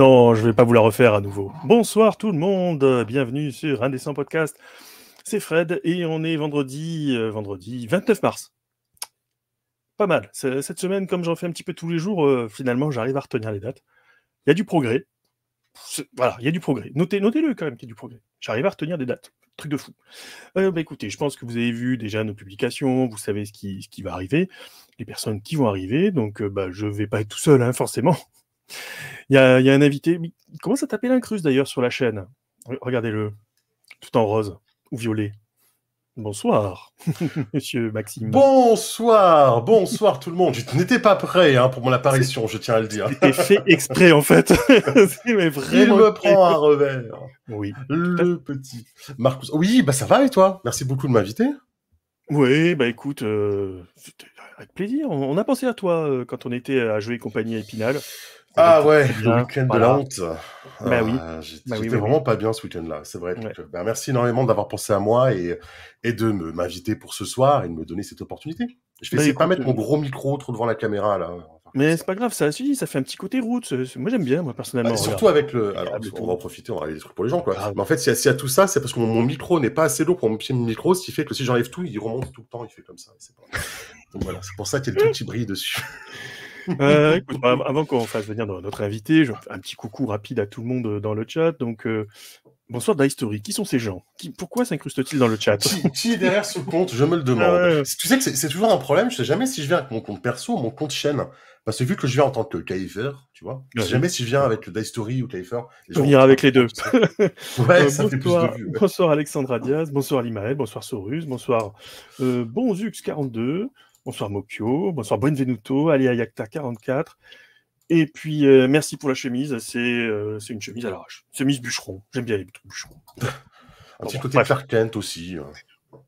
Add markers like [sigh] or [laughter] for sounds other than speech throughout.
Non, je ne vais pas vous la refaire à nouveau. Bonsoir tout le monde, bienvenue sur Indécent Podcast. C'est Fred et on est vendredi, euh, vendredi 29 mars. Pas mal. Cette semaine, comme j'en fais un petit peu tous les jours, euh, finalement, j'arrive à retenir les dates. Il y a du progrès. Voilà, il y a du progrès. Notez, notez-le quand même qu'il y a du progrès. J'arrive à retenir des dates. Truc de fou. Euh, bah, écoutez, je pense que vous avez vu déjà nos publications, vous savez ce qui, va arriver, les personnes qui vont arriver. Donc, bah, je ne vais pas être tout seul, hein, forcément. Il y a, un invité. Il commence à taper l'incruste d'ailleurs sur la chaîne. Regardez-le, tout en rose ou violet. Bonsoir, [laughs] monsieur Maxime. Bonsoir, bonsoir tout le monde. Je n'étais pas prêt hein, pour mon apparition, je tiens à le dire. [laughs] C'était fait exprès en fait. [laughs] Il me prend à revers. Oui. Le petit. Marcus. Oui, bah ça va et toi Merci beaucoup de m'inviter. Oui, bah écoute, euh, avec plaisir. On, a pensé à toi euh, quand on était à jouer compagnie à Épinal. Ah ouais, eh le week-end de la honte. Bah ah, bah oui. J'étais vraiment pas bien ce week-end-là, c'est vrai. Euh, bah, merci énormément d'avoir pensé à moi et, et de m'inviter pour ce soir et de me donner cette opportunité. Je vais essayer de pas mettre mon euh, gros micro trop devant la caméra là. Mais c'est pas grave, ça, ça fait un petit côté route. Moi j'aime bien, moi personnellement. surtout avec le. Alors, on va en profiter, on va aller des trucs pour les gens quoi. Ah mais en fait, s'il y, tout ça, c'est parce que mon, micro n'est pas assez lourd pour mon pied de micro, ce qui fait que si j'enlève tout, il remonte tout le temps, il fait comme ça. Donc voilà, c'est pour ça qu'il y a le truc qui brille dessus. Euh, bah, avant qu'on fasse venir notre invité, un petit coucou rapide à tout le monde euh, dans le chat. Donc, euh, bonsoir Dice Story. Qui sont ces gens qui, Pourquoi s'incrustent-ils dans le chat qui, est derrière ce compte Je me le demande. Ah tu sais que c'est toujours un problème. Je sais jamais si je viens avec mon compte perso ou mon compte chaîne. Parce que vu que je viens en tant que Kaifer, tu vois, je sais jamais si je viens avec le Dice Story ou Kaifer. Je venir avec les deux. [laughs] Bonsoir Alexandra Diaz, bonsoir Limael, bonsoir Sorus, bonsoir Bonzux42. Bonsoir Mokyo, bonsoir Benvenuto, allez à Yakta 44. Et puis euh, merci pour la chemise, c'est euh, une chemise à l'arrache. Chemise bûcheron, j'aime bien les bûcherons. Un petit côté Clark Kent aussi. Hein.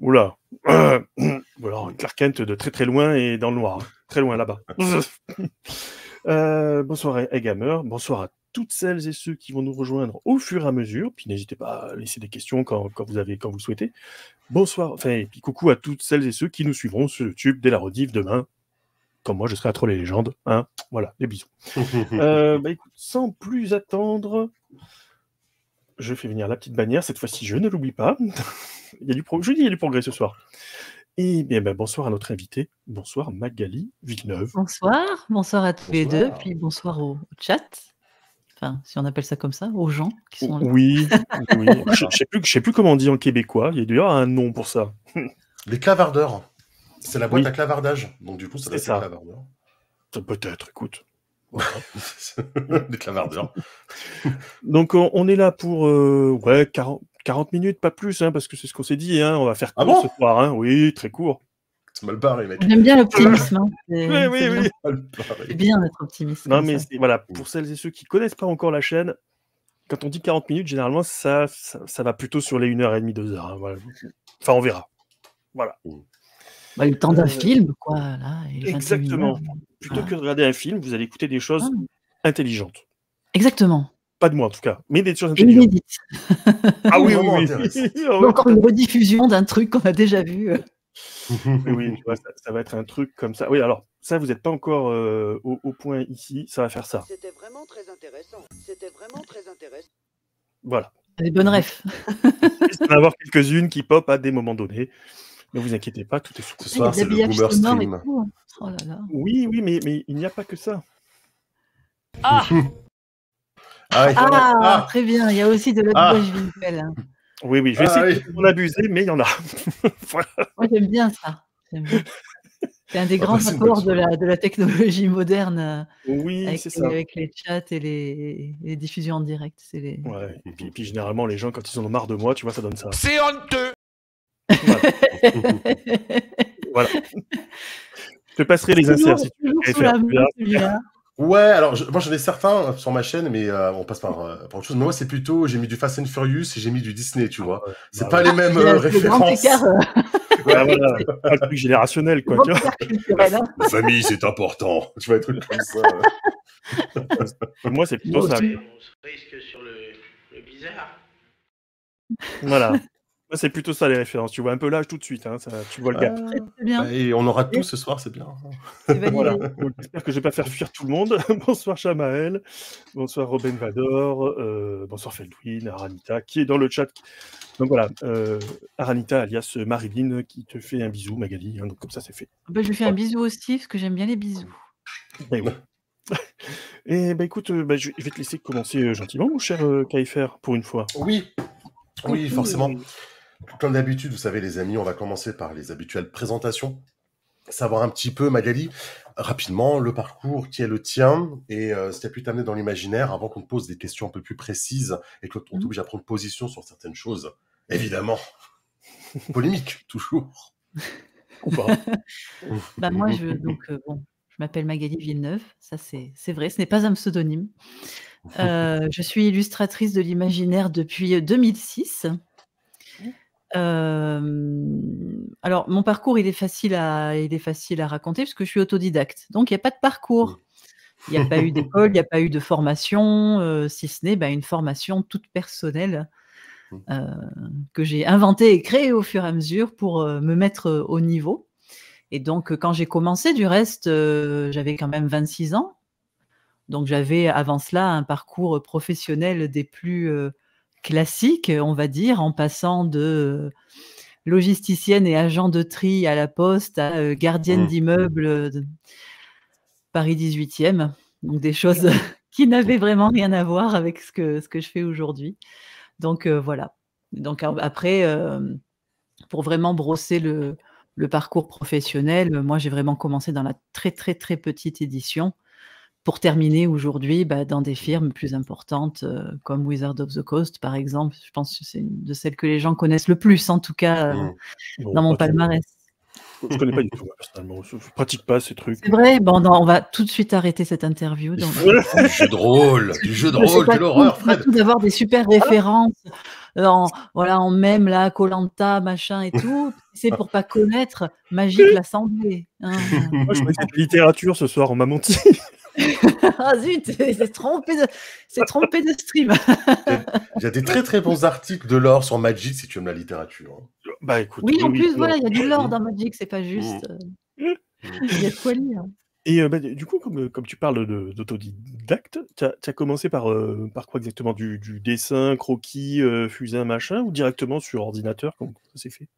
Oula, voilà, [coughs] Clark Kent de très très loin et dans le noir, hein. très loin là-bas. [laughs] Euh, bonsoir Egamer, bonsoir à toutes celles et ceux qui vont nous rejoindre au fur et à mesure. Puis n'hésitez pas à laisser des questions quand, vous avez, quand vous souhaitez. Bonsoir, enfin, et puis coucou à toutes celles et ceux qui nous suivront sur YouTube dès la rediff demain. Comme moi, je serai à troller les légendes. Hein voilà, des bisous. [laughs] Euh, bah, sans plus attendre, je fais venir la petite bannière. Cette fois-ci, je ne l'oublie pas. [laughs] il y a du Je dis, il y a du progrès ce soir. Et eh bien, bonsoir à notre invité. Bonsoir Magali Villeneuve. Bonsoir, bonsoir à tous les deux, puis bonsoir au chat enfin, si on appelle ça comme ça, aux gens qui sont Oui, [laughs] oui. je ne sais, plus comment on dit en québécois, il y a d'ailleurs un nom pour ça. Les clavardeurs. C'est la boîte à clavardage. Donc du coup, ça Peut-être, écoute. Des [laughs] clavardeurs. [laughs] Donc on, est là pour euh, ouais, 40, minutes, pas plus, hein, parce que c'est ce qu'on s'est dit. Hein. on va faire ah court ce soir. Hein. Oui, très court mal barré, J'aime bien l'optimisme. Hein, c'est bien d'être optimiste. mais voilà, pour celles et ceux qui ne connaissent pas encore la chaîne, quand on dit 40 minutes, généralement, ça, ça, va plutôt sur les 1h30, 2h. Hein, enfin, on verra. Voilà. Mm. Bah, le temps d'un euh, film, quoi. exactement. plutôt ah. que de regarder un film, vous allez écouter des choses ah. intelligentes. Exactement. Pas de moi, en tout cas, mais des choses intelligentes. ah oui, [laughs] oui, oui. [laughs] Oh, encore une rediffusion d'un truc qu'on a déjà vu. [laughs] oui, ça, va être un truc comme ça. Oui, alors ça, vous n'êtes pas encore euh, au, point ici, ça va faire ça. C'était vraiment très intéressant. C'était vraiment très intéressant. Voilà. Des bonnes refs. [laughs] Il va y avoir quelques-unes qui pop à des moments donnés. Ne vous inquiétez pas, tout est sous contrôle. Ah, c'est le boomer stream. Hein. Oh là là. Oui, oui, mais, mais il n'y a pas que ça. Ah [laughs] ah, ah très bien, il y a aussi de l'autre gauche ah. Oui, oui, je vais ah essayer de m'en abuser, mais il y en a. [laughs] Moi, j'aime bien ça. C'est un des ah bah, grands ah, apports de la, de la, technologie moderne euh, oui, avec, ça. Euh, avec, les chats et les, les diffusions en direct. les... ouais, et, puis, généralement, les gens, quand ils en ont marre de moi, tu vois, ça donne ça. C'est honteux Voilà. [laughs] Je passerai les inserts si tu veux. Ouais, alors moi j'en ai certains euh, sur ma chaîne, mais euh, on passe par, euh, par, autre chose. moi c'est plutôt, j'ai mis du Fast and Furious et j'ai mis du Disney, tu ah, vois. C'est bah pas les mêmes euh, références. [laughs] ouais, voilà. [laughs] Pas le plus générationnel, quoi. Tu vois. Hein. La famille, c'est important. Tu vois, des trucs comme ça. [laughs] moi, c'est plutôt ça. On se risque sur le, le bizarre. Voilà c'est plutôt ça les références. Tu vois un peu l'âge tout de suite. Hein, ça, tu vois le gap. Euh, bah, et on aura tout ce soir, c'est bien. J'espère que je vais pas faire fuir tout le monde. [laughs] bonsoir Chamael. Bonsoir Robin Vador. Euh, bonsoir Feldwin, Aranita, qui est dans le chat. Donc voilà, euh, Aranita, alias Marilyn, qui te fait un bisou, Magali. Hein, donc comme ça, c'est fait. Bah, je fais un bisou aussi, parce que j'aime bien les bisous. Et, eh ouais. [laughs] Eh ben, écoute, bah, je vais te laisser commencer gentiment, mon cher KFR, pour une fois. Oui. Oui, forcément. Comme d'habitude, vous savez, les amis, on va commencer par les habituelles présentations. Savoir un petit peu, Magali, rapidement, le parcours qui est le tien et euh, ce qui a pu t'amener dans l'imaginaire avant qu'on te pose des questions un peu plus précises et qu'on mm. t'oblige à prendre position sur certaines choses. Évidemment. Polémique, [laughs] toujours. Ou pas. [laughs] Bah, moi, je, donc, euh, je m'appelle Magali Villeneuve. Ça, c'est vrai. Ce n'est pas un pseudonyme. Euh, je suis illustratrice de l'imaginaire depuis 2006 alors, mon parcours, il est facile à, il est facile à raconter que je suis autodidacte. Donc, il n'y a pas de parcours. Il n'y a pas eu d'école, il n'y a pas eu de formation, si ce n'est bah, une formation toute personnelle mmh. que j'ai inventée et créée au fur et à mesure pour me mettre au niveau. Et donc, quand j'ai commencé, du reste, j'avais quand même 26 ans. Donc, j'avais avant cela un parcours professionnel des plus classique, euh, on va dire, en passant de euh, logisticienne et agent de tri à la poste à euh, gardienne mmh. d'immeuble Paris 18e. Donc des choses mmh. [laughs] qui n'avaient vraiment rien à voir avec ce que, je fais aujourd'hui. Donc voilà. Donc après, pour vraiment brosser le parcours professionnel, moi j'ai vraiment commencé dans la très très très petite édition pour terminer aujourd'hui bah, dans des firmes plus importantes euh, comme Wizard of the Coast, par exemple. Je pense que c'est de celles que les gens connaissent le plus, en tout cas, euh, dans mon palmarès. Je ne connais pas du tout, personnellement. Je ne pratique pas ces trucs. C'est vrai, bon, on va tout de suite arrêter cette interview. Donc... [laughs] Oh, du jeu de rôle, du jeu de rôle, de l'horreur, Fred. Tout d'avoir des super références euh, en, voilà, en même, là, Colanta, machin et tout. [laughs] C'est pour pas connaître Magic l'Assemblée. Hein. Moi, je faisais de littérature ce soir, on m'a menti. [laughs] [laughs] ah zut, [laughs] c'est trompé, de... stream. il y a des très très bons articles de lore sur Magic si tu aimes la littérature. Hein. Bah écoute. Oui, en plus, voilà, il y a du lore dans mm. Magic, c'est pas juste. Mm. Euh, il y a quoi lire. Et euh, bah, du coup, comme, tu parles d'autodidacte, tu as, commencé par, euh, par quoi exactement du, dessin, croquis, fusain, machin, ou directement sur ordinateur Comment ça fait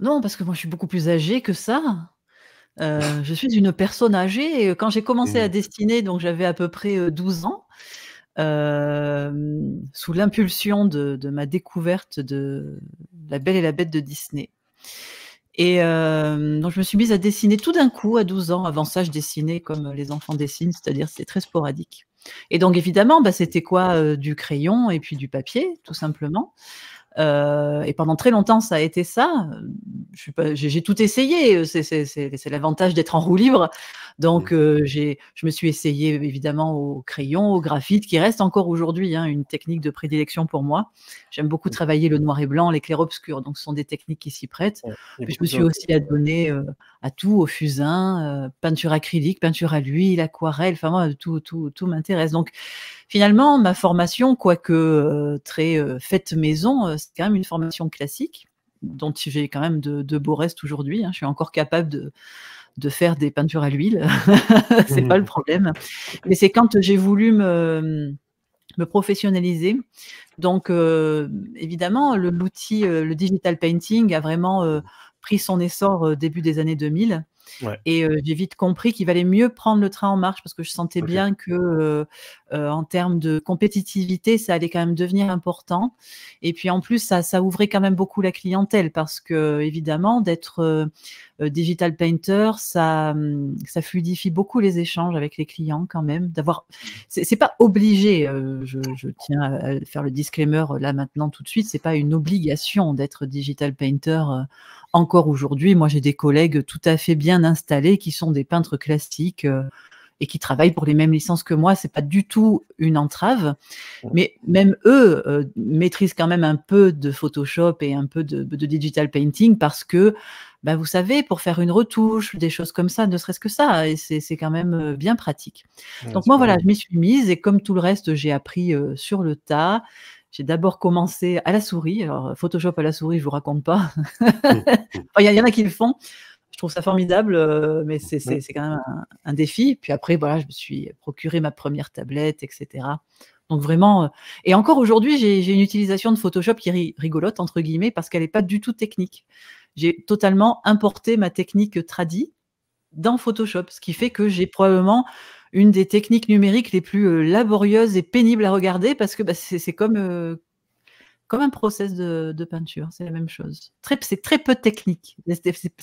Non, parce que moi je suis beaucoup plus âgée que ça. Euh, je suis une personne âgée. Et euh, quand j'ai commencé à mmh. dessiner, donc j'avais à peu près 12 euh, ans, sous l'impulsion de, ma découverte de La Belle et la Bête de Disney. Et donc je me suis mise à dessiner tout d'un coup à 12 ans. Avant ça, je dessinais comme les enfants dessinent, c'est-à-dire c'est très sporadique. Et donc évidemment, bah, c'était quoi Du crayon et puis du papier, tout simplement. Euh, et pendant très longtemps, ça a été ça. J'ai tout essayé. C'est l'avantage d'être en roue libre. Donc, mm. euh, j'ai, je me suis essayé évidemment au crayon, au graphite, qui reste encore aujourd'hui hein, une technique de prédilection pour moi. J'aime beaucoup mm. travailler le noir et blanc, l'éclair obscur Donc, ce sont des techniques qui s'y prêtent. je me suis aussi adonnée euh, à tout, au fusain, peinture acrylique, peinture à l'huile, aquarelle. Enfin, tout, tout, tout m'intéresse. Donc, finalement, ma formation, quoique très faite maison, c'est quand même une formation classique dont j'ai quand même de, beaux restes aujourd'hui. Hein. Je suis encore capable de, faire des peintures à l'huile. [laughs] c'est pas le problème. Mais c'est quand j'ai voulu me, me, professionnaliser. Donc, euh, évidemment, l'outil, euh, le, digital painting a vraiment euh, pris son essor début des années 2000. Et j'ai vite compris qu'il valait mieux prendre le train en marche parce que je sentais bien que, en termes de compétitivité, ça allait quand même devenir important. Et puis en plus, ça, ça ouvrait quand même beaucoup la clientèle parce que, évidemment, d'être euh, digital painter, ça, hum, ça fluidifie beaucoup les échanges avec les clients quand même. D'avoir, c'est pas obligé. Euh, je, tiens à faire le disclaimer euh, là maintenant tout de suite. C'est pas une obligation d'être digital painter encore aujourd'hui. Moi, j'ai des collègues tout à fait bien installés qui sont des peintres classiques et qui travaillent pour les mêmes licences que moi, c'est pas du tout une entrave. Mais même eux maîtrisent quand même un peu de Photoshop et un peu de, de digital painting parce que bah, vous savez, pour faire une retouche, des choses comme ça, ne serait-ce que ça. Et c'est quand même euh, bien pratique. Donc moi, voilà, je m'y suis mise et comme tout le reste, j'ai appris euh, sur le tas. J'ai d'abord commencé à la souris. Alors, euh, Photoshop à la souris, je vous raconte pas. Mmh, mmh. [laughs] Il y, en a qui le font. Je trouve ça formidable, mais c'est quand même un, défi. Puis après, voilà, je me suis procuré ma première tablette, etc. Donc vraiment, et encore aujourd'hui, j'ai une utilisation de Photoshop qui est rigolote, entre guillemets, parce qu'elle n'est pas du tout technique j'ai totalement importé ma technique tradie dans Photoshop, ce qui fait que j'ai probablement une des techniques numériques les plus euh, laborieuses et pénibles à regarder parce que bah, c'est comme, euh, comme un process de, peinture, c'est la même chose. C'est très peu technique,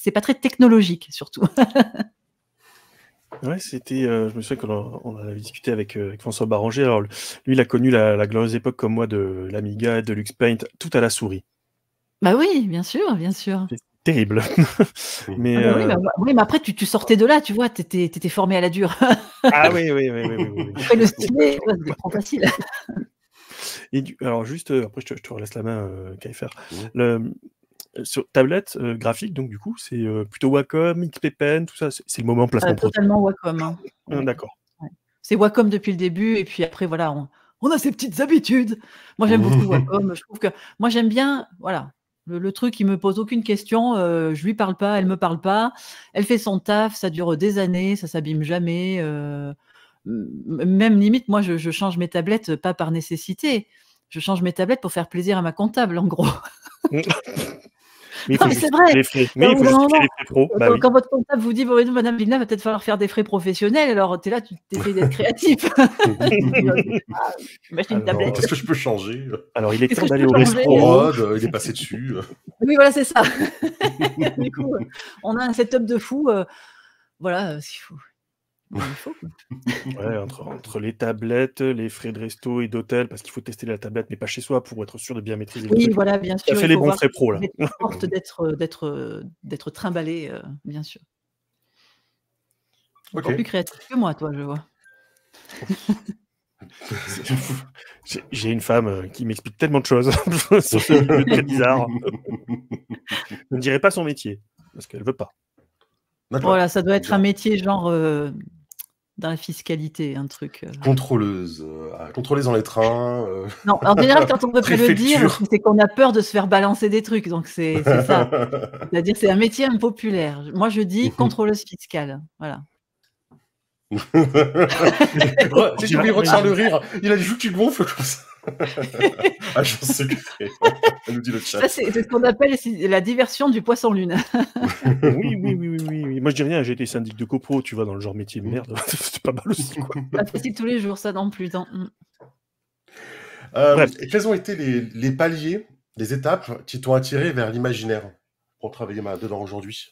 c'est pas très technologique surtout. [laughs] Ouais, c'était, euh, je me souviens qu'on avait discuté avec, François Barranger. Alors, lui, il a connu la, glorieuse époque comme moi de l'Amiga, de Paint, tout à la souris. Bah oui, bien sûr, bien sûr. C'est terrible. mais, ah bah euh, bah, bah, oui, mais après, tu, sortais de là, tu vois, tu étais, formé à la dure. ah oui, oui, oui. oui, oui après, le [laughs] stylet, c'est trop facile. [laughs] alors juste, euh, après je te, je relaisse la main, euh, euh sur tablette graphique, donc du coup, c'est plutôt Wacom, XP-Pen, tout ça, c'est le moment placement. totalement Wacom. Hein. Ah, d'accord. C'est Wacom depuis le début, et puis après, voilà, on, on a ses petites habitudes. Moi, j'aime beaucoup [laughs] Wacom. Je trouve que moi, j'aime bien, voilà, le, truc, il me pose aucune question, euh, je lui parle pas, elle me parle pas, elle fait son taf, ça dure des années, ça s'abîme jamais. Euh, même limite, moi, je, je, change mes tablettes pas par nécessité, je change mes tablettes pour faire plaisir à ma comptable, en gros. [laughs] Mais non, mais vrai. quand, votre comptable vous dit, bon, madame Villeneuve, va peut-être falloir faire des frais professionnels, alors tu es là, tu t'essayes d'être créatif. [laughs] Ah, une tablette. Qu'est-ce que je peux changer Alors, il est, temps d'aller au restaurant. Euh, il est passé dessus. Euh. Oui, voilà, c'est ça. [laughs] du coup, euh, on a un setup de fou. Voilà, c'est fou faut. entre, les tablettes, les frais de resto et d'hôtel, parce qu'il faut tester la tablette, mais pas chez soi pour être sûr de bien maîtriser. Oui, voilà, bien sûr. Ça fait les bons frais pro là. [laughs] d'être d'être d'être trimballé, euh, bien sûr. plus créatif que moi, toi, je vois. [laughs] J'ai une femme euh, qui m'explique tellement de choses [laughs] sur très bizarre. Je ne dirais pas son métier parce qu'elle veut pas. Voilà, ça doit être un métier genre euh, dans la fiscalité, un truc. Euh, contrôleuse, euh, contrôler dans les trains. Euh. Non, en général, quand on veut plus le dire, c'est qu'on a peur de se faire balancer des trucs. Donc c'est ça. [laughs] C'est-à-dire, c'est un métier impopulaire. Moi, je dis mhm. contrôleuse fiscale. Voilà. [laughs] J'ai lui de le rire. Il a les joues qui gonflent comme ça. [laughs] Ah, nous dit le chat. c'est ce qu'on appelle la diversion du poisson lune. [laughs] oui, oui, oui, oui, Moi, je dis rien, j'ai été syndic de copro tu vois dans le genre métier de mm. merde. [laughs] c'est pas mal aussi, quoi. Pas tous les jours, ça non plus. Mm. Euh, Quels ont été les, paliers, les étapes qui t'ont attiré vers l'imaginaire pour travailler dedans aujourd'hui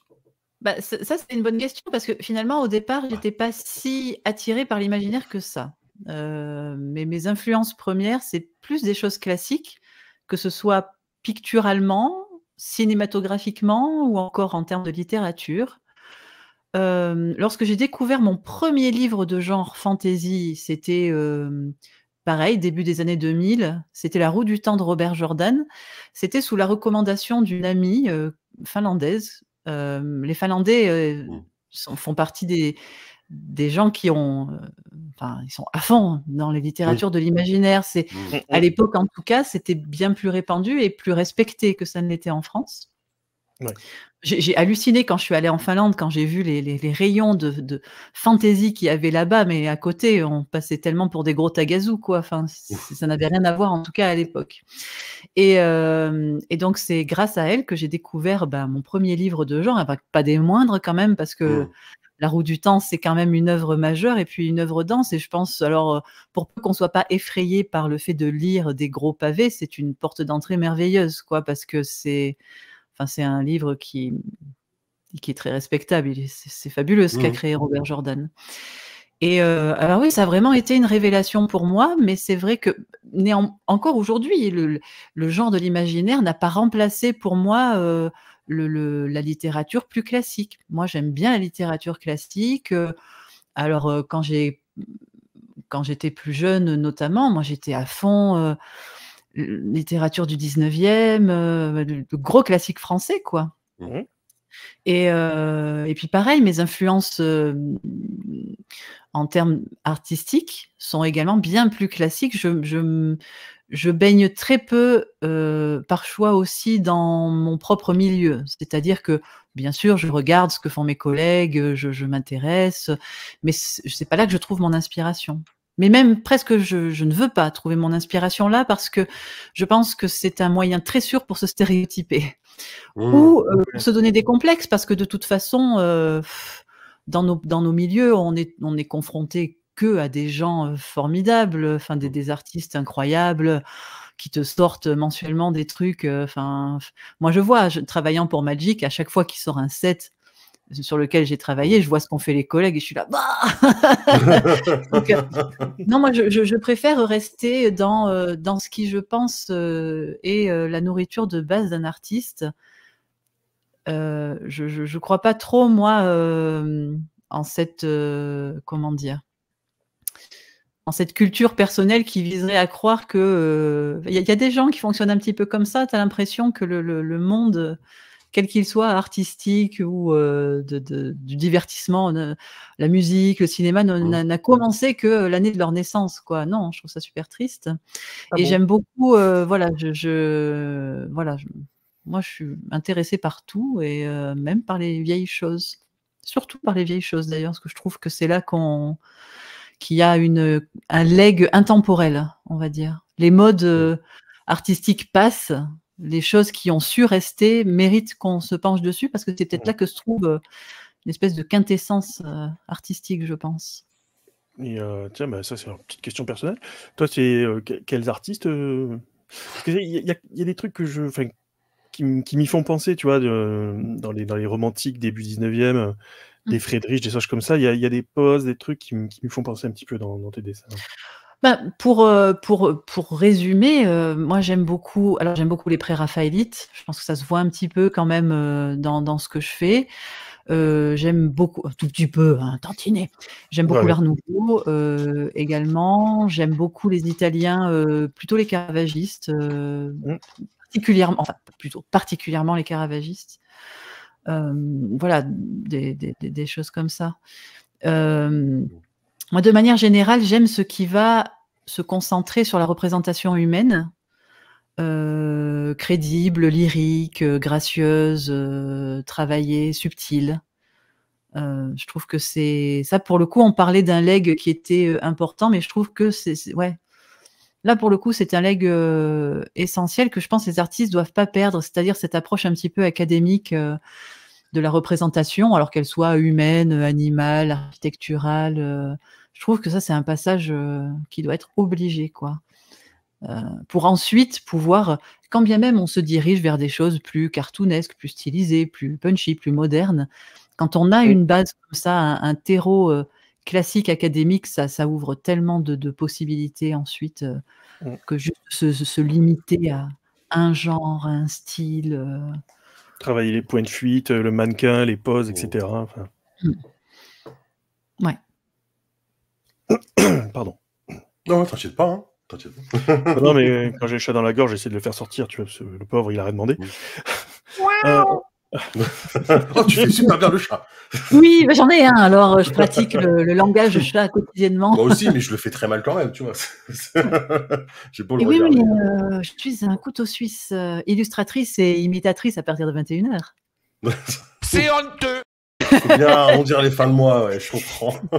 bah, ça, c'est une bonne question parce que finalement, au départ, j'étais pas si attirée par l'imaginaire que ça. Euh, mais mes influences premières, c'est plus des choses classiques, que ce soit picturalement, cinématographiquement ou encore en termes de littérature. Euh, lorsque j'ai découvert mon premier livre de genre fantasy, c'était euh, pareil, début des années 2000, c'était La roue du temps de Robert Jordan. C'était sous la recommandation d'une amie finlandaise. les Finlandais mmh. font partie des, des gens qui ont, euh, ils sont à fond dans les littératures de l'imaginaire. C'est mmh. Mmh. à l'époque, en tout cas, c'était bien plus répandu et plus respecté que ça ne l'était en France. J'ai halluciné quand je suis allée en Finlande, quand j'ai vu les, rayons de, fantaisie qu'il y avait là-bas, mais à côté, on passait tellement pour des gros tagazous, quoi. Enfin, ça n'avait rien à voir, en tout cas à l'époque. Et, euh, donc, c'est grâce à elle que j'ai découvert bah, mon premier livre de genre, pas des moindres quand même, parce que. Mmh. La roue du temps, c'est quand même une œuvre majeure et puis une œuvre dense. Et je pense, alors, euh, pour peu qu'on soit pas effrayé par le fait de lire des gros pavés, c'est une porte d'entrée merveilleuse, quoi, parce que c'est, enfin, c'est un livre qui, qui est très respectable. C'est fabuleux ce qu'a mmh. créé Robert Jordan. Et euh, alors oui, ça a vraiment été une révélation pour moi, mais c'est vrai que encore aujourd'hui, le, genre de l'imaginaire n'a pas remplacé pour moi euh, la littérature plus classique. Moi, j'aime bien la littérature classique. Euh, alors, euh, quand j'ai quand j'étais plus jeune, notamment, moi, j'étais à fond euh, littérature du 19e, le gros classique français, quoi. Mmh. Et, et, puis pareil, mes influences en termes artistiques sont également bien plus classiques. Je, je, je baigne très peu euh, par choix aussi dans mon propre milieu. C'est-à-dire que, bien sûr, je regarde ce que font mes collègues, je, je m'intéresse, mais c'est pas là que je trouve mon inspiration. Mais même presque, je, je ne veux pas trouver mon inspiration là parce que je pense que c'est un moyen très sûr pour se stéréotyper mmh, ou euh, se donner des complexes parce que de toute façon, euh, dans, nos, dans nos milieux, on est, on est confronté que à des gens formidables, des, artistes incroyables qui te sortent mensuellement des trucs. Enfin, moi je vois, travaillant pour Magic, à chaque fois qu'il sort un set sur lequel j'ai travaillé, je vois ce qu'ont fait les collègues et je suis là. Bah [laughs] non, moi je, préfère rester dans, dans ce qui je pense est la nourriture de base d'un artiste. je ne crois pas trop, moi, en cette. comment dire cette culture personnelle qui viserait à croire que... Il euh, y, a des gens qui fonctionnent un petit peu comme ça, tu as l'impression que le, monde quel qu'il soit, artistique ou euh, du divertissement, euh, la musique, le cinéma, mmh. n'a commencé que l'année de leur naissance. Quoi. Non, je trouve ça super triste. Ah et j'aime beaucoup, voilà, je, voilà moi je suis intéressée par tout et même par les vieilles choses. Surtout par les vieilles choses d'ailleurs, parce que je trouve que c'est là qu'on qui a une, un leg intemporel, on va dire. Les modes euh, artistiques passent, les choses qui ont su rester méritent qu'on se penche dessus parce que c'est peut-être là que se trouve euh, une espèce de quintessence euh, artistique, je pense. tiens, bah, ça c'est une petite question personnelle. Toi, c'est quels artistes Il y, a des trucs que je, qui, m'y font penser, tu vois, dans, les, dans les romantiques début 19e des mmh. Friedrich, des choses comme ça. Il y a, des poses, des trucs qui, me font penser un petit peu dans, tes dessins. Bah, pour, euh, pour, euh, pour résumer, euh, moi j'aime beaucoup, alors j'aime beaucoup les pré-raphaélites, je pense que ça se voit un petit peu quand même dans, ce que je fais. j'aime beaucoup, un tout petit peu, hein, un tantinet. J'aime beaucoup l'art nouveau également. J'aime beaucoup les Italiens, plutôt les caravagistes, mmh. particulièrement, enfin plutôt particulièrement les caravagistes. Euh, voilà, des, choses comme ça. Euh, moi, de manière générale, j'aime ce qui va se concentrer sur la représentation humaine, euh, crédible, lyrique, gracieuse, travaillée, subtile. je trouve que c'est ça. Pour le coup, on parlait d'un leg qui était important, mais je trouve que c'est ouais. Là, pour le coup, c'est un leg essentiel que je pense les artistes doivent pas perdre, c'est-à-dire cette approche un petit peu académique de la représentation, alors qu'elle soit humaine, animale, architecturale. Euh, je trouve que ça, c'est un passage euh, qui doit être obligé, quoi. Euh, pour ensuite pouvoir, quand bien même on se dirige vers des choses plus cartoonesques, plus stylisées, plus punchy, plus modernes, quand on a une base comme ça, un, terreau classique académique, ça, ça ouvre tellement de, possibilités ensuite mm. que juste se, se, limiter à un genre, un style. Travailler les points de fuite, euh, le mannequin, les poses, etc. Oh. Ouais. [coughs] Pardon. Non, t'inquiète pas. Hein. [laughs] non, mais euh, quand j'ai le chat dans la gorge, j'essaie de le faire sortir. Tu vois, le pauvre, il a rien demandé. [laughs] Euh, wow oh, tu fais super bien le chat. Oui, mais j'en ai un. Alors, je pratique le, langage de chat quotidiennement. Moi aussi, mais je le fais très mal quand même, tu vois. [laughs] J'ai pas le euh, je suis un couteau suisse euh, illustratrice et imitatrice à partir de 21h. C'est honteux. Faut bien arrondir les fins de mois, je comprends. [laughs]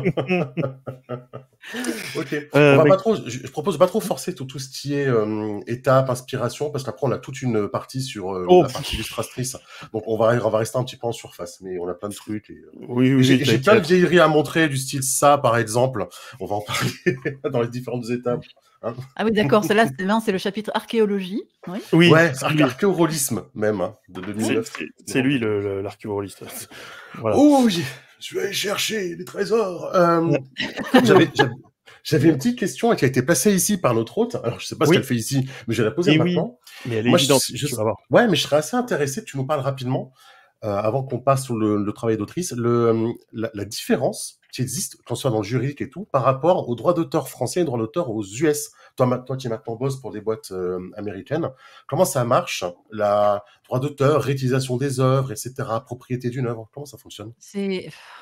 ok. Euh, on va pas trop, je, propose pas trop forcer tout, tout ce qui est euh, étape, inspiration, parce qu'après on a toute une partie sur euh, oh. la partie illustratrice. Donc on va, on va rester un petit peu en surface, mais on a plein de trucs. oui, J'ai plein de vieilleries à montrer du style ça, par exemple. On va en parler [laughs] dans les différentes étapes. Hein. ah oui, d'accord, celle-là, c'est le chapitre archéologie. Oui, oui archéorolisme même, hein, de 2009. C'est lui l'archéoroliste. [laughs] Oh je vais aller chercher les trésors. Euh, j'avais une petite question qui a été passée ici par notre hôte. Alors, je sais pas ce qu'elle fait ici, mais je vais la poser Oui, mais je, Ouais, mais je serais assez intéressé que tu nous parles rapidement, euh, avant qu'on passe sur le, travail d'autrice, euh, la, la différence qui existe, qu'on soit dans le juridique et tout, par rapport aux droits d'auteur français et droits d'auteur aux US. Toi, toi qui es maintenant boss pour des boîtes euh, américaines, comment ça marche, la droit d'auteur, réutilisation des œuvres, etc., propriété d'une œuvre, comment ça fonctionne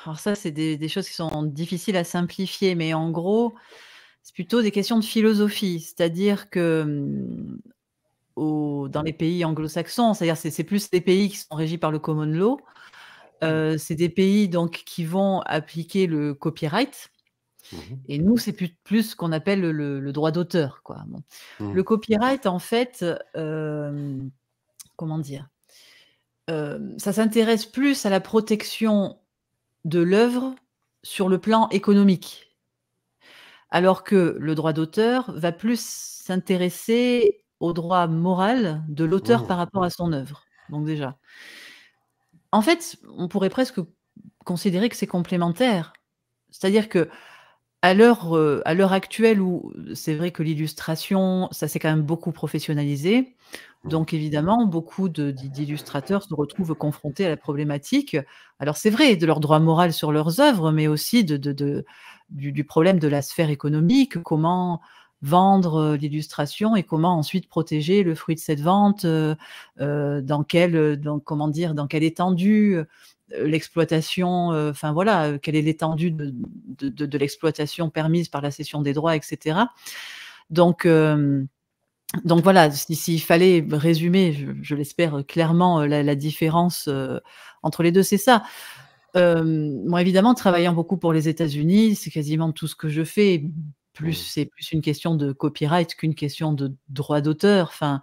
Alors ça, c'est des, choses qui sont difficiles à simplifier, mais en gros, c'est plutôt des questions de philosophie, c'est-à-dire que hum, dans les pays anglo-saxons, c'est-à-dire c'est plus des pays qui sont régis par le common law, Mmh. c'est des pays donc qui vont appliquer le copyright. Mmh et nous, c'est plus, ce qu'on appelle le, droit d'auteur. Quoi. Le mmh. copyright, en fait, comment dire Ça s'intéresse plus à la protection de l'œuvre sur le plan économique. Alors que le droit d'auteur va plus s'intéresser au droit moral de l'auteur par rapport à son œuvre. Donc déjà en fait, on pourrait presque considérer que c'est complémentaire. C'est-à-dire que euh, à l'heure actuelle où c'est vrai que l'illustration, ça s'est quand même beaucoup professionnalisé. Mmh. Donc évidemment, beaucoup d'illustrateurs se retrouvent confrontés à la problématique. Alors c'est vrai de leur droit moral sur leurs œuvres, mais aussi du, problème de la sphère économique. Comment vendre euh, l'illustration et comment ensuite protéger le fruit de cette vente, euh, euh, dans quelle, comment dire, dans quelle étendue l'exploitation, enfin voilà, quelle est l'étendue de, l'exploitation permise par la cession des droits, etc. Donc, donc voilà, s'il il fallait résumer, je, l'espère clairement, la, différence entre les deux, c'est ça. moi, évidemment, travaillant beaucoup pour les États-Unis, c'est quasiment tout ce que je fais, Mmh plus c'est plus une question de copyright qu'une question de droit d'auteur. Enfin,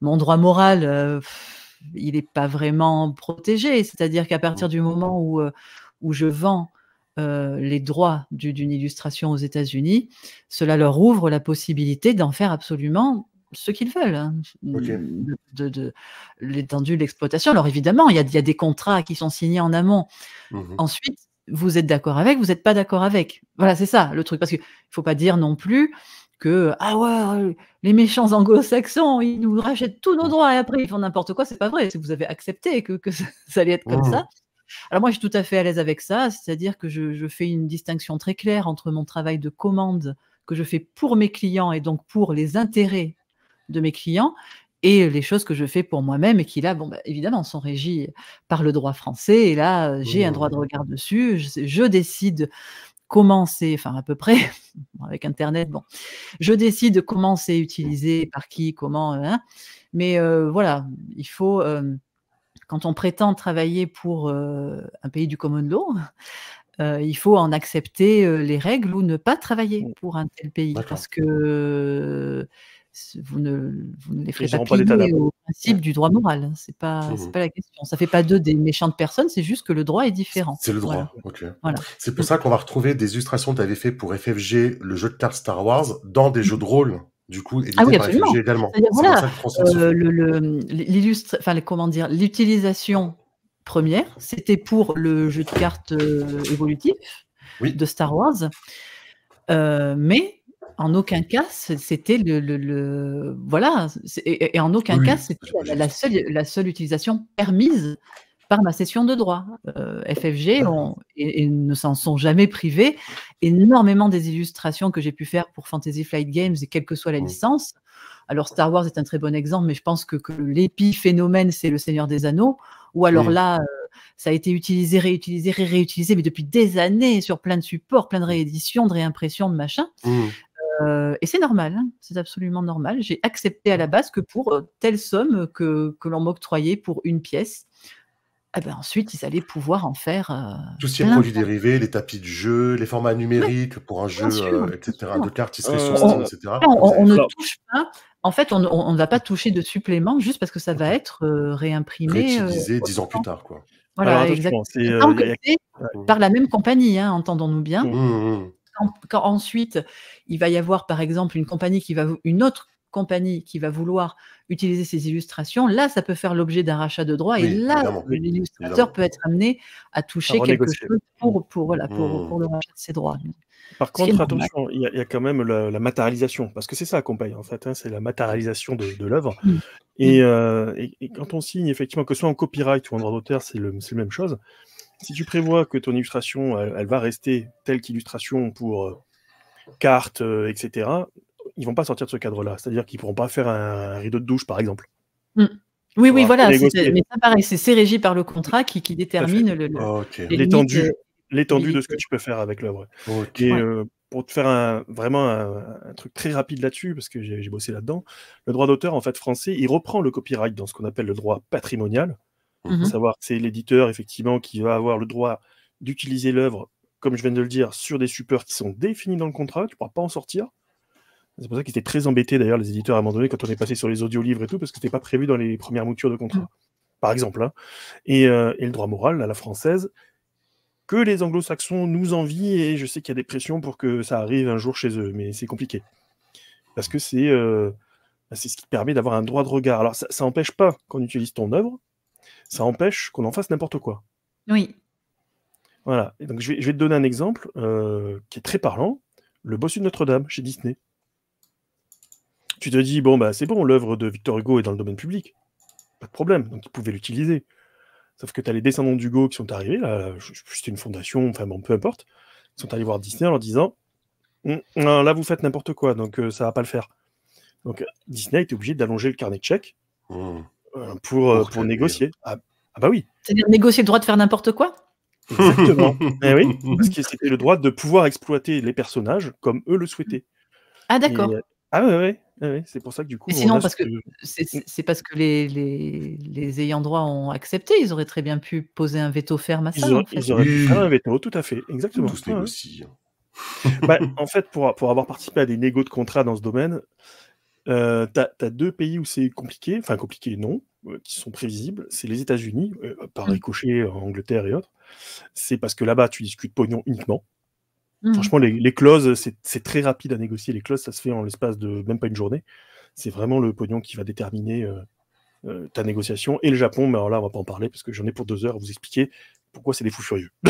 mon droit moral, il n'est pas vraiment protégé. C'est-à-dire qu'à mmh partir du moment où, où je vends les droits d'une illustration aux États-Unis, cela leur ouvre la possibilité d'en faire absolument ce qu'ils veulent, hein. mmh, de, l'étendue de l'exploitation. Alors évidemment, il y, a, des contrats qui sont signés en amont. Ensuite, vous êtes d'accord avec, vous n'êtes pas d'accord avec. Voilà, c'est ça le truc. Parce qu'il ne faut pas dire non plus que ah ouais, euh, les méchants anglo-saxons, ils nous rachètent tous nos droits et après ils font n'importe quoi. C'est pas vrai. Si vous avez accepté que, [laughs] ça, allait être comme mmh. ça. Alors moi, je suis tout à fait à l'aise avec ça, c'est-à-dire que je, fais une distinction très claire entre mon travail de commande que je fais pour mes clients et donc pour les intérêts de mes clients et les choses que je fais pour moi-même et qui là, bon, bah, évidemment, sont régies par le droit français. Et là, euh, j'ai un droit de regard dessus. Je, décide comment c'est, enfin à peu près, [laughs] avec Internet, bon, je décide comment c'est utilisé, par qui, comment, euh, hein. mais euh, voilà, il faut, quand on prétend travailler pour un pays du common law, il faut en accepter les règles ou ne pas travailler pour un tel pays, parce que vous ne, vous ne les ferez pas, pas au principe du droit moral. Hein, c'est pas, mmh pas la question. Ça fait pas d'eux des méchantes personnes, c'est juste que le droit est différent. C'est le droit. Voilà. C'est pour ça qu'on va retrouver des illustrations que tu avais fait pour FFG, le jeu de cartes Star Wars, dans des jeux de rôle du coup ah oui, également. Voilà, euh, le, enfin, comment dire, l'utilisation première, c'était pour le jeu de cartes euh, évolutif de Star Wars, euh, mais en aucun cas, c'était le, voilà, et, en aucun cas, c'était la, seule, la seule utilisation permise par ma session de droit. Euh, FFG et, ne s'en sont jamais privés. Énormément des illustrations que j'ai pu faire pour Fantasy Flight Games, et quelle que soit la licence. Alors Star Wars est un très bon exemple, mais je pense que, que l'épiphénomène, c'est le Seigneur des Anneaux. Ou alors là, euh, ça a été utilisé, réutilisé, réutilisé, mais depuis des années sur plein de supports, plein de rééditions, de réimpressions, de machin. Mmh. Euh, et c'est normal, hein, c'est absolument normal. J'ai accepté à la base que pour euh, telle somme que, l'on m'octroyait pour une pièce, eh ben, ensuite, ils allaient pouvoir en faire. Euh, Tous Tout ce produits dérivés, les tapis de jeu, les formats numériques pour un jeu, etc., de cartes sur Steam, etc. On, ne touche pas. En fait, on ne va pas toucher de supplément juste parce que ça va être réimprimé. disais dix ans plus tard, Voilà, exactement. par la même compagnie, hein, entendons-nous bien. Mmh, mmh quand, ensuite il va y avoir par exemple une compagnie qui va une autre compagnie qui va vouloir utiliser ces illustrations, là, ça peut faire l'objet d'un rachat de droits. et là, l'illustrateur peut être amené à toucher quelque chose pour, mmh. mmh. pour, le rachat de ses droits. Par contre, attention, il y, a quand même la, matérialisation, parce que c'est ça compagnie, en fait, hein, c'est la matérialisation de, l'œuvre. Mmh. Euh, et, quand on signe, effectivement, que ce soit en copyright ou en droit d'auteur, c'est la même chose si tu prévois que ton illustration, elle, va rester telle qu'illustration pour euh, cartes, euh, etc., ils vont pas sortir de ce cadre-là. C'est-à-dire qu'ils pourront pas faire un, rideau de douche, par exemple. Mm. Oui, oui, voilà. Mais ça, c'est régi par le contrat qui, détermine ah, l'étendue euh, de ce que tu peux faire avec l'œuvre. pour te faire un, vraiment un, un truc très rapide là-dessus, parce que j'ai bossé là-dedans, le droit d'auteur, en fait, français, il reprend le copyright dans ce qu'on appelle le droit patrimonial. Mmh savoir que c'est l'éditeur, effectivement, qui va avoir le droit d'utiliser l'œuvre, comme je viens de le dire, sur des supports qui sont définis dans le contrat, tu ne pourras pas en sortir. C'est pour ça qu'ils étaient très embêtés, d'ailleurs, les éditeurs, à un moment donné, quand on est passé sur les audiolivres et tout, parce que ce n'était pas prévu dans les premières moutures de contrat, mmh. par exemple. Hein. Euh, et, le droit moral, à la française, que les anglo-saxons nous envient, et je sais qu'il y a des pressions pour que ça arrive un jour chez eux, mais c'est compliqué. Parce que c'est euh, bah, ce qui permet d'avoir un droit de regard. Alors, ça n'empêche pas qu'on utilise ton œuvre, ça empêche qu'on en fasse n'importe quoi. Oui. Voilà. donc, je vais, te donner un exemple euh, qui est très parlant le bossu de Notre-Dame chez Disney. Tu te dis, bon, bah, c'est bon, l'œuvre de Victor Hugo est dans le domaine public. Pas de problème. Donc, ils pouvaient l'utiliser. Sauf que tu as les descendants d'Hugo qui sont arrivés, là, c'était une fondation, enfin bon, peu importe. Ils sont allés voir Disney en leur disant hum, Là, vous faites n'importe quoi, donc euh, ça va pas le faire. Donc, Disney était obligé d'allonger le carnet de chèques. Hum. Euh, pour, euh, négocier. Euh, ah, ah, bah oui. C'est-à-dire négocier le droit de faire n'importe quoi Exactement. [laughs] Eh oui, parce que c'était le droit de pouvoir exploiter les personnages comme eux le souhaitaient. Ah d'accord. Ah oui oui. c'est pour ça que du coup. Mais sinon, parce que mm. c'est parce que les, les, ayants droit ont accepté, ils auraient très bien pu poser un veto ferme à ça. Ils, auraient pu faire un veto, tout à fait, exactement. Tout aussi. Hein. Bah, en fait, pour, pour avoir participé à des négos de contrat dans ce domaine, euh, tu as, deux pays où c'est compliqué, enfin compliqué non, euh, qui sont prévisibles, c'est les États-Unis, euh, par mmh. euh, en Angleterre et autres. C'est parce que là-bas, tu discutes pognon uniquement. Mmh. Franchement, les, les clauses, c'est très rapide à négocier. Les clauses, ça se fait en l'espace de même pas une journée. C'est vraiment le pognon qui va déterminer ta négociation. Et le Japon, mais alors là, on va pas en parler parce que j'en ai pour deux heures à vous expliquer pourquoi c'est des fous furieux. [laughs]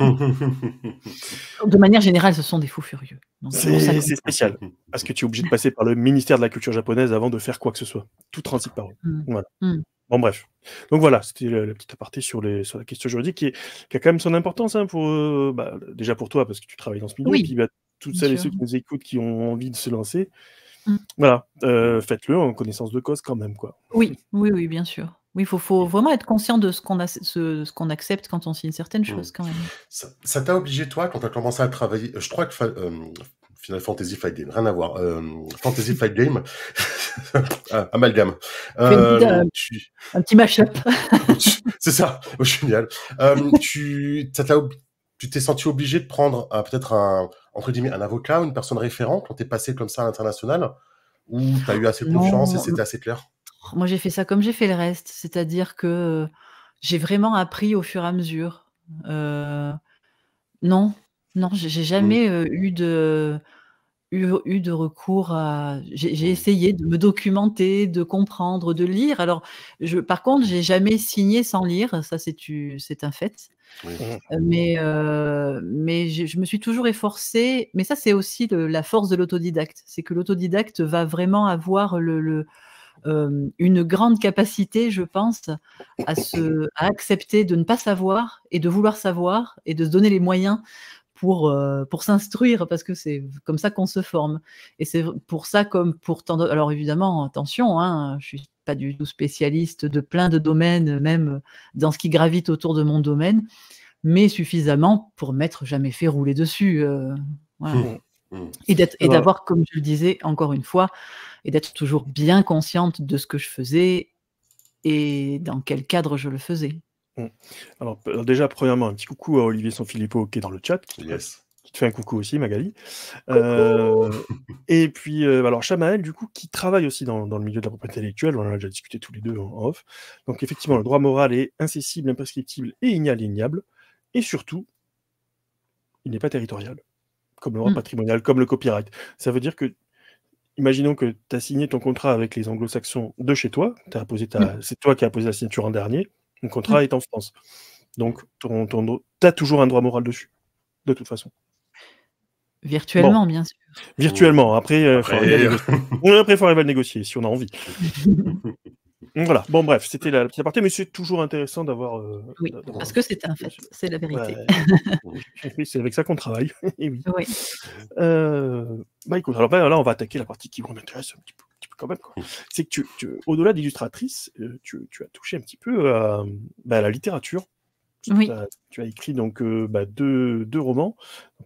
de manière générale, ce sont des fous furieux. C'est spécial, parce que tu es obligé de passer par le ministère de la culture japonaise avant de faire quoi que ce soit. Tout transit par eux. Mm. Voilà. Mm. Bon, bref. Donc voilà, c'était la, petite aparté sur, les, sur la question juridique qui, a quand même son importance, hein, pour, euh, bah, déjà pour toi, parce que tu travailles dans ce milieu, et puis bah, toutes celles et ceux qui nous écoutent qui ont envie de se lancer. Mm. Voilà, euh, faites-le en connaissance de cause quand même. quoi. Oui, oui, oui, bien sûr. Oui, il faut, vraiment être conscient de ce qu'on ce qu'on accepte quand on signe certaines mm. choses, quand même. Ça t'a obligé, toi, quand tu as commencé à travailler euh, Je crois que euh, Final Fantasy Fight Game, rien à voir. Euh, Fantasy Fight Game, [laughs] ah, amalgame. un, petit petit mashup. [laughs] C'est ça, oh, génial. tu t'es senti obligé de prendre peut-être un, entre guillemets, un avocat, une personne référente quand t'es passé comme ça à l'international Ou t'as eu assez de confiance et c'était assez clair moi j'ai fait ça comme j'ai fait le reste, c'est-à-dire que euh, j'ai vraiment appris au fur et à mesure. Euh, non, non, j'ai mmh. jamais euh, eu de eu, eu, de recours à. J'ai mmh. essayé de me documenter, de comprendre, de lire. Alors, je, par contre, j'ai jamais signé sans lire. Ça, c'est un fait. Mmh. Euh, mais, mais je, me suis toujours efforcée. Mais ça, c'est aussi la force de l'autodidacte. C'est que l'autodidacte va vraiment avoir le euh, une grande capacité, je pense, à, accepter de ne pas savoir et de vouloir savoir et de se donner les moyens pour, euh, pour s'instruire, parce que c'est comme ça qu'on se forme. Et c'est pour ça, comme pour tant Alors évidemment, attention, je hein, je suis pas du tout spécialiste de plein de domaines, même dans ce qui gravite autour de mon domaine, mais suffisamment pour m'être jamais fait rouler dessus. Euh, voilà. Mmh. Mmh. Et d'avoir, comme je le disais encore une fois, et d'être toujours bien consciente de ce que je faisais et dans quel cadre je le faisais. Mmh. Alors déjà, premièrement, un petit coucou à Olivier Sonfilippo qui est dans le chat, qui, te fait un coucou aussi, Magali. Euh, et puis, euh, alors Chamael, du coup, qui travaille aussi dans, dans, le milieu de la propriété intellectuelle, on en a déjà discuté tous les deux en off. Donc effectivement, le droit moral est incessible, imprescriptible et inalignable. Et surtout, il n'est pas territorial comme le droit mmh. patrimonial, comme le copyright. Ça veut dire que, imaginons que tu as signé ton contrat avec les anglo-saxons de chez toi, ta, mmh. c'est toi qui as posé la signature en dernier, ton contrat mmh. est en France. Donc, ton, tu as toujours un droit moral dessus, de toute façon. Virtuellement, bien sûr. Virtuellement, après, euh, il arriver à le négocier. si on a envie. [laughs] Voilà, bon bref, c'était la, petite aparté, mais c'est toujours intéressant d'avoir. Euh, oui, parce que c'est un fait, c'est la vérité. [laughs] c'est avec ça qu'on travaille. [laughs] Et eh oui. oui. Euh, bah, alors bah, là, on va attaquer la partie qui m'intéresse un petit peu, quand même. C'est que tu, au-delà d'illustratrice, euh, tu, as touché un petit peu à, bah, la littérature. Oui. Tu, as, écrit donc deux, romans,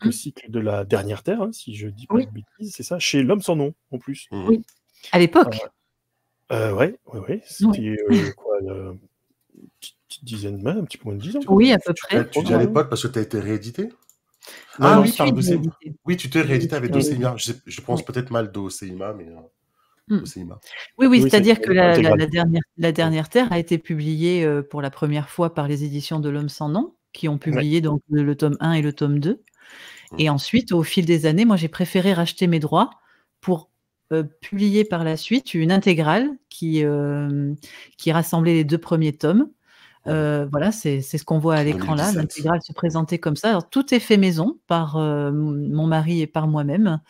le mmh. cycle de la dernière terre, hein, si je dis pas de bêtises, c'est ça, chez l'homme sans nom en plus. Mmh. Oui. À l'époque. Euh, oui, C'était euh, [laughs] quoi une petite dizaine de mains, un petit peu moins de dix ans. Oui, à peu près. Tu dis à l'époque parce que tu as été réédité ah, ah oui, oui, tu t'es réédité avec Doceima. Je, pense peut-être mal Doceima, mais. Euh, hmm. Oui, oui, c'est-à-dire que la, dernière, la dernière Terre a été publiée pour la première fois par les éditions de l'Homme sans nom, qui ont publié donc le, tome 1 et le tome 2. Hmm. Et ensuite, au fil des années, moi j'ai préféré racheter mes droits pour euh, publié par la suite une intégrale qui, euh, qui rassemblait les deux premiers tomes. Euh, voilà, c'est ce qu'on voit à l'écran là, l'intégrale se présentait comme ça. Alors, tout est fait maison par mon mari et par moi-même.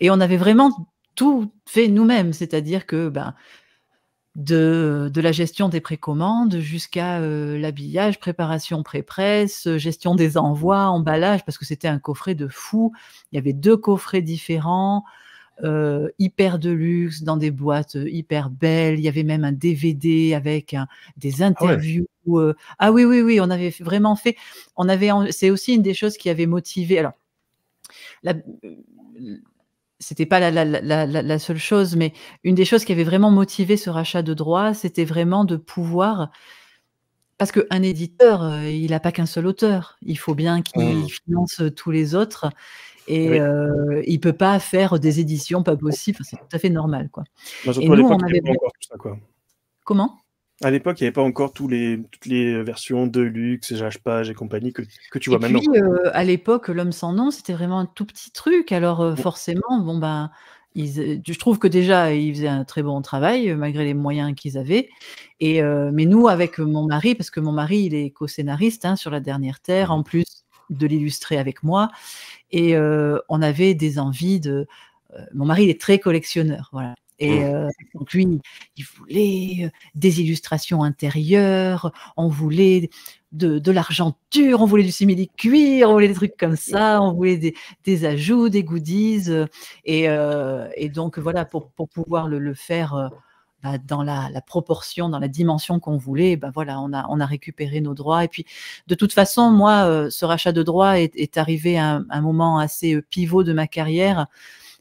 et on avait vraiment tout fait nous-mêmes, c'est-à-dire que ben, de, de, la gestion des précommandes jusqu'à l'habillage, préparation pré-presse, gestion des envois, emballage, parce que c'était un coffret de fou. Il y avait deux coffrets différents. Euh, hyper de luxe, dans des boîtes euh, hyper belles. Il y avait même un DVD avec des ah interviews. Euh, ah, oui, oui, oui, on avait vraiment fait. On avait, c'est aussi une des choses qui avait motivé. Alors, c'était pas la, seule chose, mais une des choses qui avait vraiment motivé ce rachat de droits, c'était vraiment de pouvoir parce qu'un éditeur, il n'a pas qu'un seul auteur. Il faut bien qu'il mmh. finance tous les autres et euh, il peut pas faire des éditions pas possible, c'est tout à fait normal, quoi. et nous, on avait... pas encore tout ça, quoi. Comment à l'époque, il n'y avait pas encore tous les, toutes les versions de Luxe, GH Page et compagnie que, tu vois maintenant. Puis, euh, à l'époque, l'homme sans nom, c'était vraiment un tout petit truc. Alors euh, forcément, bon ben, euh, je trouve que déjà, ils faisaient un très bon travail malgré les moyens qu'ils avaient. Et mais nous, avec mon mari, parce que mon mari, il est co-scénariste hein, sur La Dernière Terre, mmh. en plus de l'illustrer avec moi. Et euh, on avait des envies de. Euh, mon mari, il est très collectionneur, voilà. Et mmh. euh, donc lui, il voulait des illustrations intérieures, on voulait de, de l'argenture, on voulait du simili-cuir, on voulait des trucs comme ça, on voulait des, ajouts, des goodies. Et, donc voilà, pour, pouvoir le, le faire bah, dans la, proportion, dans la dimension qu'on voulait, bah, voilà, on a, on a récupéré nos droits. Et puis, de toute façon, moi, euh, ce rachat de droits est, est, arrivé à un, moment assez euh, pivot de ma carrière.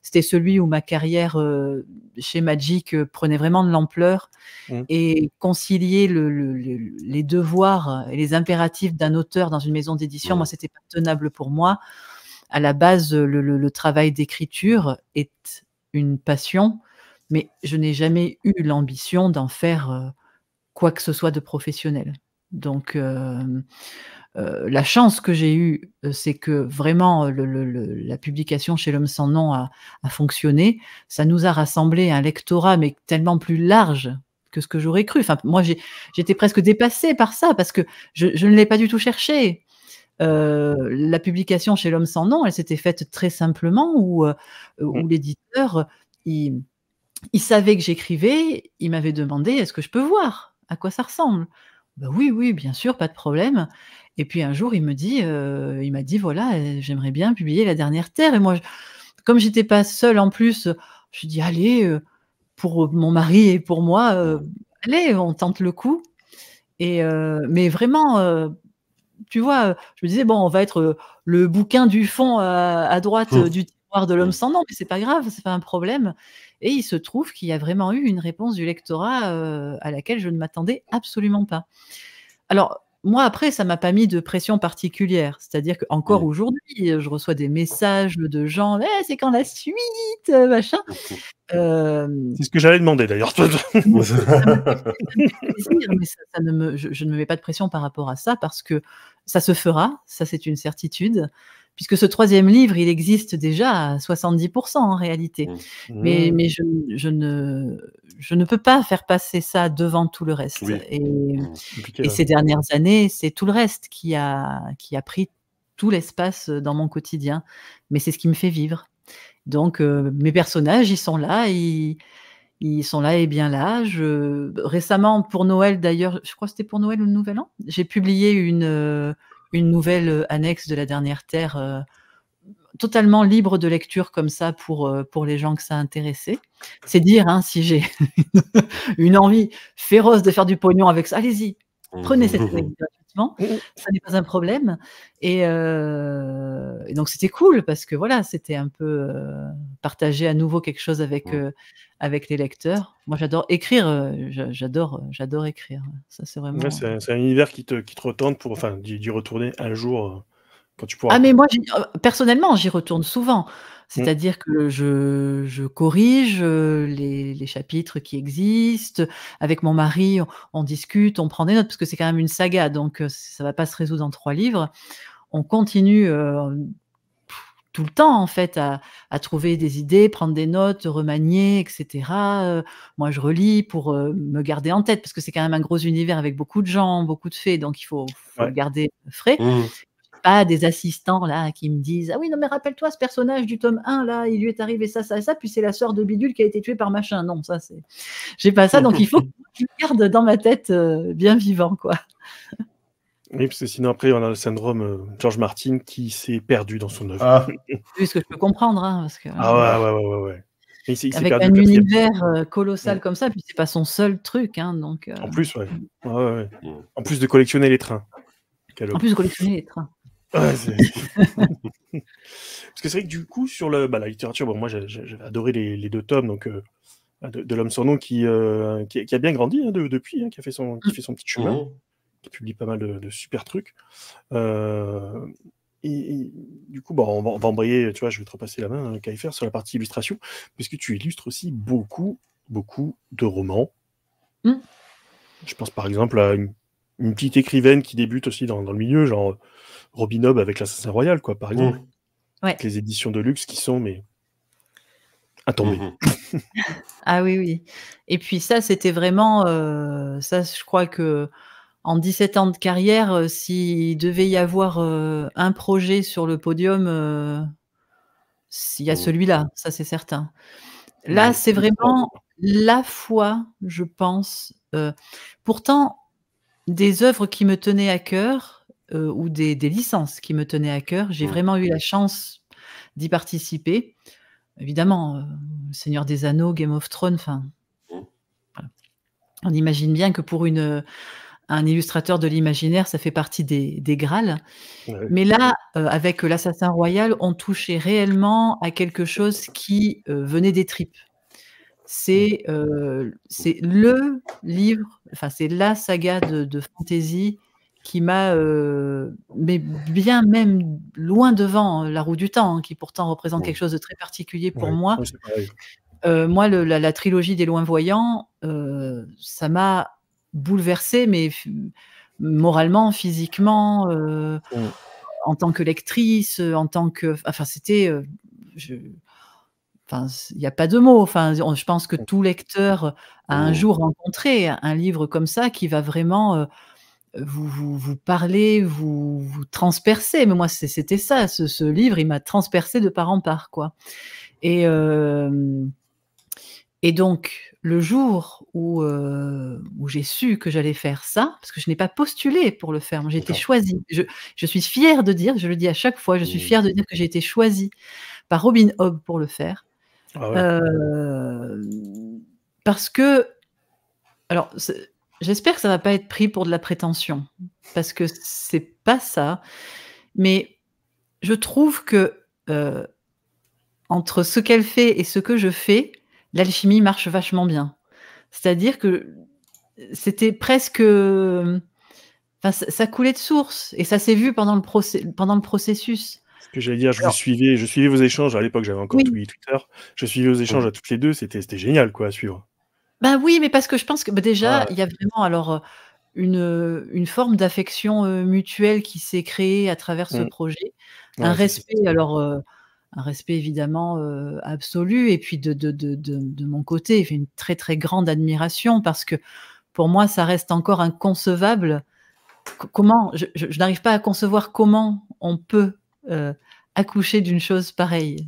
C'était celui où ma carrière euh, chez Magic prenait vraiment de l'ampleur mmh. et concilier le, le, les devoirs et les impératifs d'un auteur dans une maison d'édition, moi, c'était pas tenable pour moi. À la base, le, travail d'écriture est une passion mais je n'ai jamais eu l'ambition d'en faire euh, quoi que ce soit de professionnel. Donc, euh, euh la chance que j'ai eue, euh, c'est que vraiment le, le, la publication chez l'homme sans nom a, a, fonctionné. Ça nous a rassemblé un lectorat, mais tellement plus large que ce que j'aurais cru. Enfin, moi, j'étais presque dépassée par ça parce que je, je ne l'ai pas du tout cherché. Euh, la publication chez l'homme sans nom, elle s'était faite très simplement où, où mm. l'éditeur, il, il savait que j'écrivais, il m'avait demandé est-ce que je peux voir à quoi ça ressemble bah Oui, oui, bien sûr, pas de problème. Et puis un jour, il me dit, euh, il m'a dit voilà, euh, j'aimerais bien publier La dernière terre. Et moi, je, comme j'étais pas seule en plus, je dis allez, euh, pour mon mari et pour moi, allez, on tente le coup. Et mais vraiment, tu vois, je me disais bon, on va être le bouquin du fond à, droite du tiroir de l'homme sans nom, mais c'est pas grave, c'est pas un problème. Et il se trouve qu'il y a vraiment eu une réponse du lectorat euh, à laquelle je ne m'attendais absolument pas. Alors, moi, après, ça ne m'a pas mis de pression particulière. C'est-à-dire qu'encore aujourd'hui, je reçois des messages de gens eh, c'est quand la suite Machin. Euh, c'est ce que j'allais demander d'ailleurs. je, ne me mets pas de pression par rapport à ça parce que ça se fera, ça c'est une certitude puisque ce troisième livre, il existe déjà à 70% en réalité. Mmh. Mais, mmh. je, ne, peux pas faire passer ça devant tout le reste. Et, mmh. ces dernières années, c'est tout le reste qui a, pris tout l'espace dans mon quotidien. Mais c'est ce qui me fait vivre. Donc, euh, mes personnages, ils sont là, ils, sont là et bien là. Je... Récemment, pour Noël d'ailleurs, je crois que c'était pour Noël ou le Nouvel An, j'ai publié une, une nouvelle euh, annexe de la dernière Terre euh, totalement libre de lecture comme ça pour, euh, pour les gens que ça intéressait. C'est dire, hein, si j'ai [laughs] une envie féroce de faire du pognon avec ça, allez-y, Prenez cette mmh, mmh, année gratuitement, mmh. ça n'est pas un problème. Euh, et, donc c'était cool parce que voilà, c'était un peu euh, partager à nouveau quelque chose avec, euh, avec les lecteurs. Moi j'adore écrire, j'adore, j'adore écrire. Ça c'est vraiment. c'est un univers qui te, qui te pour, enfin, d'y retourner un jour quand tu pourras. Ah mais moi personnellement j'y retourne souvent. Mmh. C'est-à-dire que je, corrige les, chapitres qui existent. Avec mon mari, on, discute, on prend des notes, parce que c'est quand même une saga, donc ça ne va pas se résoudre en trois livres. On continue tout le temps, en fait, à, trouver des idées, prendre des notes, remanier, etc. moi, je relis pour me garder en tête, parce que c'est quand même un gros univers avec beaucoup de gens, beaucoup de fées, donc il faut, le garder frais. Mmh pas des assistants là qui me disent Ah oui, non, mais rappelle-toi ce personnage du tome 1, là, il lui est arrivé ça, ça, ça, puis c'est la sœur de Bidule qui a été tuée par machin. Non, ça, c'est. J'ai pas ça, donc il faut que je garde dans ma tête euh, bien vivant, quoi. Oui, parce que sinon, après, on a le syndrome euh, George Martin qui s'est perdu dans son œuvre. C'est ah. [laughs] ce que je peux comprendre. Hein, parce que, ah ouais, euh, ouais, ouais, ouais. ouais. Avec un univers colossal comme ça, puis c'est pas son seul truc. Hein, donc, En plus, ouais. En plus de collectionner les trains. En plus de collectionner les trains. [laughs] Parce que c'est vrai que du coup, sur le, bah, la littérature, bon, moi j'avais adoré les, deux tomes donc, euh, de, l'homme sans nom qui, euh, qui, a bien grandi hein, depuis, hein, qui, a fait son, qui mm. fait son petit chemin, mm-hmm. qui publie pas mal de, super trucs. Euh, et, du coup, bon, bah, on, va, on, embrayer, tu vois, je vais te repasser la main, hein, KFR, sur la partie illustration, parce que tu illustres aussi beaucoup, beaucoup de romans. Mm. Je pense par exemple à une, une petite écrivaine qui débute aussi dans, dans le milieu, genre Robin Hobb avec l'Assassin Royal, quoi, par exemple. Mmh. Les éditions de luxe qui sont, mais. À tomber. Mmh. [laughs] ah oui, oui. Et puis ça, c'était vraiment. Euh, ça, je crois que. En 17 ans de carrière, euh, s'il devait y avoir euh, un projet sur le podium, il y a mmh. celui-là, ça c'est certain. Là, c'est vraiment la foi, je pense. pourtant, des œuvres qui me tenaient à cœur, euh, ou des, licences qui me tenaient à cœur. J'ai vraiment eu la chance d'y participer. Évidemment, euh, Seigneur des Anneaux, Game of Thrones, enfin, on imagine bien que pour une, un illustrateur de l'imaginaire, ça fait partie des, des Graals. Mais là, euh, avec l'Assassin Royal, on touchait réellement à quelque chose qui venait des tripes c'est le livre, enfin c'est la saga de, de fantasy qui m'a, euh, mais bien même loin devant hein, la roue du temps, hein, qui pourtant représente quelque chose de très particulier pour moi. Euh, moi, la, trilogie des loin voyants, euh, ça m'a bouleversée, mais moralement, physiquement, en tant que lectrice, en tant que, enfin, c'était, enfin, il n'y a pas de mots. Enfin, je pense que tout lecteur a un jour rencontré un livre comme ça qui va vraiment vous, vous, vous parlez, vous, vous transpercez. Mais moi, c'était ça, ce, livre, il m'a transpercé de part en part, quoi. Et, euh, et donc, le jour où, euh, où j'ai su que j'allais faire ça, parce que je n'ai pas postulé pour le faire, j'ai été choisie. Je, je, suis fière de dire, je le dis à chaque fois, je suis mmh. fière de dire que j'ai été choisie par Robin Hobb pour le faire. Ah euh, parce que, alors, J'espère que ça va pas être pris pour de la prétention, parce que c'est pas ça. Mais je trouve que euh, entre ce qu'elle fait et ce que je fais, l'alchimie marche vachement bien. C'est-à-dire que c'était presque, euh, enfin, ça coulait de source et ça s'est vu pendant le, pendant le processus. Ce que j'allais dire, je vous suivais, je suivais vos échanges. À l'époque, j'avais encore oui. Twitter. Je suivais vos échanges à toutes les deux. C'était génial, quoi, à suivre. Ben oui, mais parce que je pense que bah, déjà, il y a vraiment alors une, une forme d'affection, mutuelle qui s'est créée à travers ce mmh. projet. Un respect alors, un respect évidemment, absolu et puis de de de de mon côté, une très, très grande admiration parce que pour moi, ça reste encore inconcevable. comment je n'arrive pas à concevoir comment on peut, accoucher d'une chose pareille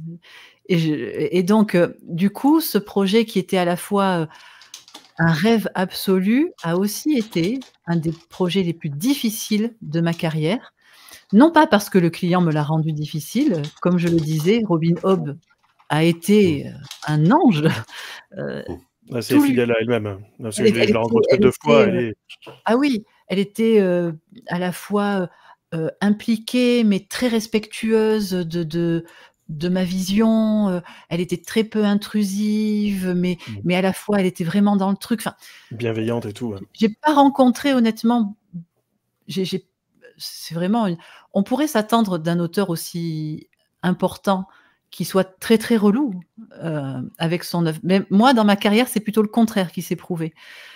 et et donc du coup, ce projet qui était à la fois, un rêve absolu a aussi été un des projets les plus difficiles de ma carrière. Non pas parce que le client me l'a rendu difficile, comme je le disais, Robin Hobb a été euh, un ange. Euh, ah, c'est fidèle à elle-même. Hein. je l'ai deux fois. Euh, ah oui, elle était à la fois impliquée, mais très respectueuse de, de, de ma vision. Euh, elle était très peu intrusive, mais, mmh. mais à la fois, elle était vraiment dans le truc. Bienveillante et tout. J'ai pas rencontré, honnêtement, c'est vraiment. On pourrait s'attendre d'un auteur aussi important qui soit très très relou euh, avec son œuvre. Mais moi, dans ma carrière, c'est plutôt le contraire qui s'est prouvé.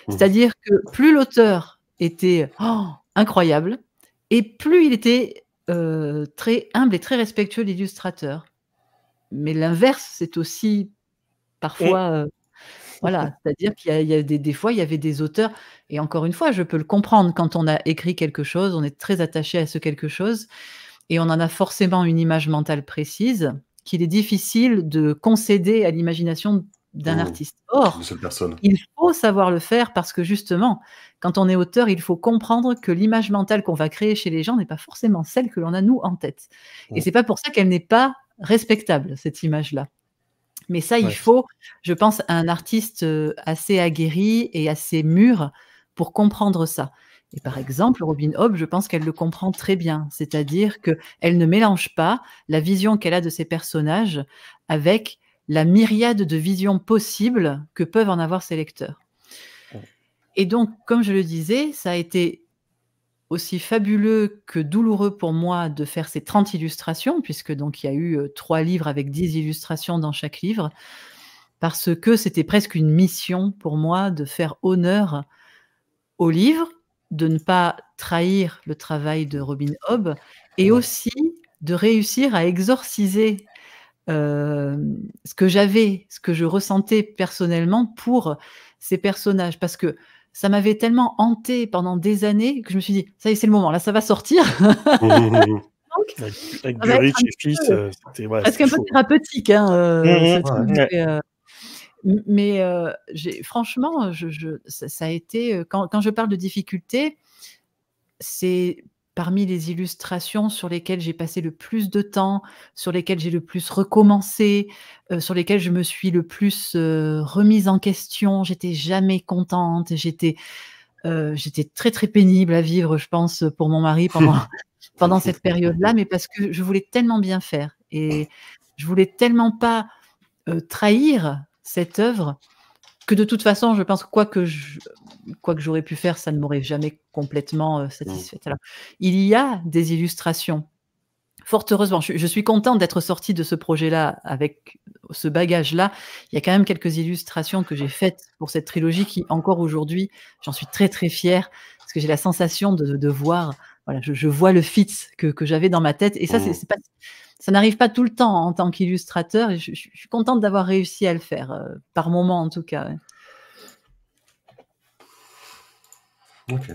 Mmh. C'est-à-dire que plus l'auteur était oh, incroyable, et plus il était euh, très humble et très respectueux de l'illustrateur mais l'inverse, c'est aussi parfois. Euh, voilà, [laughs] c'est-à-dire qu'il y, a, des, fois, il y avait des auteurs, et encore une fois, je peux le comprendre, quand on a écrit quelque chose, on est très attaché à ce quelque chose, et on en a forcément une image mentale précise, qu'il est difficile de concéder à l'imagination d'un mmh. artiste. Or, il faut savoir le faire parce que justement, quand on est auteur, il faut comprendre que l'image mentale qu'on va créer chez les gens n'est pas forcément celle que l'on a nous en tête. Et mmh. c'est pas pour ça qu'elle n'est pas respectable, cette image-là. Mais ça, il faut, je pense, un artiste euh, assez aguerri et assez mûr pour comprendre ça. Et par exemple, Robin Hobb, je pense qu'elle le comprend très bien, c'est-à-dire qu'elle ne mélange pas la vision qu'elle a de ses personnages avec la myriade de visions possibles que peuvent en avoir ses lecteurs. Et donc, comme je le disais, ça a été aussi fabuleux que douloureux pour moi de faire ces 30 illustrations, puisque donc il y a eu trois livres avec 10 illustrations dans chaque livre, parce que c'était presque une mission pour moi de faire honneur au livre, de ne pas trahir le travail de Robin Hobb, et aussi de réussir à exorciser ce que j'avais, ce que je ressentais personnellement pour ces personnages. Parce que ça m'avait tellement hanté pendant des années que je me suis dit, ça y est, c'est le moment, là, ça va sortir. [laughs] avec Gurry et fils, euh, c'était ouais, Parce qu'un peu thérapeutique, hein, mais franchement, je, ça, ça, a été euh, quand, quand je parle de difficultés, c'est parmi les illustrations sur lesquelles j'ai passé le plus de temps, sur lesquelles j'ai le plus recommencé, euh, sur lesquelles je me suis le plus euh, remise en question. J'étais jamais contente, euh, j'étais très très pénible à vivre, je pense, pour mon mari pendant, [laughs] [laughs] pendant cette période-là, mais parce que je voulais tellement bien faire et je voulais tellement pas trahir cette œuvre que de toute façon, je pense que quoi que je, quoi que j'aurais pu faire, ça ne m'aurait jamais complètement euh, satisfaite. Alors, il y a des illustrations. Fort heureusement, je, suis contente d'être sortie de ce projet-là avec ce bagage-là. Il y a quand même quelques illustrations que j'ai faites pour cette trilogie qui, encore aujourd'hui, j'en suis très très fière parce que j'ai la sensation de, voir, voilà, je, vois le fit que, que j'avais dans ma tête. Et ça, c'est mmh. ça n'arrive pas tout le temps en tant qu'illustrateur. Je, je, suis contente d'avoir réussi à le faire, euh, par moment en tout cas. Ok.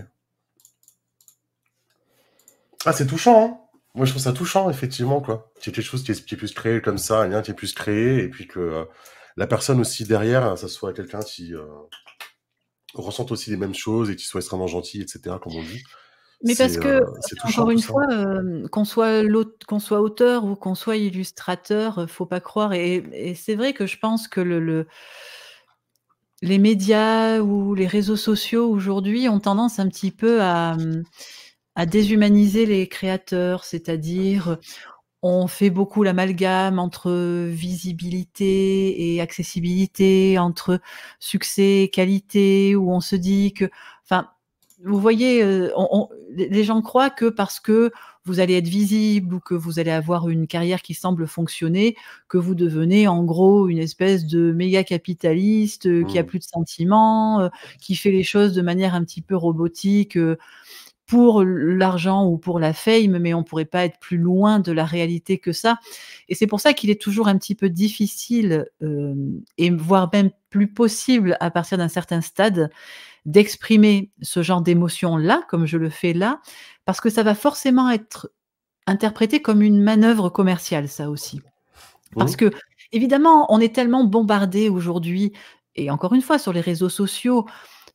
Ah, c'est touchant, hein Moi, je trouve ça touchant, effectivement, quoi. C'est quelque chose qui, est, plus créé créé comme ça, un lien qui plus créé, et puis que euh, la personne aussi derrière, ça soit quelqu'un qui ressent euh, ressente aussi les mêmes choses et qui soit extrêmement gentil, etc., comme on dit. Mais parce que, euh, encore une fois, qu'on soit, qu'on soit auteur ou qu'on soit illustrateur, faut pas croire. Et, c'est vrai que je pense que le les médias ou les réseaux sociaux aujourd'hui ont tendance un petit peu à, à déshumaniser les créateurs, c'est-à-dire on fait beaucoup l'amalgame entre visibilité et accessibilité, entre succès et qualité, où on se dit que, enfin, vous voyez, euh, les gens croient que parce que vous allez être visible ou que vous allez avoir une carrière qui semble fonctionner, que vous devenez en gros une espèce de méga capitaliste euh, qui a mmh. plus de sentiments, euh, qui fait les choses de manière un petit peu robotique. Euh, pour l'argent ou pour la fame, mais on pourrait pas être plus loin de la réalité que ça. Et c'est pour ça qu'il est toujours un petit peu difficile, et voire même plus possible à partir d'un certain stade, d'exprimer ce genre d'émotion-là, comme je le fais là, parce que ça va forcément être interprété comme une manœuvre commerciale, ça aussi. Parce que, évidemment, on est tellement bombardé aujourd'hui, et encore une fois, sur les réseaux sociaux,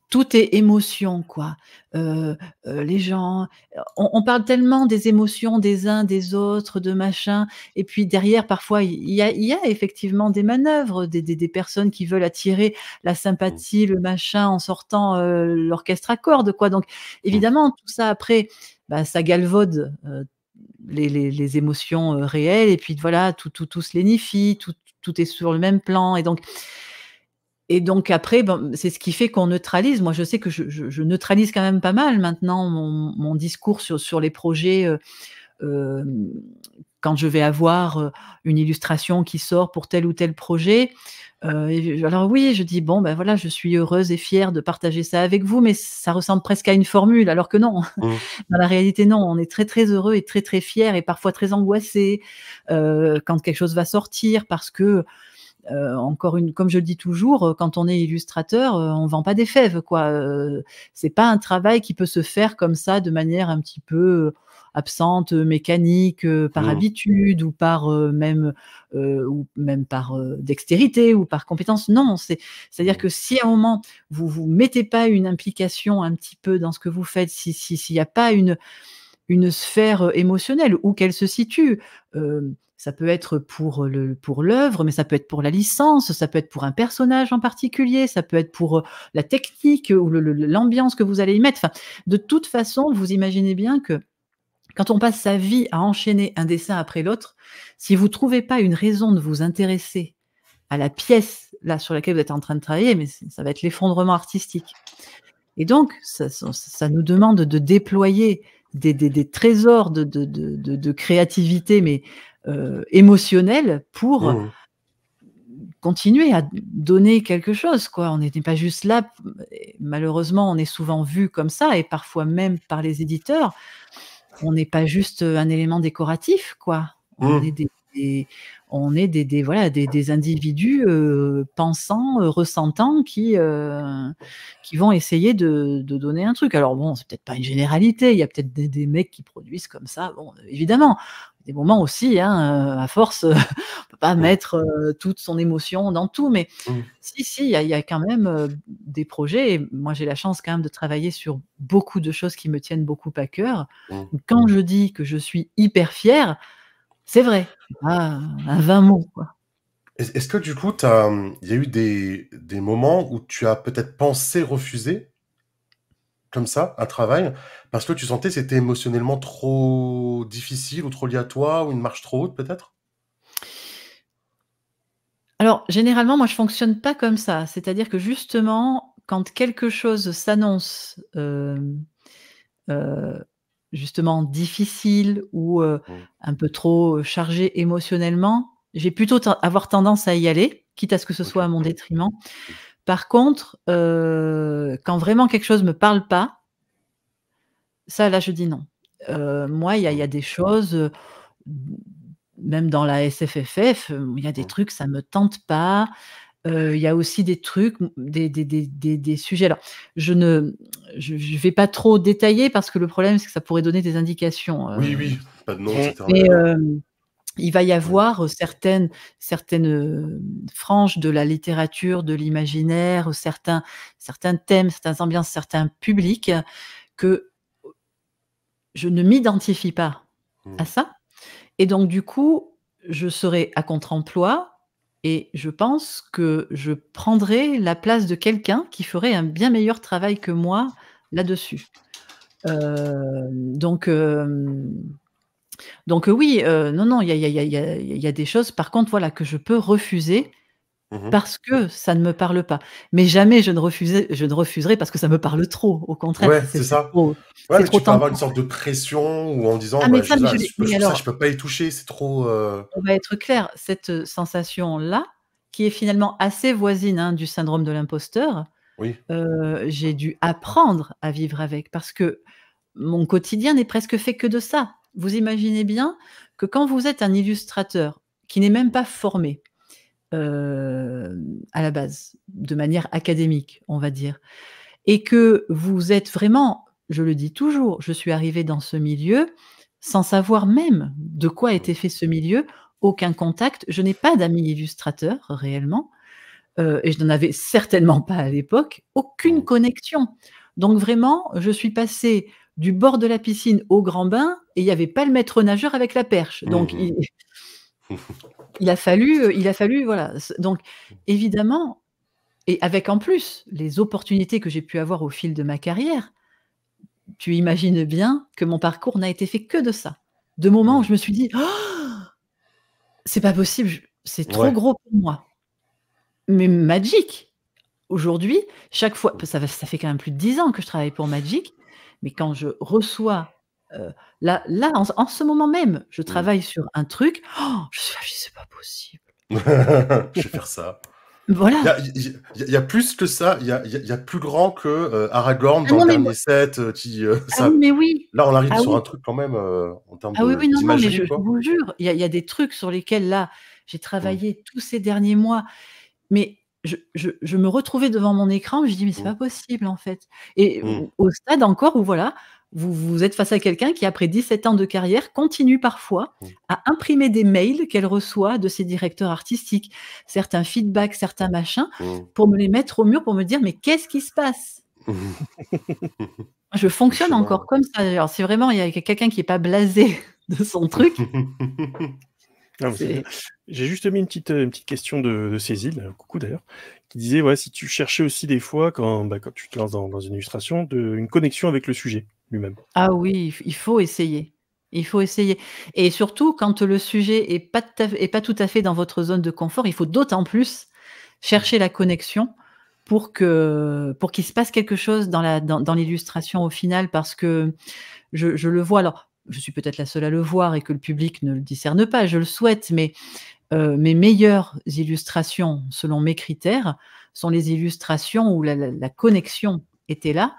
tout est émotion, quoi. Euh, euh, les gens, on, parle tellement des émotions des uns, des autres, de machin. Et puis derrière, parfois, il y a, effectivement des manœuvres, des, personnes qui veulent attirer la mmh. sympathie, le machin, en sortant euh, l'orchestre à cordes, quoi. Donc, mmh. évidemment, tout ça après, bah, ça galvaude. Les, émotions réelles et puis voilà tout tout se lénifie tout tout est sur le même plan et donc et donc après, c'est ce qui fait qu'on neutralise. Moi, je sais que je, neutralise quand même pas mal maintenant mon, discours sur, les projets. Euh, euh, quand je vais avoir euh, une illustration qui sort pour tel ou tel projet, alors oui, je dis bon ben voilà, je suis heureuse et fière de partager ça avec vous, mais ça ressemble presque à une formule, alors que non, mmh. [laughs] dans la réalité non, on est très très heureux et très très fier et parfois très angoissés quand quelque chose va sortir parce que euh, encore une, comme je le dis toujours, euh, quand on est illustrateur, euh, on vend pas des fèves, quoi. c'est pas un travail qui peut se faire comme ça de manière un petit peu absente, mécanique, par mmh. habitude ou par même ou même par dextérité ou par compétence. Non, c'est c'est à dire mmh. que si à un moment vous vous mettez pas une implication un petit peu dans ce que vous faites, si s'il n'y a pas une une sphère émotionnelle où qu'elle se situe. Ça peut être pour euh, le pour l'œuvre, mais ça peut être pour la licence, ça peut être pour un personnage en particulier, ça peut être pour euh, la technique ou l'ambiance que vous allez y mettre. de toute façon, vous imaginez bien que quand on passe sa vie à enchaîner un dessin après l'autre, si vous trouvez pas une raison de vous intéresser à la pièce là sur laquelle vous êtes en train de travailler, mais ça va être l'effondrement artistique. Et donc, ça, nous demande de déployer des, trésors de, de, de créativité, mais euh, émotionnel pour mmh. continuer à donner quelque chose. Quoi. On n'était pas juste là. Malheureusement, on est souvent vu comme ça, et parfois même par les éditeurs. On n'est pas juste un élément décoratif, quoi. On mmh. est des on est des, individus euh, pensants, euh, ressentants, euh, qui, vont essayer de, donner un truc. Alors bon, c'est peut-être pas une généralité, il y a peut-être des, mecs qui produisent comme ça, évidemment. Des moments aussi, hein, à force, [laughs] on peut pas mm. mettre toute son émotion dans tout, mais mm. si, si, il y, a quand même des projets. moi, j'ai la chance quand même de travailler sur beaucoup de choses qui me tiennent beaucoup à cœur. Mm. Quand je dis que je suis hyper fière, c'est vrai. Ah, à 20 mots, Est-ce que du coup, hum, il y a eu des, moments où tu as peut-être pensé refuser, comme ça, à travail, parce que tu sentais que c'était émotionnellement trop difficile ou trop lié à toi, ou une marche trop haute peut-être Alors, généralement, moi, je fonctionne pas comme ça. C'est-à-dire que justement, quand quelque chose s'annonce euh, euh, justement difficile ou euh, mmh. un peu trop euh, chargé émotionnellement, j'ai plutôt avoir tendance à y aller, quitte à ce que ce soit à mon mmh. détriment. Mmh. Par contre, euh, quand vraiment quelque chose me parle pas, ça là je dis non. moi, il y, y, a des choses, même dans la SFFF, il y a des trucs ça me tente pas il y a aussi des trucs, des, des, des, des sujets. Alors, je ne je, vais pas trop détailler parce que le problème, c'est que ça pourrait donner des indications. oui, oui, pas de nom, etc. Mais, il va y mmh. avoir certaines, certaines franges de la littérature, de l'imaginaire, certains, certains thèmes, certaines ambiances, certains publics que je ne m'identifie pas à mmh. ça. Et donc, du coup, je serai à contre-emploi et je pense que je prendrais la place de quelqu'un qui ferait un bien meilleur travail que moi là-dessus. Euh, donc, euh, donc euh, oui, non, non, il y a, y, a, y a, des choses, par contre, voilà, que je peux refuser Mmh parce que ça ne me parle pas. Mais jamais je ne, refusais, je ne refuserai parce que ça me parle trop. Au contraire, c'est ça. tu peux avoir une sorte de pression ou en disant ah, bah, je, ne peux, pas y toucher, c'est trop. Euh On va être clair, cette sensation-là, qui est finalement assez voisine hein, du syndrome de l'imposteur, euh, j'ai dû apprendre à vivre avec parce que mon quotidien n'est presque fait que de ça. Vous imaginez bien que quand vous êtes un illustrateur qui n'est même pas formé, euh, à la base, de manière académique, on va dire, et que vous êtes vraiment, je le dis toujours, je suis arrivée dans ce milieu sans savoir même de quoi était fait ce milieu, aucun contact, je n'ai pas d'amis illustrateurs réellement, euh, et je n'en avais certainement pas à l'époque, aucune mmh. connexion. Donc vraiment, je suis passée du bord de la piscine au grand bain et il n'y avait pas le maître nageur avec la perche. Donc mmh il, [laughs] il a fallu, euh, il a fallu, voilà. Donc, évidemment, et avec en plus les opportunités que j'ai pu avoir au fil de ma carrière, tu imagines bien que mon parcours n'a été fait que de ça. De moments où je me suis dit, oh, c'est pas possible, c'est trop gros pour moi. Mais Magic, aujourd'hui, chaque fois, ça, ça fait quand même plus de dix ans que je travaille pour Magic, mais quand je reçois là, là en, ce moment même, je mmh. travaille sur un truc. Oh, je suis c'est pas possible. [laughs] je vais faire ça. Voilà. Il y, a plus que ça, il y a, plus grand que Aragorn ah dans le dernier set. Ah mais Là, on arrive ah sur un truc quand même en termes de. Ah oui, mais je, vous jure, il y, a des trucs sur lesquels là, j'ai mmh. travaillé tous ces derniers mois, mais je, me retrouvais devant mon écran, je dis, mais c'est mmh. pas possible en fait. Et au stade encore où voilà, vous, vous êtes face à quelqu'un qui, après 17 ans de carrière, continue parfois à imprimer des mails qu'elle reçoit de ses directeurs artistiques, certains feedbacks, certains machins, mm. pour me les mettre au mur, pour me dire, mais qu'est-ce qui se passe Je fonctionne encore comme ça. Alors, si vraiment il y a quelqu'un qui n'est pas blasé [laughs] de son truc, [laughs] ah, J'ai juste mis une petite, question de, de Cécile, coucou d'ailleurs, qui disait si tu cherchais aussi des fois, quand, bah, tu te lances dans, une illustration, une connexion avec le sujet même Ah oui, il faut essayer. Il faut essayer. Et surtout, quand le sujet n'est pas, pas tout à fait dans votre zone de confort, il faut d'autant plus chercher la connexion pour que pour qu'il se passe quelque chose dans dans, l'illustration au final parce que je, le vois alors je suis peut-être la seule à le voir et que le public ne le discerne pas je le souhaite mais euh, mes meilleures illustrations selon mes critères sont les illustrations où la connexion était là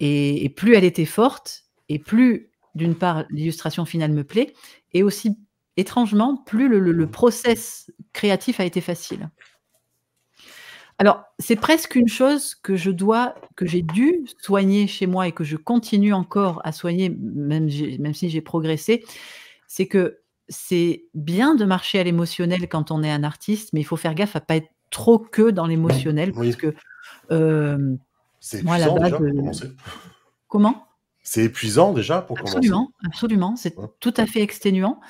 et, plus elle était forte, et plus, d'une part, l'illustration finale me plaît, et aussi, étrangement, plus le, process créatif a été facile. Alors, c'est presque une chose que je dois, que j'ai dû soigner chez moi et que je continue encore à soigner, même, même si j'ai progressé, c'est que c'est bien de marcher à l'émotionnel quand on est un artiste, mais il faut faire gaffe à pas être trop que dans l'émotionnel, parce que euh, euh, c'est épuisant déjà pour commencer. Comment c'est épuisant déjà pour absolument, commencer. Absolument, c'est tout à fait exténuant.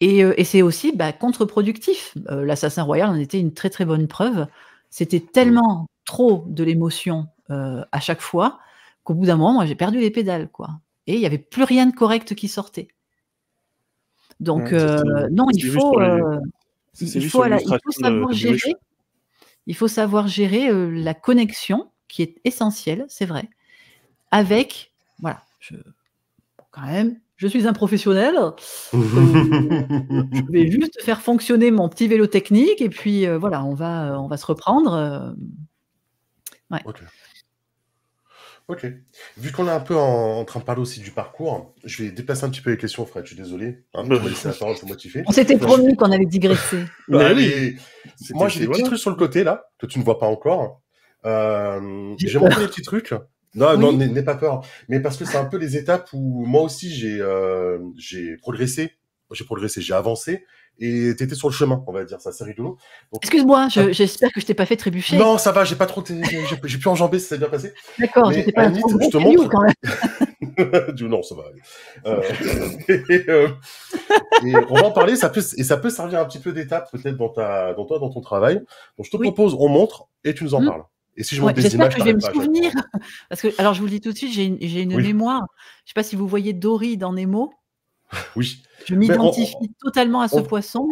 Et, euh, c'est aussi bah, contre-productif. Euh, L'Assassin Royal en était une très très bonne preuve. C'était tellement trop de l'émotion à chaque fois qu'au bout d'un moment, moi j'ai perdu les pédales. quoi. Et il n'y avait plus rien de correct qui sortait. Donc, non, il faut, il, faut savoir gérer, il faut savoir gérer la connexion qui est essentiel, c'est vrai, avec, voilà, quand même, je suis un professionnel, euh, je vais [laughs] juste faire fonctionner mon petit vélo technique, et puis euh, voilà, on va, euh, on va se reprendre. Ok. Vu qu'on est un peu en, train de parler aussi du parcours, je vais déplacer un petit peu les questions, Fred. Je suis désolé. Hein, on s'était promis qu'on allait digresser. Bah moi, j'ai des petits trucs sur le côté, là, que tu ne vois pas encore. Euh, j'ai montré [laughs] des petits trucs. Non, non, n'aie pas peur. Hein. Mais parce que c'est un peu les étapes où moi aussi j'ai euh, j'ai progressé, j'ai progressé, j'ai avancé et t'étais sur le chemin, on va dire, ça c'est rigolo. Excuse-moi, j'espère que je t'ai pas fait trébucher. Non, ça va, j'ai pas trop, j'ai, pu enjamber, ça s'est bien passé. D'accord, j'étais pas je te montre... du, non, ça va. Euh, [laughs] euh, et, on va en parler, ça peut et ça peut servir un petit peu d'étape peut-être dans ta, dans toi, dans ton travail. Donc je te propose, on montre et tu nous en mmh. parles. J'espère que je vais me souvenir. [laughs] Parce que, alors, je vous le dis tout de suite, j'ai une, une mémoire. Je ne sais pas si vous voyez Dory dans Nemo. Oui. Je m'identifie totalement à ce poisson.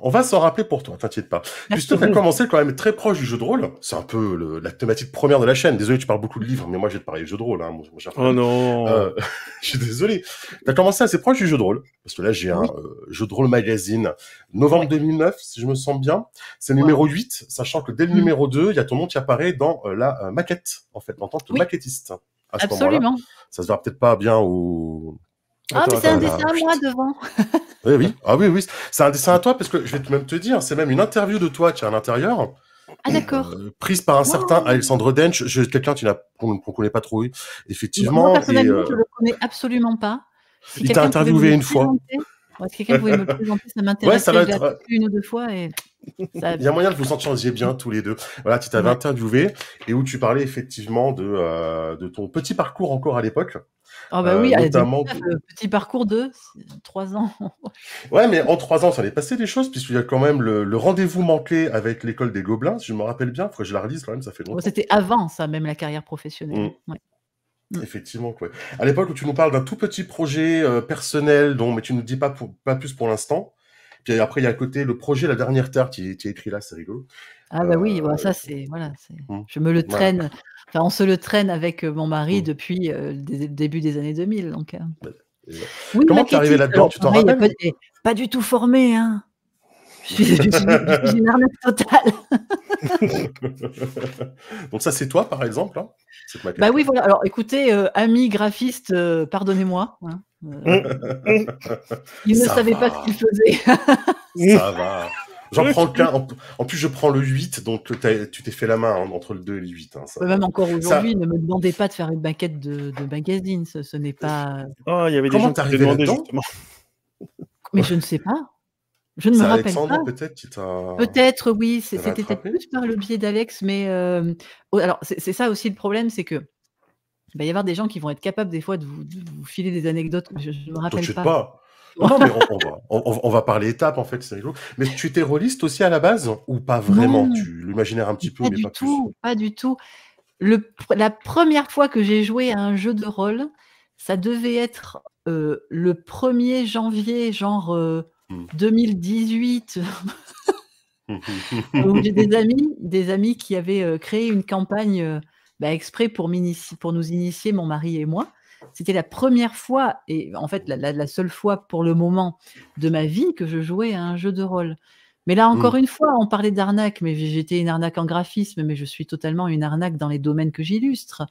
On va s'en rappeler pour toi, t'inquiète pas. [laughs] Juste, t'as commencé quand même très proche du jeu de rôle. C'est un peu la thématique première de la chaîne. Désolé, tu parles beaucoup de livres, mais moi j'ai parlé du jeu de rôle. Hein, oh non euh, [laughs] Je suis désolé. T'as commencé assez proche du jeu de rôle, parce que là j'ai un euh, jeu de rôle magazine, novembre 2009, si je me sens bien. C'est numéro 8, sachant que dès le hmm. numéro 2, il y a ton nom qui apparaît dans euh, la maquette, en fait, en tant que maquettiste. Hein, Absolument. Ça se verra peut-être pas bien au ah, mais c'est un dessin à moi devant. oui, [laughs] eh oui. Ah oui, oui. C'est un dessin à toi parce que je vais même te dire, c'est même une interview de toi qui est à l'intérieur. Ah d'accord. Euh, prise par un certain Alexandre Dench, quelqu'un qu'on ne connaît pas trop, effectivement. personnellement, euh, je ne le connais absolument pas. Il t'a interviewé une fois. quelqu'un pouvait me [laughs] présenter, ça m'intéresse. Ouais, ça une ou deux fois. Et... Il y a moyen de vous entendiez bien tous les deux. Voilà, tu t'avais ouais. interviewé et où tu parlais effectivement de, euh, de ton petit parcours encore à l'époque. Ah bah oui, euh, notamment... Euh, petit parcours de 3 ans. [laughs] ouais, mais en 3 ans, ça allait passer des choses, puisqu'il y a quand même le, rendez-vous manqué avec l'école des Gobelins, si je me rappelle bien, faut que je la relise quand même, ça fait oh, longtemps. C'était avant ça, même la carrière professionnelle. Mm. Ouais. Mm. Effectivement, quoi. À l'époque où tu nous parles d'un tout petit projet personnel, dont mais tu ne dis pas, pas plus pour l'instant, puis après, il y a à côté le projet La Dernière Terre qui, est écrit là, c'est rigolo. Ah bah oui, euh, bah ça euh, c'est voilà, hmm. je me le traîne. Enfin, on se le traîne avec euh, mon mari hmm. depuis le début des années 2000. Donc, bah, Comment tu es arrivé là-dedans Tu t'en pas, du tout formé, hein. J'ai une totale. Donc ça, c'est toi, par exemple Bah oui, voilà. Alors écoutez, amis ami graphiste, pardonnez-moi. Hein, il ne savaient savait pas ce qu'il faisait. ça va. J'en prends le En, plus, je prends le 8, donc tu t'es fait la main entre le 2 et le 8. Même encore aujourd'hui, ne me demandez pas de faire une maquette de, magazine. Ce, n'est pas. il y avait des gens qui Mais je ne sais pas. Je ne me rappelle pas. Peut-être Peut-être, oui. C'était peut-être plus par le biais d'Alex, mais euh, alors c'est ça aussi le problème, c'est que il va y avoir des gens qui vont être capables des fois de vous, filer des anecdotes. Je ne me rappelle pas. pas. Non, mais on, va, parler étape en fait, c'est rigolo. Mais tu étais rôliste aussi à la base ou pas vraiment Tu l'imaginais un petit peu, mais pas tout, Pas du tout. la première fois que j'ai joué à un jeu de rôle, ça devait être euh, le 1er janvier, genre. Euh, 2018. Mmh. Mmh. j'ai des [laughs] amis, des amis qui avaient euh, créé une campagne euh, bah, exprès pour, nous initier, mon mari et moi. C'était la première fois, et en fait la, seule fois pour le moment de ma vie que je jouais à un jeu de rôle. Mais là encore mmh. une fois, on parlait d'arnaque, mais j'étais une arnaque en graphisme, mais je suis totalement une arnaque dans les domaines que j'illustre.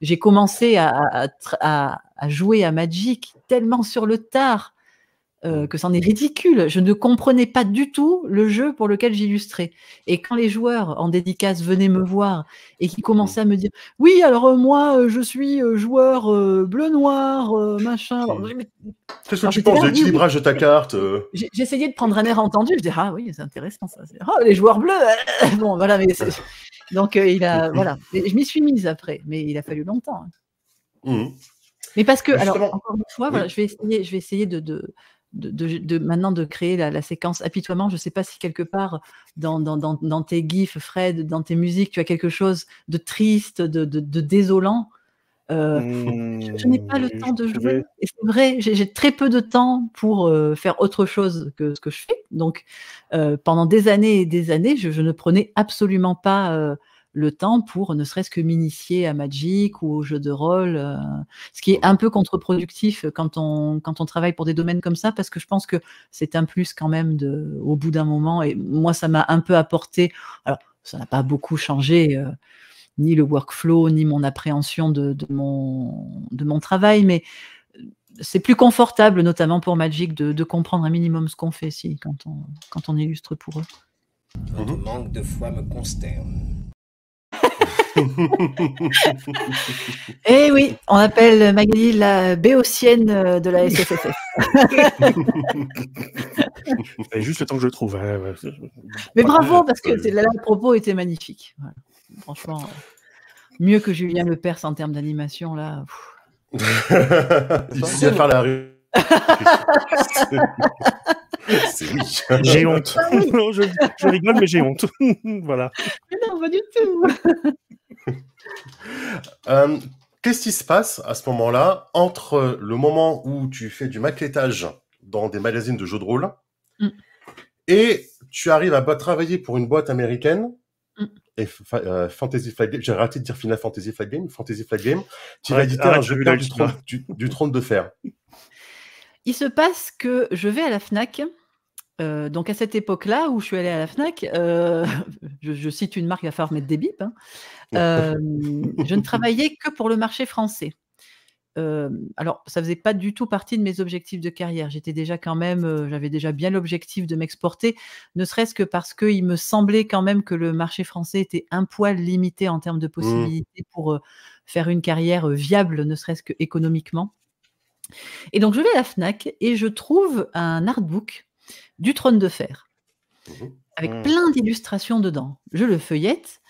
J'ai commencé à, à, jouer à Magic tellement sur le tard euh, mmh. que c'en est ridicule. Je ne comprenais pas du tout le jeu pour lequel j'illustrais. Et quand les joueurs en dédicace venaient me voir et qui mmh. commençaient à me dire Oui, alors euh, moi, euh, je suis joueur bleu-noir, machin. Mmh. Qu'est-ce que tu penses de l'équilibrage de ta carte J'essayais de prendre un air entendu. Je disais Ah oui, c'est intéressant ça. Oh, les joueurs bleus Bon, voilà, [laughs] Donc, il a. voilà. je m'y suis mise après, mais il a fallu longtemps. Hein. Mais parce que, bah, alors, encore une fois, je vais essayer, je vais essayer de de, maintenant de créer la, séquence apitoiement. Je ne sais pas si quelque part dans, dans, tes gifs, Fred, dans tes musiques, tu as quelque chose de triste, de, désolant. Euh, je, n'ai pas le hmm, temps de jouer. Et c'est vrai, j'ai très peu de temps pour euh, faire autre chose que ce que je fais. Donc, euh, pendant des années et des années, je, je ne prenais absolument pas le temps pour ne serait-ce que m'initier à Magic ou au jeu de rôle, euh, ce qui est un peu contre-productif quand on, quand on travaille pour des domaines comme ça, parce que je pense que c'est un plus quand même de, au bout d'un moment. Et moi, ça m'a un peu apporté, alors ça n'a pas beaucoup changé. Euh, ni le workflow, ni mon appréhension de, mon, de mon travail, mais euh, c'est plus confortable, notamment pour Magic, de, comprendre un minimum ce qu'on fait si, quand, on, quand on illustre pour eux. Mhm. manque de foi me consterne. Eh oui, on appelle Magali la béotienne euh, de la SFFF. [laughs] juste le temps que je trouve. Hein, mais bravo, parce que le propos était magnifique. Franchement, mieux que Julien Lepers en termes d'animation, là. [laughs] faire la rue. [laughs] j'ai honte. Ah je, rigole, mais j'ai honte. voilà. non, pas du tout. [laughs] Euh, qu'est-ce qui se passe à ce moment-là entre le moment où tu fais du maquettage dans des magazines de jeux de rôle mm. et tu arrives à travailler pour une boîte américaine mm. et euh, Fantasy Flag Game, j'ai raté de dire Final Fantasy Flag Game, Fantasy Flag Game, tu vas éditer un jeu du, du trône de fer. Il se passe que je vais à la FNAC euh, donc à cette époque-là où je suis allée à la Fnac, euh, [laughs] je, cite une marque, il va falloir mettre des bips, hein, euh, je ne travaillais que pour le marché français. alors ça faisait pas du tout partie de mes objectifs de carrière. J'étais déjà quand même, j'avais déjà bien l'objectif de m'exporter, ne serait-ce que parce qu'il me semblait quand même que le marché français était un poil limité en termes de mmh. possibilités pour faire une carrière viable, ne serait-ce que économiquement. Et donc je vais à la Fnac et je trouve un artbook du trône de fer, mhm. avec hmm. plein d'illustrations dedans. Je le feuillette.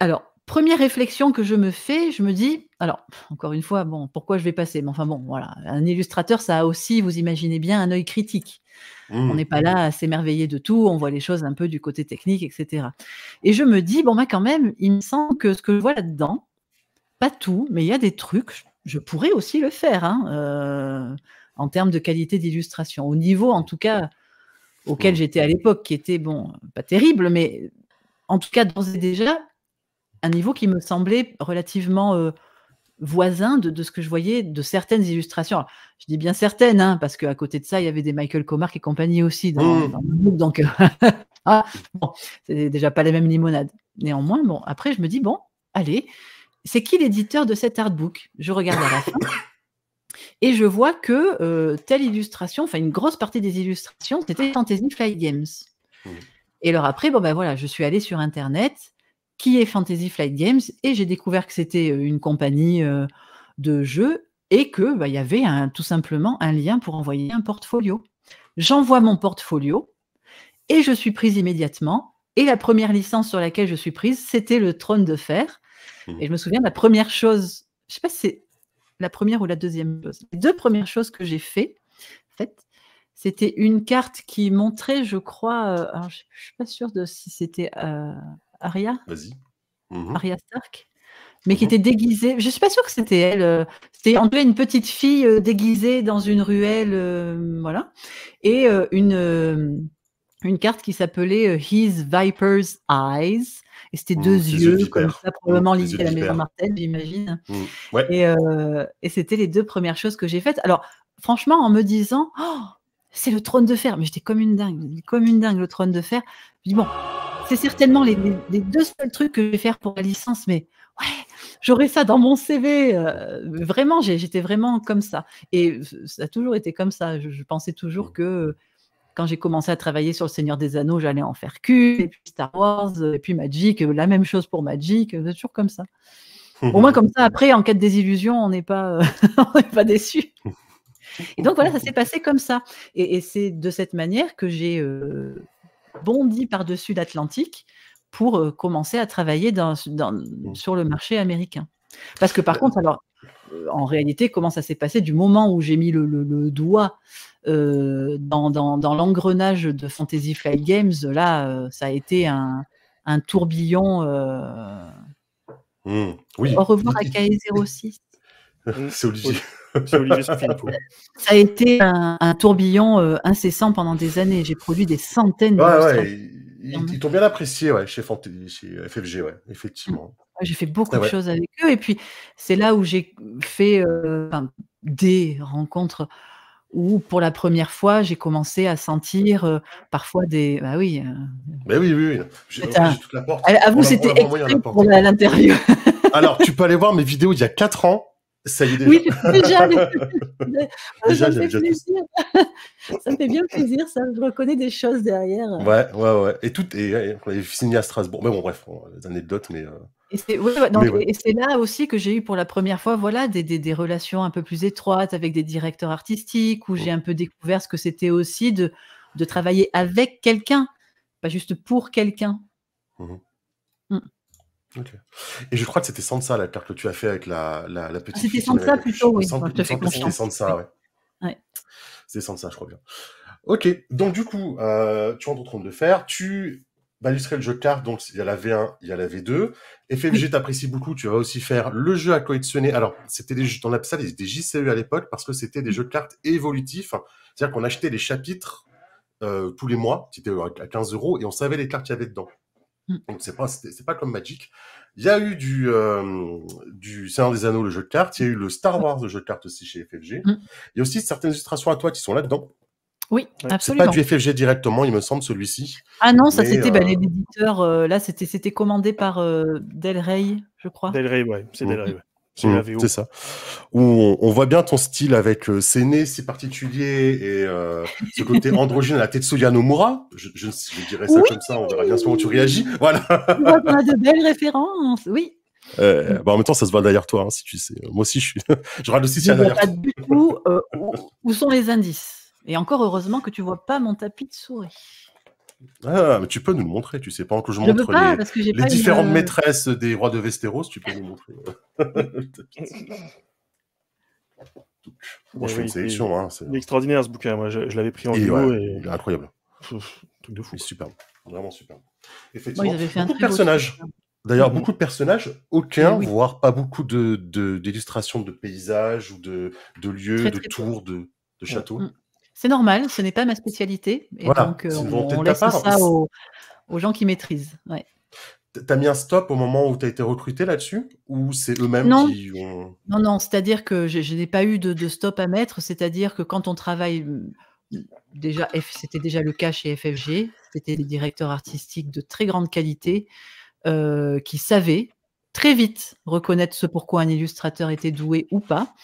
Alors, première réflexion que je me fais, je me dis, alors, encore une fois, bon, pourquoi je vais passer Mais enfin bon, voilà, un illustrateur, ça a aussi, vous imaginez bien, un œil critique. Hmm. On n'est pas là à s'émerveiller de tout, on voit les choses un peu du côté technique, etc. Et je me dis, bon, bah quand même, il me semble que ce que je vois là-dedans, pas tout, mais il y a des trucs, je pourrais aussi le faire. Hein, euh, en termes de qualité d'illustration, au niveau en tout cas auquel hmm. j'étais à l'époque, qui était, bon, pas terrible, mais en tout cas d'ores et déjà, un niveau qui me semblait relativement euh, voisin de, ce que je voyais de certaines illustrations. je dis bien certaines, hein, parce qu'à côté de ça, il y avait des Michael Comarque et compagnie aussi dans, hmm. le groupe, donc euh, [laughs] ah, c'est déjà pas les mêmes limonades. Néanmoins, bon, après, je me dis, bon, allez, c'est qui l'éditeur de cet artbook Je regarde à la fin. Et je vois que euh, telle illustration, enfin une grosse partie des illustrations, c'était Fantasy Flight Games. Et alors après, bon ben voilà, je suis allée sur Internet, qui est Fantasy Flight Games, et j'ai découvert que c'était euh, une compagnie euh, de jeux et que bah, il y avait un, tout simplement un lien pour envoyer un portfolio. J'envoie mon portfolio et je suis prise immédiatement. Et la première licence sur laquelle je suis prise, c'était le Trône de Fer. Mmh. Et je me souviens, la première chose, je sais pas si c'est la première ou la deuxième chose. Les deux premières choses que j'ai fait, en fait, c'était une carte qui montrait, je crois, euh, je suis pas sûre de si c'était euh, Aria. Vas-y. Aria mm-hmm. Stark. Mais qui mm-hmm. était déguisée, je ne suis pas sûre que c'était elle. Euh, c'était en tout une petite fille déguisée dans une ruelle, voilà. Et une, une carte qui s'appelait His Viper's Eyes, et c'était mmh, deux yeux, ça, probablement mmh, liés à la maison Martel, j'imagine. Mmh, euh, et, c'était les deux premières choses que j'ai faites. Alors, franchement, en me disant, oh, c'est le trône de fer. Mais j'étais comme une dingue, comme une dingue, le trône de fer. Je dis, bon, c'est certainement les, deux seuls trucs que je vais faire pour la licence, mais ouais, j'aurai ça dans mon CV. Euh, vraiment, j'étais vraiment comme ça. Et ça a toujours été comme ça. je pensais toujours que quand j'ai commencé à travailler sur le Seigneur des Anneaux, j'allais en faire cul, et puis Star Wars, euh, et puis Magic, euh, la même chose pour Magic, euh, toujours comme ça. Au moins comme ça, après, en cas de désillusion, on n'est pas, [laughs] pas déçu. Et donc voilà, ça s'est passé comme ça. Et, c'est de cette manière que j'ai bondi par-dessus l'Atlantique pour commencer à travailler sur le marché américain. Parce que par contre, alors, euh, en réalité comment ça s'est passé du moment où j'ai mis le, doigt euh, dans, l'engrenage de Fantasy Flight Games. Là, euh, ça a été un, tourbillon. Mmh. oui. revoir à 06 [laughs] C'est [laughs] ça, a été un, tourbillon incessant pendant des années. J'ai produit des centaines de ils, t'ont bien apprécié chez, FFG, effectivement. J'ai fait beaucoup de choses avec eux. Et puis, c'est là où j'ai fait des rencontres où, pour la première fois, j'ai commencé à sentir parfois des. Bah oui. Mais bah oui, oui, oui. J'ai toute la porte. À, vous, c'était pour l'interview. Alors, tu [laughs] peux aller voir mes vidéos il y a 4 ans. Ça y est déjà. Oui, déjà, [laughs] ça, me fait [laughs] ça fait bien plaisir, ça. Je reconnais des choses derrière. Ouais, ouais, ouais. Et tout est, signé à Strasbourg. Mais bon, bref, des anecdotes, mais. Euh, et c'est là aussi que j'ai eu pour la première fois voilà, des, relations un peu plus étroites avec des directeurs artistiques, où mmh. j'ai un peu découvert ce que c'était aussi de, de travailler avec quelqu'un, pas juste pour quelqu'un. Mmh mmh. Et je crois que c'était sans ça, la carte que tu as fait avec la, petite. Ah, c'était Sansa ça plutôt, oui. C'était sans ouais. ouais. je crois bien. Ok, donc du coup, euh, tu rentres en train de le faire. Tu balustrer le jeu de cartes, donc il y a la V1, il y a la V2. FFG t'apprécie beaucoup, tu vas aussi faire le jeu à collectionner. Alors, c'était des jeux, des, JCE à l'époque parce que c'était des jeux de cartes évolutifs. C'est-à-dire qu'on achetait les chapitres euh, tous les mois, qui euh, à 15 euros, et on savait les cartes qu'il y avait dedans. Mm. Donc, c'est pas, c'est pas comme Magic. Il y a eu du, euh, du Seigneur des Anneaux, le jeu de cartes. Il y a eu le Star Wars, le jeu de cartes aussi chez FFG. Mm. Il y a aussi certaines illustrations à toi qui sont là-dedans. Oui, absolument. C'est pas du FFG directement, il me semble, celui-ci. Ah non, ça c'était bah, les euh, éditeurs. Euh, là, c'était, c'était commandé par euh, Del Rey, je crois. Del Rey, ouais, c'est Del mm-hmm. Rey, ouais. C'est mm-hmm. ça. Où on, voit bien ton style avec c'est ses nez, ses particuliers et ce côté [laughs] androgyne à la Tetsuya Nomura. Je, je, je dirais ça comme ça, on verra bien moment où tu réagis. [laughs] Voilà. on a de belles références, oui. Bah, en même temps, ça se voit derrière toi, hein, si tu sais. Moi aussi, je suis. [laughs] je râle aussi si derrière. Pas du coup, où, sont les indices et encore heureusement que tu vois pas mon tapis de souris. Ah, mais tu peux nous le montrer, tu sais. Pendant que je, montre les, différentes euh, maîtresses des rois de Westeros, tu peux nous montrer. [laughs] je fais une sélection. Hein, c'est extraordinaire ce bouquin. Moi, je, l'avais pris en vidéo. incroyable. de fou. Superbe. Vraiment superbe. Effectivement, beaucoup de personnages. Hein. D'ailleurs, mhm. beaucoup de personnages, aucun, eh voire pas beaucoup d'illustrations de, de, paysages ou de, lieux, de tours, de, châteaux. Mm. C'est normal, ce n'est pas ma spécialité. Et donc, euh, on, laisse ça aux, gens qui maîtrisent. Tu as mis un stop au moment où tu as été recruté là-dessus Ou c'est eux-mêmes qui ont. Non, non, c'est-à-dire que je, n'ai pas eu de, stop à mettre. C'est-à-dire que quand on travaille. Mmh, déjà, c'était déjà le cas chez FFG. C'était des directeurs artistiques de très grande qualité euh, qui savaient très vite reconnaître ce pourquoi un illustrateur était doué ou pas.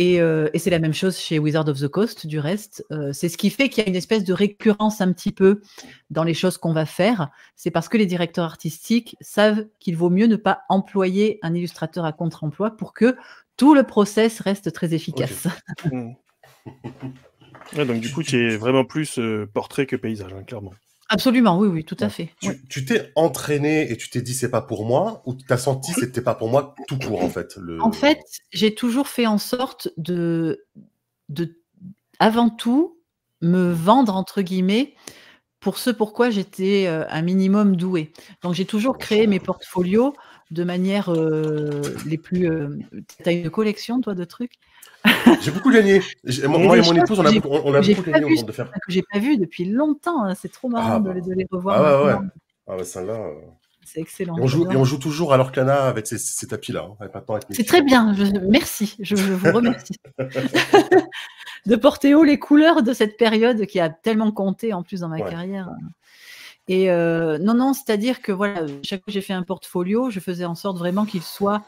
Euh, et, c'est la même chose chez Wizard of the Coast, du reste. Euh, c'est ce qui fait qu'il y a une espèce de récurrence un petit peu dans les choses qu'on va faire. C'est parce que les directeurs artistiques savent qu'il vaut mieux ne pas employer un illustrateur à contre-emploi pour que tout le process reste très efficace. [laughs] donc du coup, tu es vraiment plus euh, portrait que paysage, hein, clairement. Absolument, oui, oui, tout à fait. Tu t'es entraîné et tu t'es dit c'est pas pour moi, ou tu as senti c'était pas pour moi tout court en fait. En fait, j'ai toujours fait en sorte de, de, avant tout, me vendre entre guillemets pour ce pourquoi j'étais euh, un minimum doué. Donc j'ai toujours créé mes portfolios de manière euh, les plus. Euh, taille de une collection toi de trucs [laughs] J'ai beaucoup gagné. Moi et mon épouse, on a, beaucoup, on a beaucoup gagné au monde de faire. Que j'ai pas vu depuis longtemps. Hein. C'est trop marrant ah, de, les bah, revoir. Ah ouais, Ah bah, celle-là. Euh. C'est excellent. Et on, joue, et on, joue, toujours à l'Orcana avec ces, tapis-là. Hein, c'est très bien. merci. Je, vous remercie. [laughs] de porter haut les couleurs de cette période qui a tellement compté en plus dans ma carrière. Et euh, non, non, c'est-à-dire que voilà, chaque fois que j'ai fait un portfolio, je faisais en sorte vraiment qu'il soit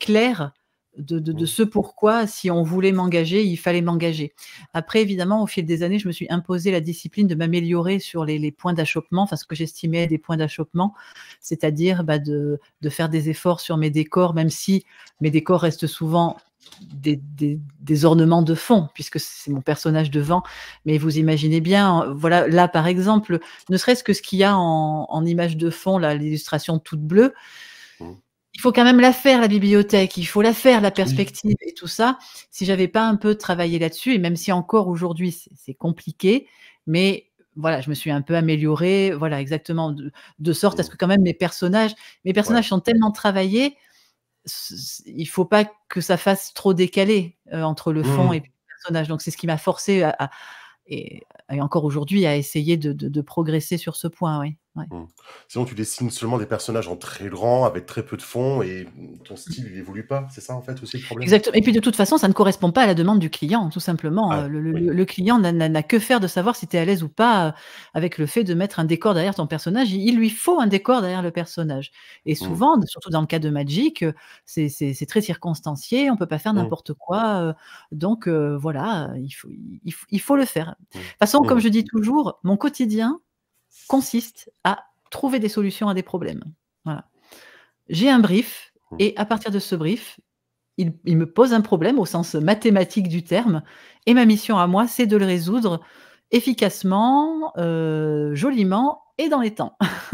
clair de, ce pourquoi, si on voulait m'engager, il fallait m'engager. Après, évidemment, au fil des années, je me suis imposé la discipline de m'améliorer sur les, points d'achoppement, enfin ce que j'estimais des points d'achoppement, c'est-à-dire bah, de, faire des efforts sur mes décors, même si mes décors restent souvent des, ornements de fond, puisque c'est mon personnage devant. Mais vous imaginez bien, euh, voilà, là par exemple, ne serait-ce que ce qu'il y a en, en image de fond, l'illustration toute bleue il faut quand même la faire, la bibliothèque, il faut la faire, la perspective et tout ça. Si j'avais pas un peu travaillé là-dessus, et même si encore aujourd'hui c'est compliqué, mais voilà, je me suis un peu améliorée, voilà, exactement, de, sorte à ce mm. que quand même mes personnages, mes personnages sont tellement travaillés, il faut pas que ça fasse trop décalé euh, entre le fond mm. et le personnage. Donc c'est ce qui m'a forcé à, et, encore aujourd'hui à essayer de, de progresser sur ce point, oui. Mmh. Sinon, tu dessines seulement des personnages en très grand, avec très peu de fond, et ton style, il évolue pas. C'est ça, en fait, aussi le problème. Exactement. Et puis, de toute façon, ça ne correspond pas à la demande du client, tout simplement. Ah, le, client n'a que faire de savoir si tu es à l'aise ou pas euh, avec le fait de mettre un décor derrière ton personnage. Il, lui faut un décor derrière le personnage. Et mmh. souvent, surtout dans le cas de Magic, euh, c'est très circonstancié, on peut pas faire mmh. n'importe quoi. Euh, donc, voilà, il faut, il faut, le faire. De toute façon, comme je dis toujours, mon quotidien, consiste à trouver des solutions à des problèmes. J'ai un brief mmh. et à partir de ce brief, il, me pose un problème au sens mathématique du terme et ma mission à moi, c'est de le résoudre efficacement, euh, joliment et dans les temps. [laughs]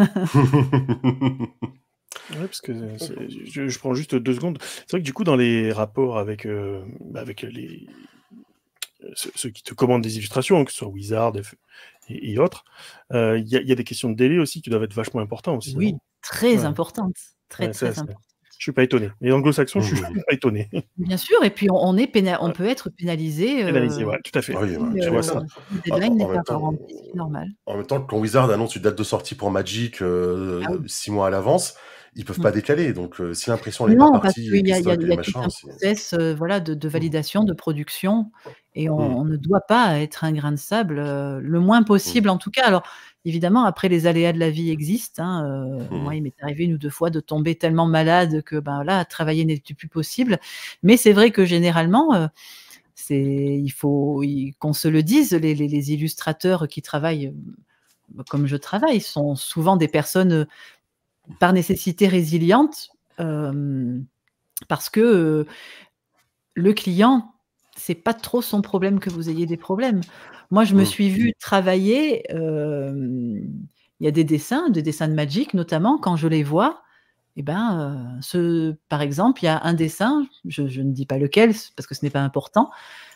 parce que je, prends juste deux secondes. C'est vrai que du coup, dans les rapports avec, euh, avec les, ceux, ceux, qui te commandent des illustrations, hein, que ce soit Wizard, et, autres. Euh, il y, a des questions de délai aussi qui doivent être vachement importantes aussi. Oui, très importantes. Très, ne très Je suis pas étonné. Les anglo saxon je suis mmh. pas étonné. [laughs] Bien sûr, et puis on, est on peut être pénalisé. Euh... Pénalisé, tout à fait. Oui, tu vois euh, ça. Ah, pas encore rempli, temps, normal. en même temps, quand Wizard annonce une date de sortie pour Magic euh, ah six mois à l'avance, ils peuvent mm. pas décaler. Donc, euh, si l'impression n'est pas partie, il y a, y a, euh, voilà, de, mm. validation, de production, et mm. on, ne doit pas être un grain de sable, euh, le moins possible en tout cas. Alors, évidemment, après, les aléas de la vie existent. Hein, moi, il m'est arrivé une ou deux fois de tomber tellement malade que ben, là, travailler n'était plus possible. Mais c'est vrai que généralement il faut qu'on se le dise, les, les, illustrateurs qui travaillent comme je travaille sont souvent des personnes par nécessité résiliente, euh, parce que euh, le client, c'est pas trop son problème que vous ayez des problèmes. Moi, je me mm. suis vu travailler. Euh, il y a des dessins, des dessins de Magic notamment, quand je les vois, eh ben, ce, par exemple, il y a un dessin, je, ne dis pas lequel parce que ce n'est pas important,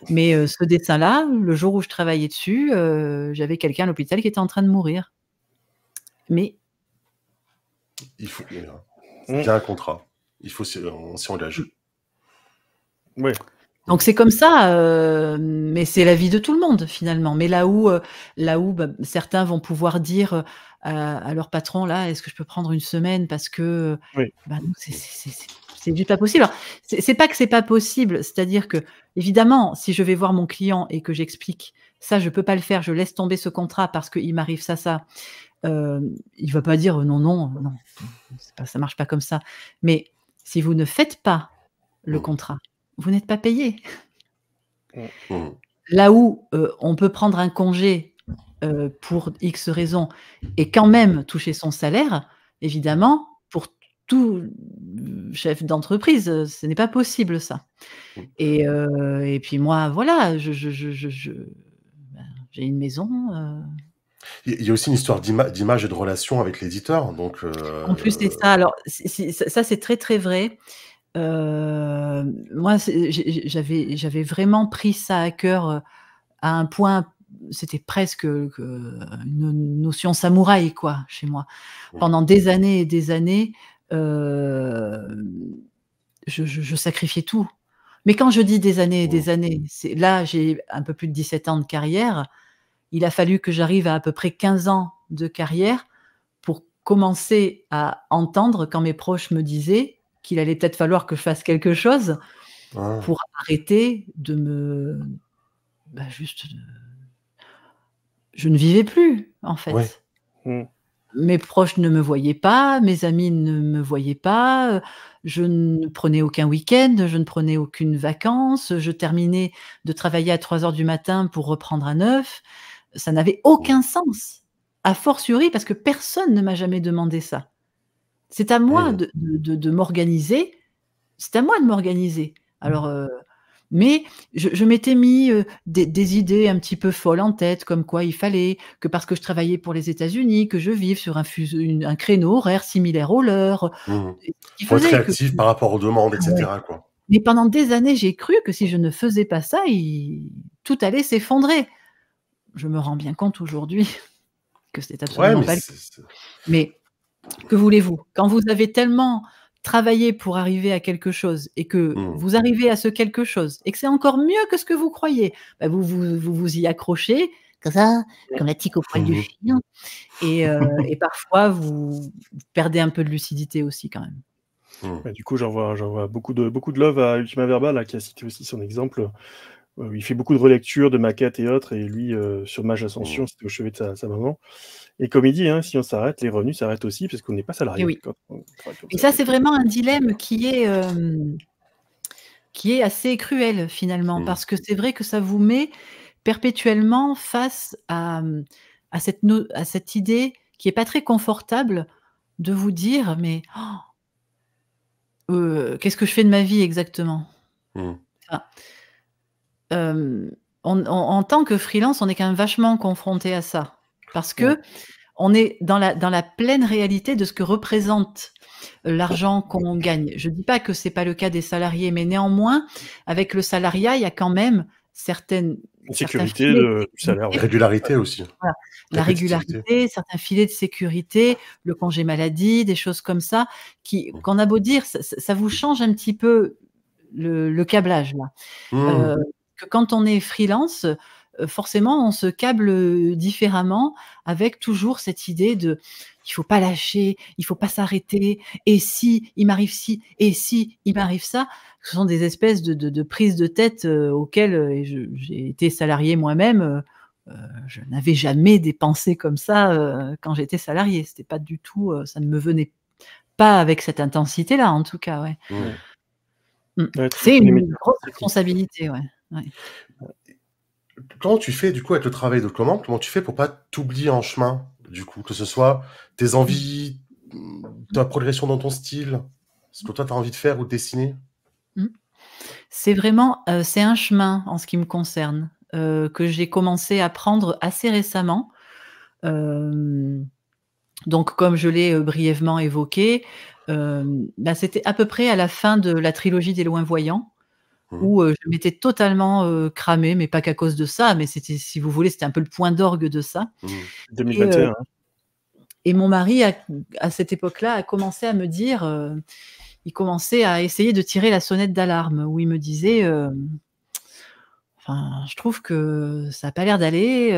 mais ce dessin-là, le jour où je travaillais dessus, j'avais quelqu'un à l'hôpital qui était en train de mourir. Mais il Il y a un contrat. Il faut s'y engager. Oui. Donc c'est comme ça, euh, mais c'est la vie de tout le monde finalement. Mais là où, euh, là où bah, certains vont pouvoir dire euh, à leur patron là, est-ce que je peux prendre une semaine parce que bah, c'est juste pas possible. C'est pas que c'est pas possible, c'est-à-dire que évidemment, si je vais voir mon client et que j'explique ça, je peux pas le faire, je laisse tomber ce contrat parce qu'il m'arrive ça, ça. Il euh, il va pas dire euh, non, non, non, pas, ça marche pas comme ça. Mais si vous ne faites pas le mm. contrat, vous n'êtes pas payé. Mm. Mm. Là où euh, on peut prendre un congé pour X raisons et quand même toucher son salaire, évidemment, pour tout chef d'entreprise, ce n'est pas possible ça. Et, puis moi, voilà, je, ben, j'ai une maison, il y a aussi une histoire d'image et de relation avec l'éditeur. Donc, euh, En plus, c'est ça. Alors, ça, c'est très, très vrai. Euh, moi, j'avais vraiment pris ça à cœur euh, à un point, c'était presque une notion samouraï, quoi, chez moi. Pendant des années et des années, je, je sacrifiais tout. Mais quand je dis des années et des années, là, j'ai un peu plus de 17 ans de carrière il a fallu que j'arrive à à peu près 15 ans de carrière pour commencer à entendre quand mes proches me disaient qu'il allait peut-être falloir que je fasse quelque chose ah. pour arrêter de me... Bah, juste... Euh, je ne vivais plus, en fait. Hmm. mes proches ne me voyaient pas, mes amis ne me voyaient pas, euh, je ne prenais aucun week-end, je ne prenais aucune vacances, je terminais de travailler à 3 heures du matin pour reprendre à 9 ça n'avait aucun sens. A fortiori, parce que personne ne m'a jamais demandé ça. C'est à moi de, m'organiser. C'est à moi de m'organiser. Alors, mm. euh, mais je, m'étais mis euh, des, idées un petit peu folles en tête, comme quoi il fallait que parce que je travaillais pour les États-Unis, que je vive sur un, créneau horaire similaire au leur. Mm. Il faut être par rapport aux demandes, etc. Mais pendant des années, j'ai cru que si je ne faisais pas ça, tout allait s'effondrer je me rends bien compte aujourd'hui [laughs] que c'était absolument pas le cas. Mais que voulez-vous Quand vous avez tellement travaillé pour arriver à quelque chose et que mmh. vous arrivez à ce quelque chose et que c'est encore mieux que ce que vous croyez, bah, vous, vous, vous, y accrochez comme ça, comme la tique au poil du mmh. chien. Et, euh, parfois, vous perdez un peu de lucidité aussi quand même. Mmh. du coup, j'envoie beaucoup de, beaucoup de love à Ultima Verba qui a cité aussi son exemple euh, il fait beaucoup de relectures, de maquettes et autres, et lui, euh, sur Mage mmh. Ascension, c'était au chevet de sa, maman. Et comme il hein, dit, si on s'arrête, les revenus s'arrêtent aussi, parce qu'on n'est pas salarié. Et, ça, c'est vraiment un dilemme qui est, qui est assez cruel, finalement, mmh. parce que c'est vrai que ça vous met perpétuellement face à, cette, à cette idée qui n'est pas très confortable de vous dire, mais oh, euh, qu'est-ce que je fais de ma vie exactement mmh. Euh, en tant que freelance, on est quand même vachement confronté à ça. Parce que on est dans la, dans la pleine réalité de ce que représente l'argent qu'on gagne. Je ne dis pas que ce n'est pas le cas des salariés, mais néanmoins, avec le salariat, il y a quand même certaines. sécurité de, salaire. régularité aussi. La, régularité, certains filets de sécurité, le congé maladie, des choses comme ça, qu'on a beau dire, ça, vous change un petit peu le, câblage. Là. Mmh. Euh, que quand on est freelance, euh, forcément, on se câble euh, différemment avec toujours cette idée de il faut pas lâcher, il faut pas s'arrêter, et si il m'arrive ci, et si il m'arrive ça. Ce sont des espèces de, de, de prises de tête euh, auxquelles j'ai été salarié moi-même. je n'avais jamais des pensées comme ça quand j'étais salarié. C'était pas du tout, ça ne me venait pas avec cette intensité-là, en tout cas. Ouais, mm. C'est une grosse responsabilité. Ouais. Ouais. Comment tu fais du coup avec le travail de commande Comment tu fais pour pas t'oublier en chemin Du coup, que ce soit tes envies, mm. ta progression dans ton style, ce que toi tu as envie de faire ou de dessiner mm. C'est vraiment, euh, c'est un chemin en ce qui me concerne euh, que j'ai commencé à prendre assez récemment. Euh, donc, comme je l'ai brièvement évoqué, bah, c'était à peu près à la fin de la trilogie des Loinvoyants. Mmh. où je m'étais totalement cramée, mais pas qu'à cause de ça, mais c'était, si vous voulez, c'était un peu le point d'orgue de ça. 2021. Mmh. Hein. Et, mon mari, à cette époque-là, a commencé à me dire, il commençait à essayer de tirer la sonnette d'alarme, où il me disait, Enfin, je trouve que ça n'a pas l'air d'aller.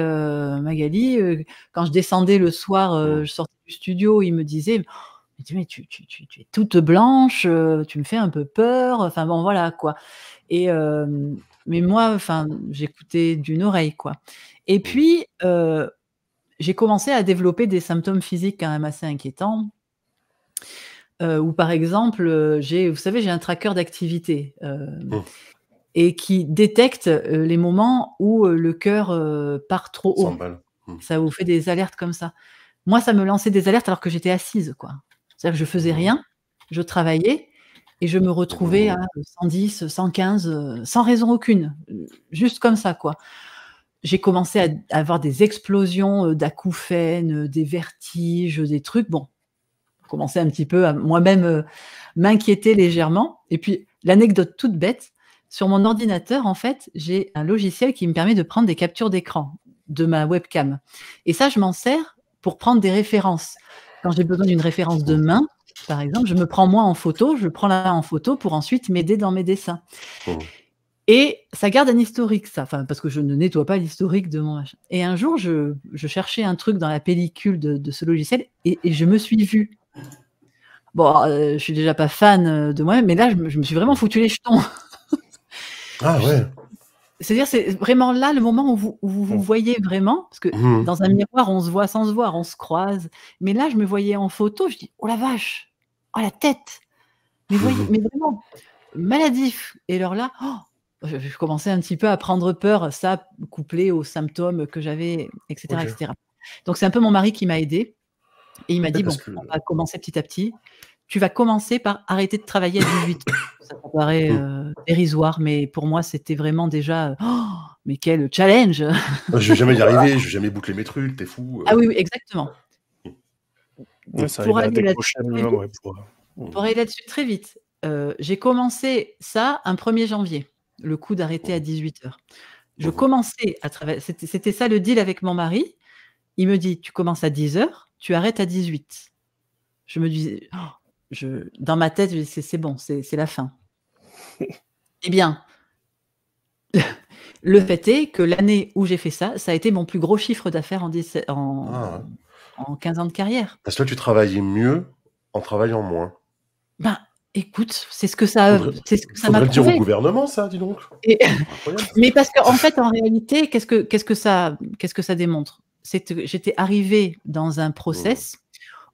Magali, quand je descendais le soir, mmh. je sortais du studio, il me disait Mais tu, tu, tu es toute blanche, tu me fais un peu peur. Enfin bon, voilà quoi. Et, euh, mais moi, enfin, j'écoutais d'une oreille, quoi. Et mmh. puis, euh, j'ai commencé à développer des symptômes physiques quand même assez inquiétants. Euh, ou par exemple, j'ai, vous savez, j'ai un tracker d'activité mmh. et qui détecte les moments où le cœur part trop haut. Mmh. Ça vous fait des alertes comme ça. Moi, ça me lançait des alertes alors que j'étais assise, quoi. C'est-à-dire que je faisais rien, je travaillais, et je me retrouvais à 110, euh, 115, euh, sans raison aucune, juste comme ça, quoi. J'ai commencé à avoir des explosions euh, d'acouphènes, des vertiges, des trucs. Bon, commencé un petit peu à moi-même m'inquiéter légèrement. Et puis, l'anecdote toute bête, sur mon ordinateur, en fait, j'ai un logiciel qui me permet de prendre des captures d'écran de ma webcam. Et ça, je m'en sers pour prendre des références. Quand j'ai besoin d'une référence de main, par exemple, je me prends moi en photo, je prends là en photo pour ensuite m'aider dans mes dessins. Mmh. Et ça garde un historique, ça, parce que je ne nettoie pas l'historique de mon machin. Et un jour, je, cherchais un truc dans la pellicule de, ce logiciel et, je me suis vue. Bon, je euh, je suis déjà pas fan euh, de moi mais là, je me, suis vraiment foutu les jetons. [laughs] ah ouais. C'est-à-dire, c'est vraiment là le moment où vous, vous mmh. voyez vraiment, parce que mmh. dans un miroir, on se voit sans se voir, on se croise. Mais là, je me voyais en photo, je dis, oh la vache, oh la tête Mais [laughs] voyez, mais vraiment, maladif. Et alors là, oh, je, commençais un petit peu à prendre peur, ça couplé aux symptômes que j'avais, etc., Donc c'est un peu mon mari qui m'a aidé et il m'a dit bon, on va commencer petit à petit. Tu vas commencer par arrêter de travailler à 18 [coughs] Ça paraît mmh. euh, dérisoire, mais pour moi c'était vraiment déjà oh, mais quel challenge ah, Je ne vais jamais y [laughs] arriver, je vais jamais boucler mes trucs, t'es fou. Euh. Ah oui exactement pour, euh, aller là-dessus très vite, euh, j'ai commencé ça un 1er janvier, le coup d'arrêter à 18h. Je commençais à travers. c'était ça le deal avec mon mari. Il me dit, tu commences à 10h, tu arrêtes à 18. h Je me disais, oh, je... dans ma tête, c'est bon, c'est la fin. [laughs] eh bien, [laughs] le fait est que l'année où j'ai fait ça, ça a été mon plus gros chiffre d'affaires en, 10... en... Ah en 15 ans de carrière. Parce que tu travaillais mieux en travaillant moins. Ben, écoute, c'est ce que ça, m'a ce que ça m'a dire au gouvernement, ça, dis donc. [laughs] Mais parce qu'en en fait, en réalité, qu'est-ce que, que ça, que ça démontre C'est j'étais arrivée dans un process mmh.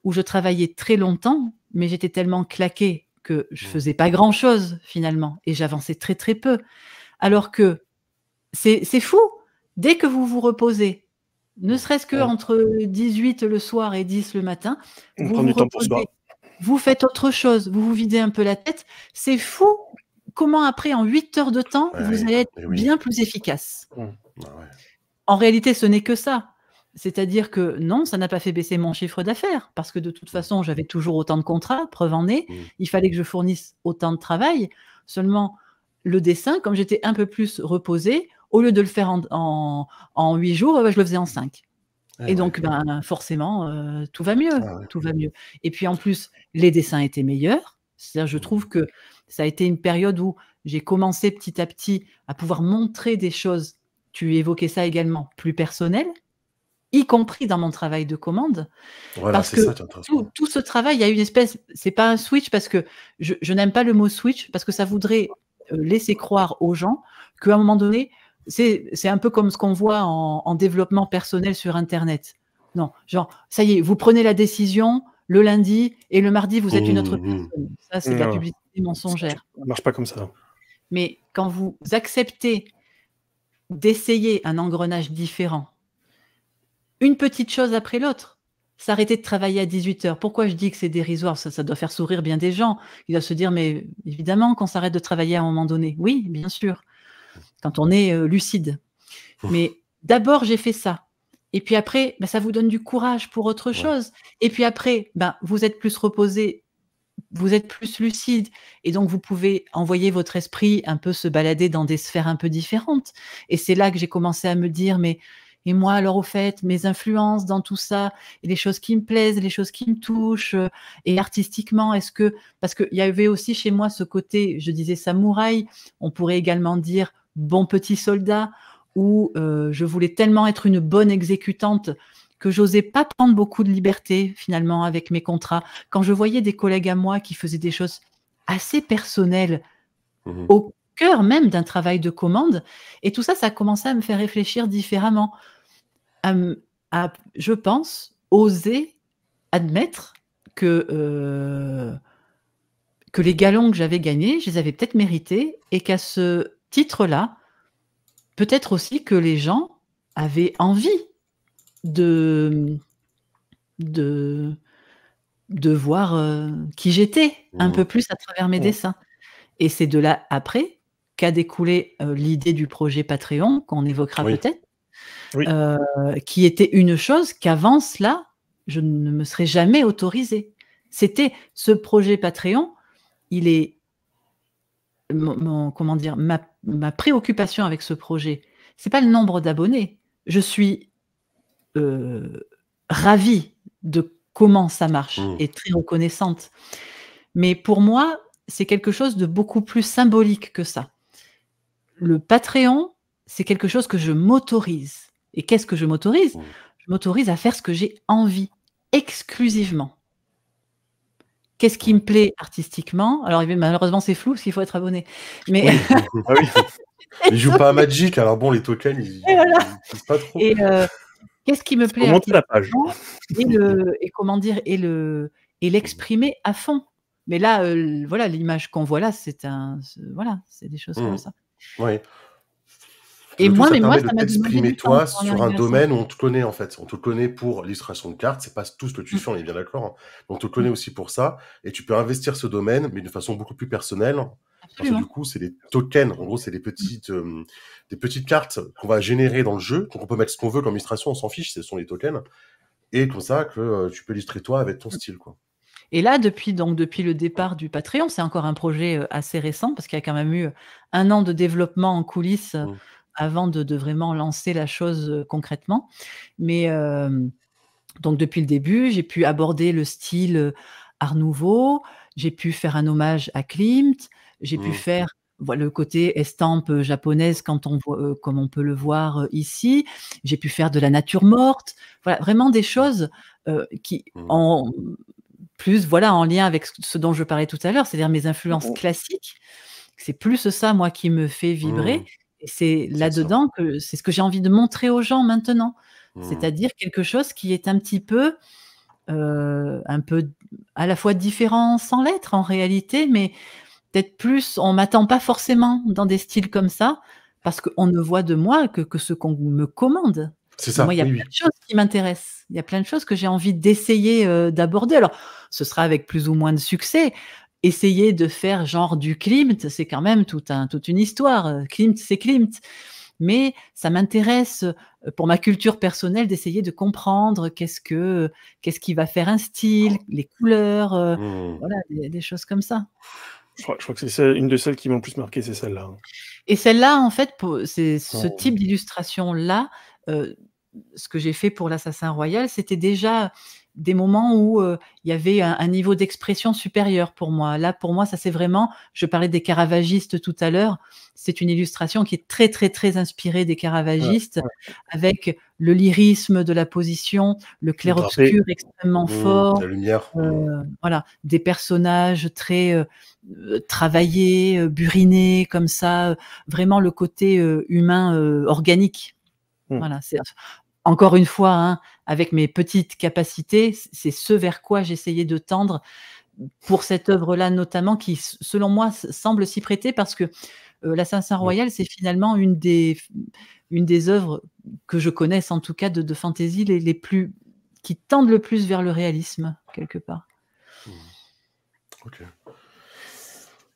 où je travaillais très longtemps, mais j'étais tellement claquée que je mmh. faisais pas grand-chose finalement et j'avançais très très peu. Alors que c'est fou. Dès que vous vous reposez, ne serait-ce que entre 18 le soir et 10 le matin. vous, faites autre chose, vous vous videz un peu la tête. C'est fou comment après, en 8 heures de temps, vous allez être bien plus efficace. Mmh. Bah en réalité, ce n'est que ça. C'est-à-dire que non, ça n'a pas fait baisser mon chiffre d'affaires, parce que de toute mmh. façon, j'avais toujours autant de contrats, preuve en est, mmh. il fallait que je fournisse autant de travail. Seulement, le dessin, comme j'étais un peu plus reposée, au lieu de le faire en, en, 8 jours, euh, je le faisais en 5. Ah et donc, ben, forcément, euh, tout va mieux. Ah tout va mieux. Et puis en plus, les dessins étaient meilleurs. C'est-à-dire, je trouve que ça a été une période où j'ai commencé petit à petit à pouvoir montrer des choses. Tu évoquais ça également, plus personnelles, y compris dans mon travail de commande. Voilà, parce que ça, tout, tout, ce travail, il y a une espèce, c'est pas un switch parce que je n'aime pas le mot switch parce que ça voudrait euh, laisser croire aux gens qu'à un moment donné, c'est un peu comme ce qu'on voit en, développement personnel sur Internet. Non, genre, ça y est, vous prenez la décision le lundi et le mardi, vous êtes une autre mmh, mmh. personne. Ça, c'est de la publicité mensongère. Ça marche pas comme ça. Mais quand vous acceptez d'essayer un engrenage différent, une petite chose après l'autre, s'arrêter de travailler à 18 heures. Pourquoi je dis que c'est dérisoire ça, ça, doit faire sourire bien des gens. Ils doivent se dire, mais évidemment qu'on s'arrête de travailler à un moment donné. Oui, bien sûr quand on est euh, lucide. Mais d'abord, j'ai fait ça. Et puis après, ben, ça vous donne du courage pour autre chose. Et puis après, ben, vous êtes plus reposé, vous êtes plus lucide. Et donc, vous pouvez envoyer votre esprit un peu se balader dans des sphères un peu différentes. Et c'est là que j'ai commencé à me dire, mais et moi, alors au fait, mes influences dans tout ça, et les choses qui me plaisent, les choses qui me touchent, euh, et artistiquement, est-ce que, parce qu'il y avait aussi chez moi ce côté, je disais samouraï, on pourrait également dire bon petit soldat, où euh, je voulais tellement être une bonne exécutante que j'osais pas prendre beaucoup de liberté finalement avec mes contrats. Quand je voyais des collègues à moi qui faisaient des choses assez personnelles, mmh au cœur même d'un travail de commande, et tout ça, ça a commencé à me faire réfléchir différemment, je pense, oser admettre que, euh, que les galons que j'avais gagnés, je les avais peut-être mérités, et qu'à ce titre-là, peut-être aussi que les gens avaient envie de, de, de voir euh, qui j'étais un mmh. peu plus à travers mes mmh. dessins. Et c'est de là après qu'a découlé euh, l'idée du projet Patreon, qu'on évoquera peut-être, euh, qui était une chose qu'avant cela, je ne me serais jamais autorisée. C'était ce projet Patreon, il est mon, comment dire, ma, ma, préoccupation avec ce projet, c'est pas le nombre d'abonnés. Je suis euh, ravie de comment ça marche mmh. et très reconnaissante. Mais pour moi, c'est quelque chose de beaucoup plus symbolique que ça. Le Patreon, c'est quelque chose que je m'autorise. Et qu'est-ce que je m'autorise mmh. Je m'autorise à faire ce que j'ai envie, exclusivement qu'est-ce qui me plaît artistiquement Alors malheureusement c'est flou parce qu'il faut être abonné. Mais ne [laughs] [laughs] ah joue pas à Magic, alors bon les tokens ils, ne pas trop. Euh, qu'est-ce qui me plaît la page. Et, comment dire et le et l'exprimer à fond. Mais là euh, voilà l'image qu'on voit là c'est un voilà c'est des choses comme mmh. ça. Oui. Et moi, mais moi, ça m'a exprimer toi sur un domaine où on te connaît en fait. On te connaît pour l'illustration de cartes, c'est pas tout ce que tu mm. fais, on est bien d'accord. Hein. On te mm. connaît aussi pour ça, et tu peux investir ce domaine, mais d'une façon beaucoup plus personnelle. Parce que du coup, c'est des tokens. En gros, c'est des petites, euh, des petites cartes qu'on va générer dans le jeu. Donc, on peut mettre ce qu'on veut comme illustration, on s'en fiche, ce sont les tokens. Et comme ça, que euh, tu peux illustrer toi avec ton mm. style, quoi. Et là, depuis, donc, depuis le départ du Patreon, c'est encore un projet euh, assez récent parce qu'il y a quand même eu un an de développement en coulisses avant de, vraiment lancer la chose concrètement. Mais donc depuis le début, j'ai pu aborder le style Art Nouveau, j'ai pu faire un hommage à Klimt, j'ai pu mmh. faire le côté estampe japonaise quand on voit, comme on peut le voir ici. J'ai pu faire de la nature morte. Voilà, vraiment des mmh. choses qui mmh. en plus voilà en lien avec ce dont je parlais tout à l'heure, c'est-à-dire mes influences classiques. C'est plus ça moi qui me fait vibrer. Et c'est là-dedans que c'est ce que j'ai envie de montrer aux gens maintenant. Mmh. C'est-à-dire quelque chose qui est un petit peu, euh, un peu à la fois différent sans l'être en réalité, mais peut-être plus, on m'attend pas forcément dans des styles comme ça, parce qu'on ne voit de moi que, que ce qu'on me commande. C'est ça. Moi, il y a plein de choses qui m'intéressent. Il y a plein de choses que j'ai envie d'essayer euh, d'aborder. Alors, ce sera avec plus ou moins de succès, essayer de faire genre du Klimt, c'est quand même tout un, toute une histoire. Euh, Klimt, c'est Klimt. Mais ça m'intéresse euh, pour ma culture personnelle d'essayer de comprendre qu'est-ce que qu'est-ce qui va faire un style, les couleurs, euh, hmm. voilà, des, choses comme ça. Je crois, que c'est une de celles qui m'ont le plus marqué, c'est celle-là. Hein. Et celle-là, en fait, c'est ce type d'illustration-là. ce que j'ai fait pour l'Assassin Royal, c'était déjà des moments où euh, il y avait un, niveau d'expression supérieur pour moi. Là, pour moi, ça c'est vraiment, je parlais des caravagistes tout à l'heure, c'est une illustration qui est très, très, très inspirée des caravagistes, avec le lyrisme de la position, le clair-obscur extrêmement mmh, fort, la lumière. Euh, mmh. voilà, des personnages très euh, travaillés, burinés, comme ça, vraiment le côté humain organique. Mmh. Voilà. Voilà, encore une fois, hein, avec mes petites capacités, c'est ce vers quoi j'essayais de tendre pour cette œuvre-là notamment, qui, selon moi, semble s'y prêter parce que euh, L'Assassin Royal, c'est finalement une des, œuvres que je connaisse, en tout cas de, fantasy, les, plus, qui tendent le plus vers le réalisme, quelque part. Mmh.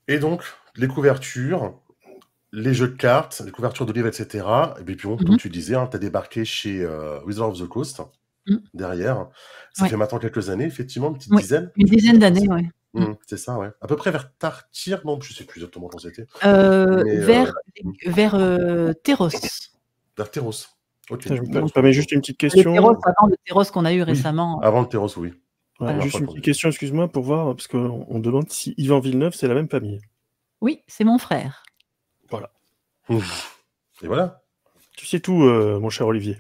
Et donc, les couvertures, les jeux de cartes, les couvertures de livres, etc. Et puis, bon, comme mhm. tu disais, hein, tu as débarqué chez euh, Wizard of the Coast mm. derrière. Ça fait maintenant quelques années, effectivement, une petite dizaine. Une dizaine d'années, oui. Mm, mm. c'est ça, ouais. À peu près vers Tartir, non, je sais plus exactement quand c'était. Euh, euh, vers vers euh, Terros. Vers Terros. Ok. Ça, je me permets juste une petite question. Terros, avant le Terros qu'on a eu récemment. Avant le Terros, oui. Juste une petite question, excuse-moi, pour voir, parce qu'on demande si Yvan Villeneuve, c'est la même famille. Oui, c'est mon frère. Voilà. Et voilà. Tu sais tout, euh, mon cher Olivier.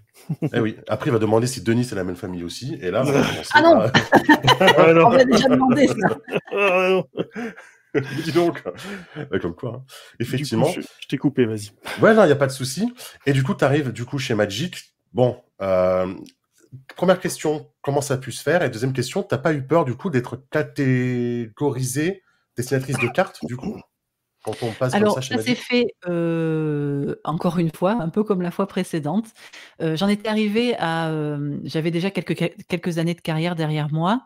eh oui. Après, il va demander si Denis est la même famille aussi. Et là, ah, [laughs] ah non. On l'a déjà demandé ça. Ah [laughs] Dis donc, bah, comme quoi, hein. effectivement. je, t'ai coupé, vas-y. Ouais, non, il n'y a pas de souci. Et du coup, tu arrives du coup chez Magic. Bon, euh, première question, comment ça a pu se faire Et deuxième question, t'as pas eu peur du coup d'être catégorisée dessinatrice de cartes du coup alors, ça, s'est fait euh, encore une fois, un peu comme la fois précédente. Euh, j'en étais arrivée à. Euh, j'avais déjà quelques, quelques années de carrière derrière moi.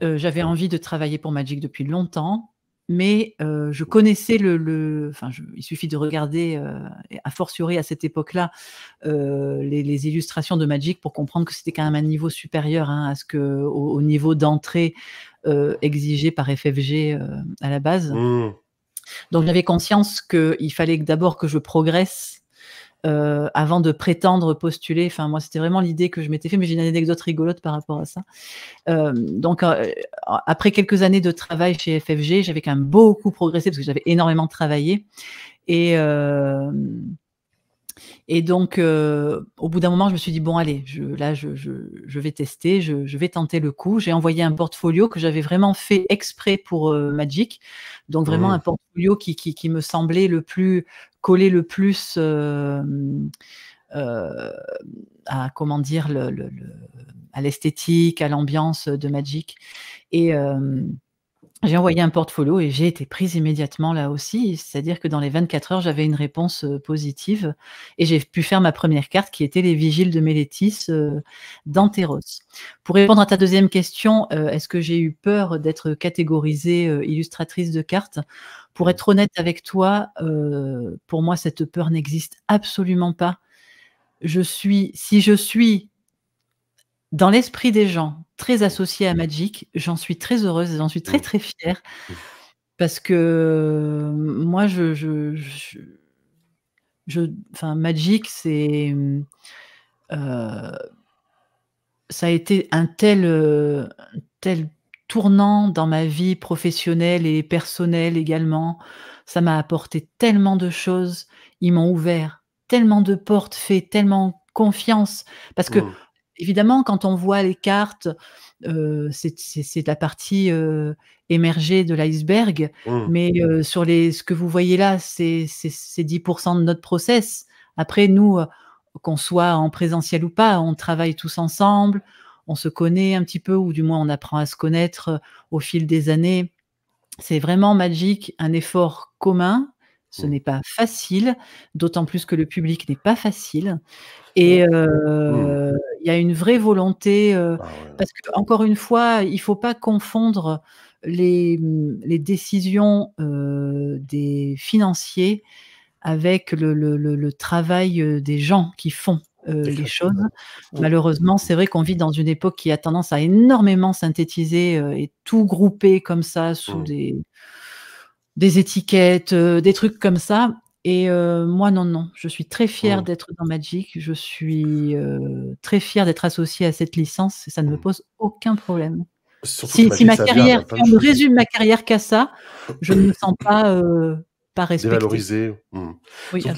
Mmh, j'avais envie de travailler pour Magic depuis longtemps, mais je connaissais le. le enfin, il suffit de regarder, a fortiori à cette époque-là, les, illustrations de Magic pour comprendre que c'était quand même un niveau supérieur hein, à ce que, au, niveau d'entrée exigé par FFG à la base. Mmh. Donc j'avais conscience qu'il fallait d'abord que je progresse euh, avant de prétendre postuler. Enfin, moi, c'était vraiment l'idée que je m'étais fait, mais j'ai une anecdote rigolote par rapport à ça. Euh, donc, euh, après quelques années de travail chez FFG, j'avais quand même beaucoup progressé parce que j'avais énormément travaillé. Et, et donc, euh, au bout d'un moment, je me suis dit, bon, allez, là, je, vais tester, je, vais tenter le coup. J'ai envoyé un portfolio que j'avais vraiment fait exprès pour euh, Magic. Donc, vraiment mmh. un portfolio qui, me semblait le plus, coller le plus euh, à, comment dire, à l'esthétique, à l'ambiance de Magic. Et. J'ai envoyé un portfolio et j'ai été prise immédiatement là aussi. C'est-à-dire que dans les 24 heures, j'avais une réponse positive et j'ai pu faire ma première carte qui était les vigiles de Mélétis d'Anteros. Pour répondre à ta deuxième question, est-ce que j'ai eu peur d'être catégorisée illustratrice de cartes Pour mmh. être honnête avec toi, pour moi, cette peur n'existe absolument pas. Je suis, si je suis dans l'esprit des gens, très associée à Magic. J'en suis très heureuse, et j'en suis très mmh. très fière. Mmh. Parce que euh, moi, je. je, je, enfin, Magic, c'est. Euh, ça a été un tel, euh, tel tournant dans ma vie professionnelle et personnelle également. Ça m'a apporté tellement de choses. Ils m'ont ouvert tellement de portes, fait tellement confiance. Parce que mmh évidemment, quand on voit les cartes, euh, c'est la partie euh, émergée de l'iceberg, mmh. mais euh, sur les, ce que vous voyez là, c'est 10% de notre process. Après, nous, qu'on soit en présentiel ou pas, on travaille tous ensemble, on se connaît un petit peu, ou du moins on apprend à se connaître au fil des années. C'est vraiment magique, un effort commun ce mmh. n'est pas facile, d'autant plus que le public n'est pas facile. Et mmh. Mmh. il y a une vraie volonté, ah parce que encore une fois, il ne faut pas confondre les, décisions des financiers avec le, travail des gens qui font. les choses. Malheureusement, c'est vrai qu'on vit dans une époque qui a tendance à énormément synthétiser et tout grouper comme ça sous des, des étiquettes, euh, des trucs comme ça. Et euh, moi, non, non, je suis très fière mmh. d'être dans Magic. Je suis euh, très fière d'être associée à cette licence ça ne me mmh. pose aucun problème. si, ma carrière, si on ne résume ma carrière qu'à ça, je ne me sens pas pas respecté. Mmh.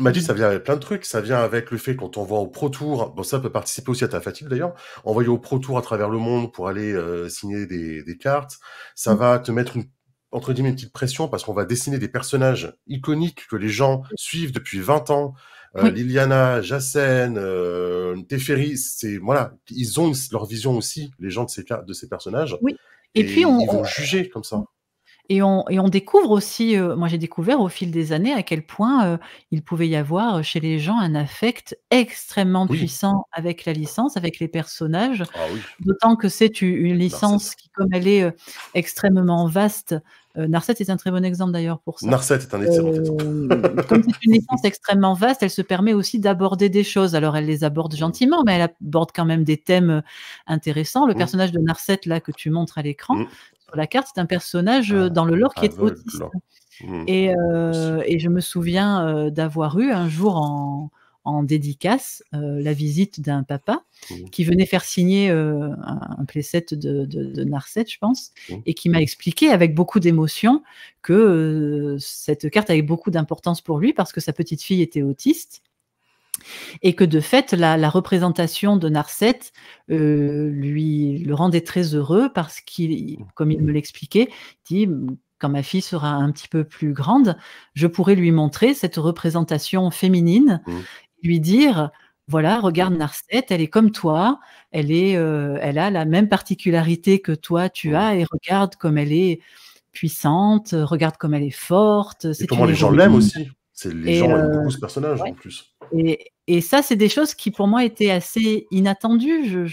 Magic, ça vient avec plein de trucs. Ça vient avec le fait quand on va au Pro Tour, bon, ça peut participer aussi à ta fatigue d'ailleurs, envoyer au Pro Tour à travers le monde pour aller signer des, cartes. Ça va te mettre une, entre guillemets, une petite pression parce qu'on va dessiner des personnages iconiques que les gens suivent depuis 20 ans. Euh, Liliana, Jacen, euh, Teferi, c'est voilà, ils ont leur vision aussi, les gens de ces de ces personnages. Oui. Et, puis on, ils vont juger comme ça. Et on, et on, découvre aussi, euh, moi j'ai découvert au fil des années à quel point il pouvait y avoir chez les gens un affect extrêmement puissant avec la licence, avec les personnages, ah d'autant que c'est une, bah, licence qui, comme elle est extrêmement vaste, euh, Narset est un très bon exemple d'ailleurs pour ça. Narset est un excellent exemple. Euh, [laughs] comme c'est une licence extrêmement vaste, elle se permet aussi d'aborder des choses. Alors elle les aborde gentiment, mais elle aborde quand même des thèmes intéressants. Le mm. personnage de Narset là que tu montres à l'écran mm. sur la carte, c'est un personnage ah, euh, dans le lore qui est autiste. Mm. et, je me souviens d'avoir eu un jour en en dédicace euh, la visite d'un papa qui venait faire signer euh, un, placet de, de, Narset, je pense, et qui m'a expliqué avec beaucoup d'émotion que euh, cette carte avait beaucoup d'importance pour lui parce que sa petite fille était autiste et que de fait, la, représentation de Narset lui le rendait très heureux parce qu'il, comme il me l'expliquait, dit quand ma fille sera un petit peu plus grande, je pourrai lui montrer cette représentation féminine lui dire voilà, regarde mmh. Narcette, elle est comme toi, elle, est, euh, elle a la même particularité que toi tu mmh. as, et regarde comme elle est puissante, regarde comme elle est forte. c'est comment les gens l'aiment aussi. Les gens aiment euh, beaucoup ce personnage en plus. Et, et ça, c'est des choses qui pour moi étaient assez inattendues.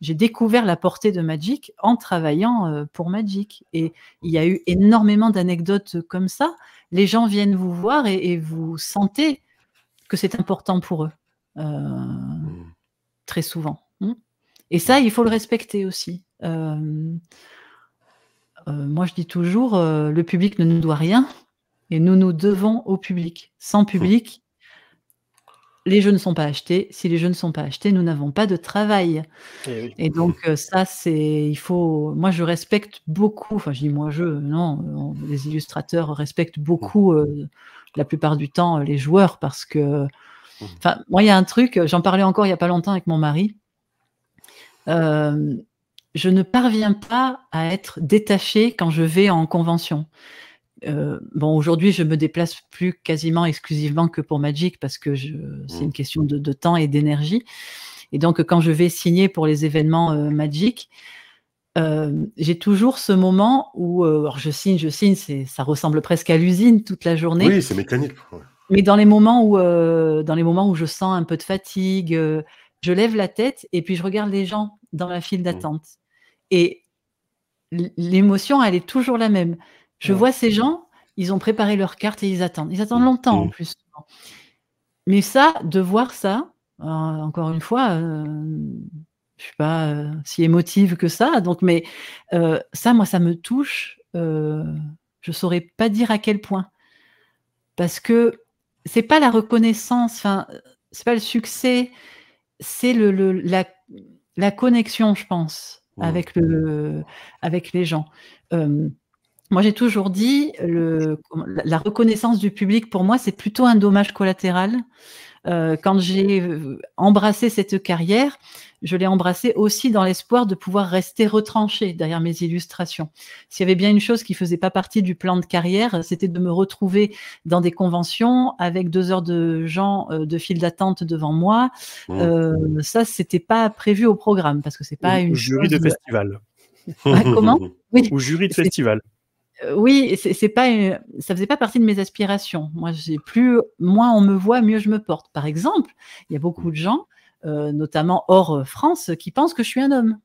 j'ai découvert la portée de Magic en travaillant euh, pour Magic. Et il y a eu énormément d'anecdotes comme ça. Les gens viennent vous voir et vous sentez que c'est important pour eux, euh, hmm. très souvent. Hmm. Et ça, il faut le respecter aussi. Euh, euh, moi, je dis toujours, le public ne nous doit rien, et nous nous devons au public. Sans hmm. public, les jeux ne sont pas achetés. Si les jeux ne sont pas achetés, nous n'avons pas de travail. Eh Et, donc euh, ça, c'est il faut. Moi, je respecte beaucoup. Enfin, je dis moi je. Non, les illustrateurs respectent beaucoup euh, la plupart du temps euh, les joueurs parce que. Mmh. Enfin, moi, il y a un truc. J'en parlais encore il y a pas longtemps avec mon mari. je ne parviens pas à être détachée quand je vais en convention. Euh, bon, aujourd'hui, je me déplace plus quasiment exclusivement que pour Magic parce que c'est mmh. une question de, temps et d'énergie. Et donc, quand je vais signer pour les événements euh, Magic, euh, j'ai toujours ce moment où alors je signe, je signe, ça ressemble presque à l'usine toute la journée. Oui, c'est mécanique. Mais dans les moments où, dans les moments où je sens un peu de fatigue, je lève la tête et puis je regarde les gens dans la file mmh. d'attente. Et l'émotion, elle est toujours la même je vois ces gens, ils ont préparé leur carte et ils attendent. Ils attendent longtemps en mm. plus. Mais ça, de voir ça, euh, encore une fois, euh, je je suis pas euh, si émotive que ça. Donc, mais ça, moi, ça me touche. je ne saurais pas dire à quel point, parce que c'est pas la reconnaissance, ce c'est pas le succès, c'est le, la, la, connexion, je pense, mm. avec le, avec les gens moi, j'ai toujours dit, le, la reconnaissance du public, pour moi, c'est plutôt un dommage collatéral. Euh, quand j'ai euh, embrassé cette carrière, je l'ai embrassée aussi dans l'espoir de pouvoir rester retranchée derrière mes illustrations. S'il y avait bien une chose qui faisait pas partie du plan de carrière, c'était de me retrouver dans des conventions avec deux heures de gens euh, de file d'attente devant moi. Mmh. Euh, ça, c'était pas prévu au programme parce que c'est pas une jury de festival. Ah, comment [laughs] oui. Ou jury de festival. Euh, oui, c'est pas, ça faisait pas partie de mes aspirations. Moi, j'ai plus, moins on me voit, mieux je me porte. Par exemple, il y a beaucoup de gens, euh, notamment hors euh, France, qui pensent que je suis un homme.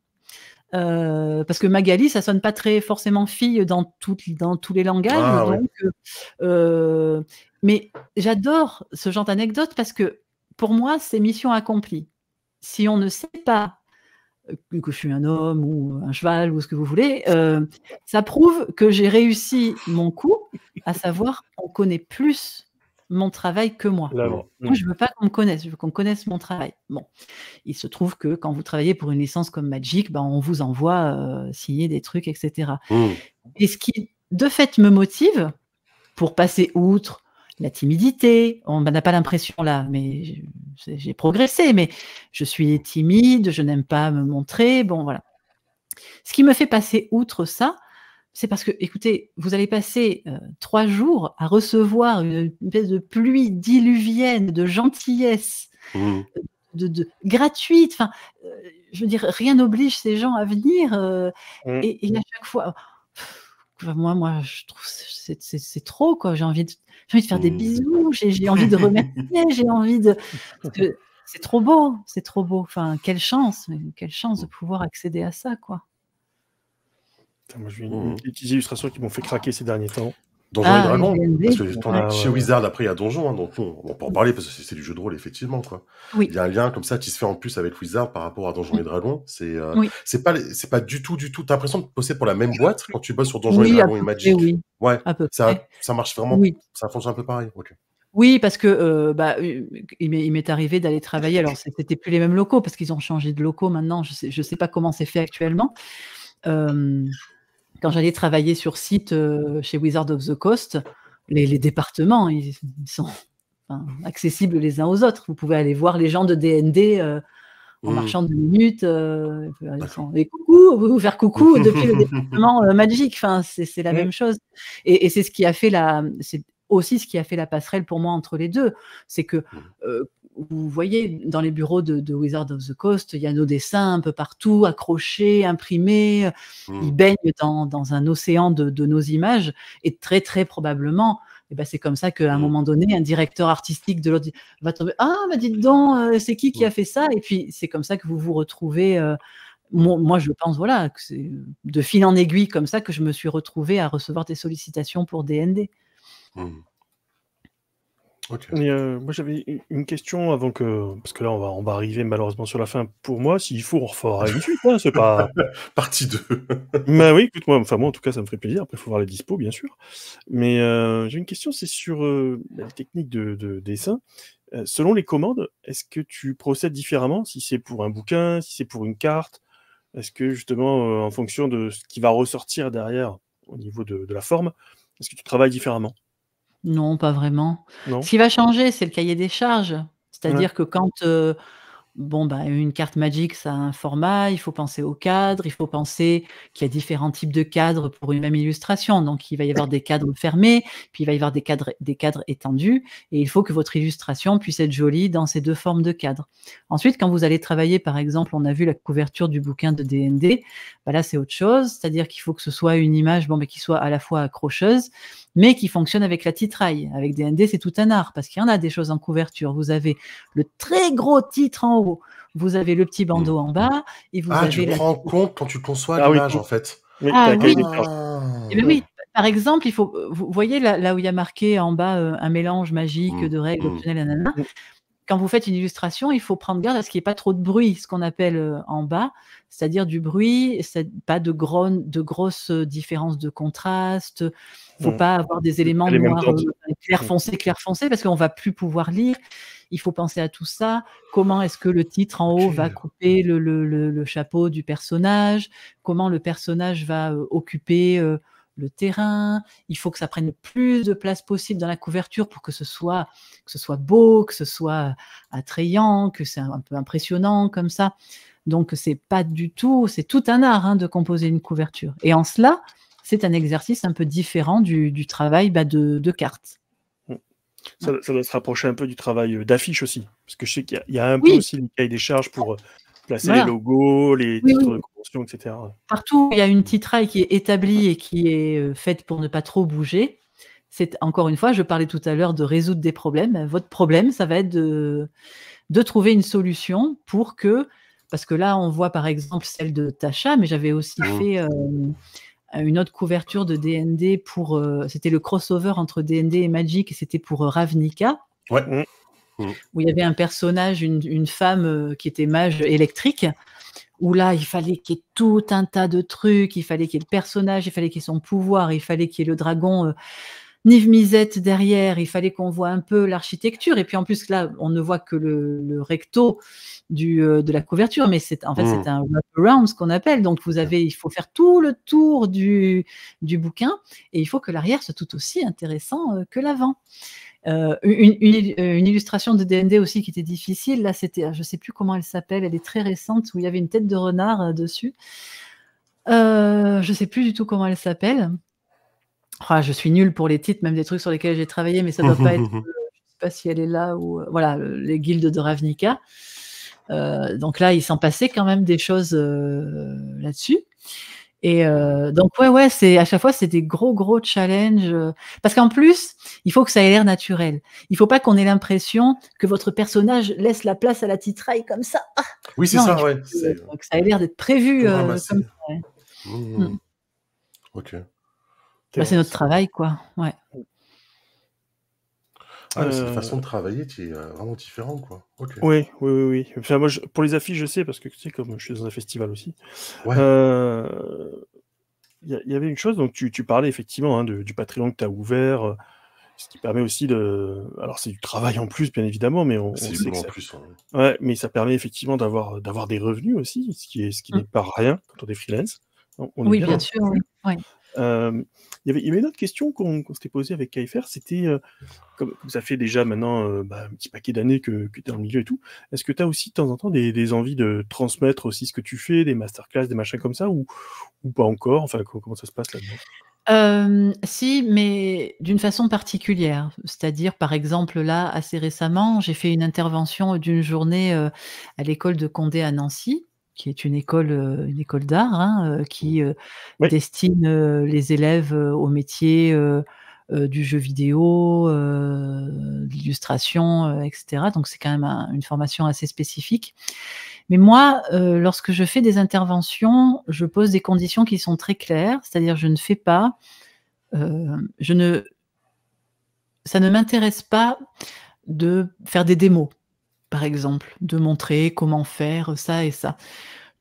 parce que Magali, ça sonne pas très forcément fille dans, dans tous les langages. Ah, mais j'adore ce genre d'anecdote parce que pour moi, c'est mission accomplie. Si on ne sait pas euh, que je suis un homme ou un cheval ou ce que vous voulez, euh, ça prouve que j'ai réussi mon coup, à savoir qu'on connaît plus mon travail que moi. Je je veux pas qu'on me connaisse, je veux qu'on connaisse mon travail. Bon, il se trouve que quand vous travaillez pour une licence comme Magic, ben, on vous envoie euh, signer des trucs, etc. Mmh. Et ce qui, de fait, me motive pour passer outre la timidité. On n'a pas l'impression là, mais j'ai progressé, mais je suis timide, je n'aime pas me montrer. Bon, voilà. Ce qui me fait passer outre ça, c'est parce que, écoutez, vous allez passer euh, trois jours à recevoir une, espèce de pluie diluvienne de gentillesse mmh. de, gratuite. Enfin, euh, je veux dire, rien n'oblige ces gens à venir. Euh, mmh. et, et, à chaque fois, moi, moi, je trouve c'est trop quoi. J'ai envie de, de faire des mmh. bisous. J'ai envie de remercier. j'ai envie de. C'est trop beau. C'est trop beau. Enfin, quelle chance, quelle chance de mmh. pouvoir accéder à ça quoi. Moi, j'ai mmh. une qui m'ont fait craquer ces derniers temps. Donjons et ah, Dragons. Parce que chez Wizard, après, il y a Donjon. Hein, donc, on, peut en parler parce que c'est du jeu de rôle, effectivement. Quoi. Il y a un lien comme ça qui se fait en plus avec Wizard par rapport à Donjon et Dragon euh, C'est pas, du tout, du tout. T'as l'impression de bosser pour la même boîte quand tu bosses sur Donjon et Dragon et Magic. ouais, ça, ça marche vraiment. Ça fonctionne un peu pareil. Oui, parce que euh, bah, euh, il m'est arrivé d'aller travailler. Alors, c'était plus les mêmes locaux parce qu'ils ont changé de locaux maintenant. Je sais, sais pas comment c'est fait actuellement quand j'allais travailler sur site euh, chez Wizard of the Coast, les, départements, ils, sont accessibles les uns aux autres. Vous pouvez aller voir les gens de DND euh, en hmm. marchant deux minutes, euh, coucou, vous faire coucou [laughs] depuis le département Magic. Enfin, c'est la même chose. Et, c'est ce qui a fait la, aussi ce qui a fait la passerelle pour moi entre les deux. C'est que hmm vous voyez, dans les bureaux de, de, Wizard of the Coast, il y a nos dessins un peu partout, accrochés, imprimés. Ils hmm. baignent dans, un océan de, nos images. Et très, très probablement, eh ben, c'est comme ça qu'à un hmm. moment donné, un directeur artistique de l'autre va tomber Ah, bah dites donc, euh, c'est qui qui hmm. a fait ça Et puis, c'est comme ça que vous vous retrouvez. Euh, moi, je pense, voilà, que c'est de fil en aiguille comme ça que je me suis retrouvée à recevoir des sollicitations pour DND. Euh, moi, j'avais une question avant que. Parce que là, on va, on va arriver malheureusement sur la fin. Pour moi, s'il faut, on refera une suite. Hein, c'est pas. [laughs] Partie 2. [laughs] Ben oui, écoute, moi, enfin, moi, en tout cas, ça me ferait plaisir. Après, il faut voir les dispo, bien sûr. Mais euh, j'ai une question c'est sur euh, la technique de, dessin. selon les commandes, est-ce que tu procèdes différemment Si c'est pour un bouquin, si c'est pour une carte Est-ce que justement, en fonction de ce qui va ressortir derrière au niveau de la forme, est-ce que tu travailles différemment non, pas vraiment. Ce qui va changer, c'est le cahier des charges. C'est-à-dire que quand euh, bon, bah, une carte magique, ça a un format, il faut penser au cadre, il faut penser qu'il y a différents types de cadres pour une même illustration. Donc, il va y avoir des cadres fermés, puis il va y avoir des cadres, des cadres étendus, et il faut que votre illustration puisse être jolie dans ces deux formes de cadres. Ensuite, quand vous allez travailler, par exemple, on a vu la couverture du bouquin de DND, bah là, c'est autre chose, c'est-à-dire qu'il faut que ce soit une image bon, mais qui soit à la fois accrocheuse, mais qui fonctionne avec la titraille. Avec DND, c'est tout un art, parce qu'il y en a des choses en couverture. Vous avez le très gros titre en haut, vous avez le petit bandeau mm. en bas, et vous ah, avez tu la... compte quand tu conçois ah l'image, en fait. Ah eh ben oui. Par exemple, il faut, vous voyez là, où il y a marqué en bas euh, un mélange magique mm. de règles mm. optionnelles, quand vous faites une illustration, il faut prendre garde à ce qu'il n'y ait pas trop de bruit, ce qu'on appelle euh, en bas, c'est-à-dire du bruit, pas de, grosses euh, différences de contraste. Il ne faut mmh. pas avoir des éléments noirs, euh, clair mmh. foncé, clair foncé, parce qu'on ne va plus pouvoir lire. Il faut penser à tout ça. Comment est-ce que le titre en haut va couper le, chapeau du personnage Comment le personnage va occuper le terrain, il faut que ça prenne le plus de place possible dans la couverture pour que ce soit, beau, que ce soit attrayant, que c'est un peu impressionnant comme ça. Donc c'est pas du tout, c'est tout un art hein, de composer une couverture. Et en cela, c'est un exercice un peu différent du, travail bah, de, de cartes. Mmh. Ça, doit se rapprocher un peu du travail d'affiche aussi, parce que je sais qu'il y, a un peu aussi une cahier des charges pour ah. euh, placer les logos, les titres de convention, etc. Partout où il y a une titraille qui est établie et qui est euh, faite pour ne pas trop bouger, c'est encore une fois, je parlais tout à l'heure de résoudre des problèmes. Votre problème, ça va être de, trouver une solution pour que, parce que là, on voit par exemple celle de Tasha, mais j'avais aussi mmh. fait euh, une autre couverture de DND pour, euh, c'était le crossover entre DND et Magic, et c'était pour Ravnica. Ouais. Mmh. Mm. où il y avait un personnage, une, femme euh, qui était mage électrique, où là, il fallait qu'il y ait tout un tas de trucs, il fallait qu'il y ait le personnage, il fallait qu'il y ait son pouvoir, il fallait qu'il y ait le dragon. Euh, Nive Misette derrière, il fallait qu'on voit un peu l'architecture. Et puis en plus, là, on ne voit que le, recto euh, de la couverture, mais c'est en fait mm. c'est un wraparound, ce qu'on appelle. Donc vous avez, il faut faire tout le tour du, bouquin et il faut que l'arrière soit tout aussi intéressant que l'avant. Euh, euh, une, illustration de DND aussi qui était difficile, là c'était, je ne sais plus comment elle s'appelle, elle est très récente, où il y avait une tête de renard euh, dessus. je ne sais plus du tout comment elle s'appelle. Ah, je suis nulle pour les titres, même des trucs sur lesquels j'ai travaillé, mais ça ne doit pas être. [laughs] Je sais pas si elle est là ou. Voilà, les guildes de Ravnica. donc là, il s'en passait quand même des choses là-dessus. Et euh, donc ouais ouais c'est à chaque fois c'est des gros gros challenges euh, parce qu'en plus il faut que ça ait l'air naturel. Il faut pas qu'on ait l'impression que votre personnage laisse la place à la titraille comme ça. Ah, oui c'est ça ouais. ça ait l'air d'être prévu Ok. c'est notre travail quoi ouais. Ah, c'est euh, façon de travailler qui est euh, vraiment différente, quoi. Oui, oui, oui. oui. moi, pour les affiches, je sais, parce que tu sais, comme je suis dans un festival aussi. Euh, il y, avait une chose, donc tu, tu parlais effectivement hein, de, du Patreon que tu as ouvert, ce qui permet aussi de. Alors, c'est du travail en plus, bien évidemment, mais on, sait que ça... plus, hein. ouais, mais ça permet effectivement d'avoir d'avoir des revenus aussi, ce qui est ce qui mm. n'est pas rien quand on est freelance. On, oui, bien, sûr. Ouais. Euh, il, y avait, une autre question qu'on s'était posée avec KFR, c'était, euh, comme, ça fait déjà maintenant euh, bah, un petit paquet d'années que, tu es dans milieu et tout, est-ce que tu as aussi de temps en temps des, envies de transmettre aussi ce que tu fais, des masterclass, des machins comme ça, ou, pas encore Enfin, comment, ça se passe là-dedans si, mais d'une façon particulière. C'est-à-dire, par exemple, là, assez récemment, j'ai fait une intervention d'une journée à l'école de Condé à Nancy qui est une école, euh, une école d'art, hein, euh, qui mmh. euh, destine les élèves au métier du jeu vidéo, de l'illustration, etc. Donc c'est quand même une formation assez spécifique. Mais moi, lorsque je fais des interventions, je pose des conditions qui sont très claires, c'est-à-dire je ne fais pas, je ne, ça ne m'intéresse pas de faire des démos par exemple, de montrer comment faire ça et ça.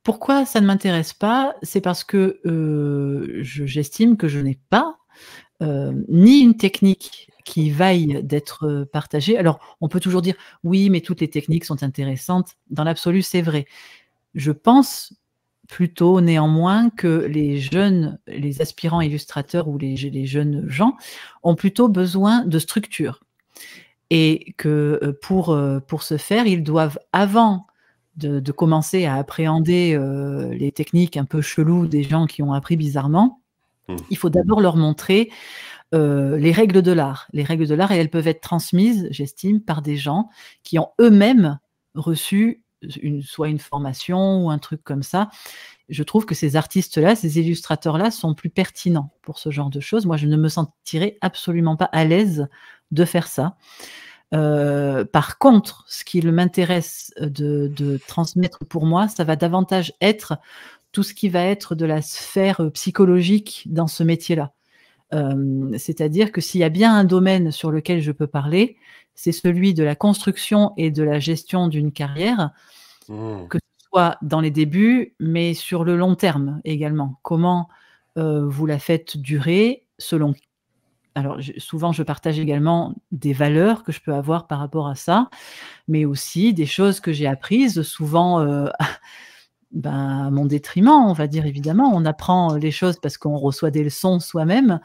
Pourquoi ça ne m'intéresse pas C'est parce que euh, j'estime que je n'ai pas euh, ni une technique qui vaille d'être partagée. Alors, on peut toujours dire oui, mais toutes les techniques sont intéressantes. Dans l'absolu, c'est vrai. Je pense plutôt néanmoins que les jeunes, les aspirants illustrateurs ou les, les jeunes gens ont plutôt besoin de structure et que euh, pour, euh, pour ce faire, ils doivent, avant de, commencer à appréhender euh, les techniques un peu cheloues des gens qui ont appris bizarrement, mmh. il faut d'abord leur montrer les règles de l'art. Les règles de l'art, et elles peuvent être transmises, j'estime, par des gens qui ont eux-mêmes reçu une, soit une formation ou un truc comme ça. Je trouve que ces artistes-là, ces illustrateurs-là sont plus pertinents pour ce genre de choses. Moi, je ne me sentirais absolument pas à l'aise de faire ça. Euh, par contre, ce qui m'intéresse euh, de, transmettre pour moi, ça va davantage être tout ce qui va être de la sphère euh, psychologique dans ce métier-là. C'est-à-dire que s'il y a bien un domaine sur lequel je peux parler, c'est celui de la construction et de la gestion d'une carrière, mmh. que ce soit dans les débuts, mais sur le long terme également. Comment vous la faites durer, selon alors souvent je partage également des valeurs que je peux avoir par rapport à ça, mais aussi des choses que j'ai apprises, souvent euh, [laughs] ben, à mon détriment, on va dire évidemment. On apprend les choses parce qu'on reçoit des leçons soi-même.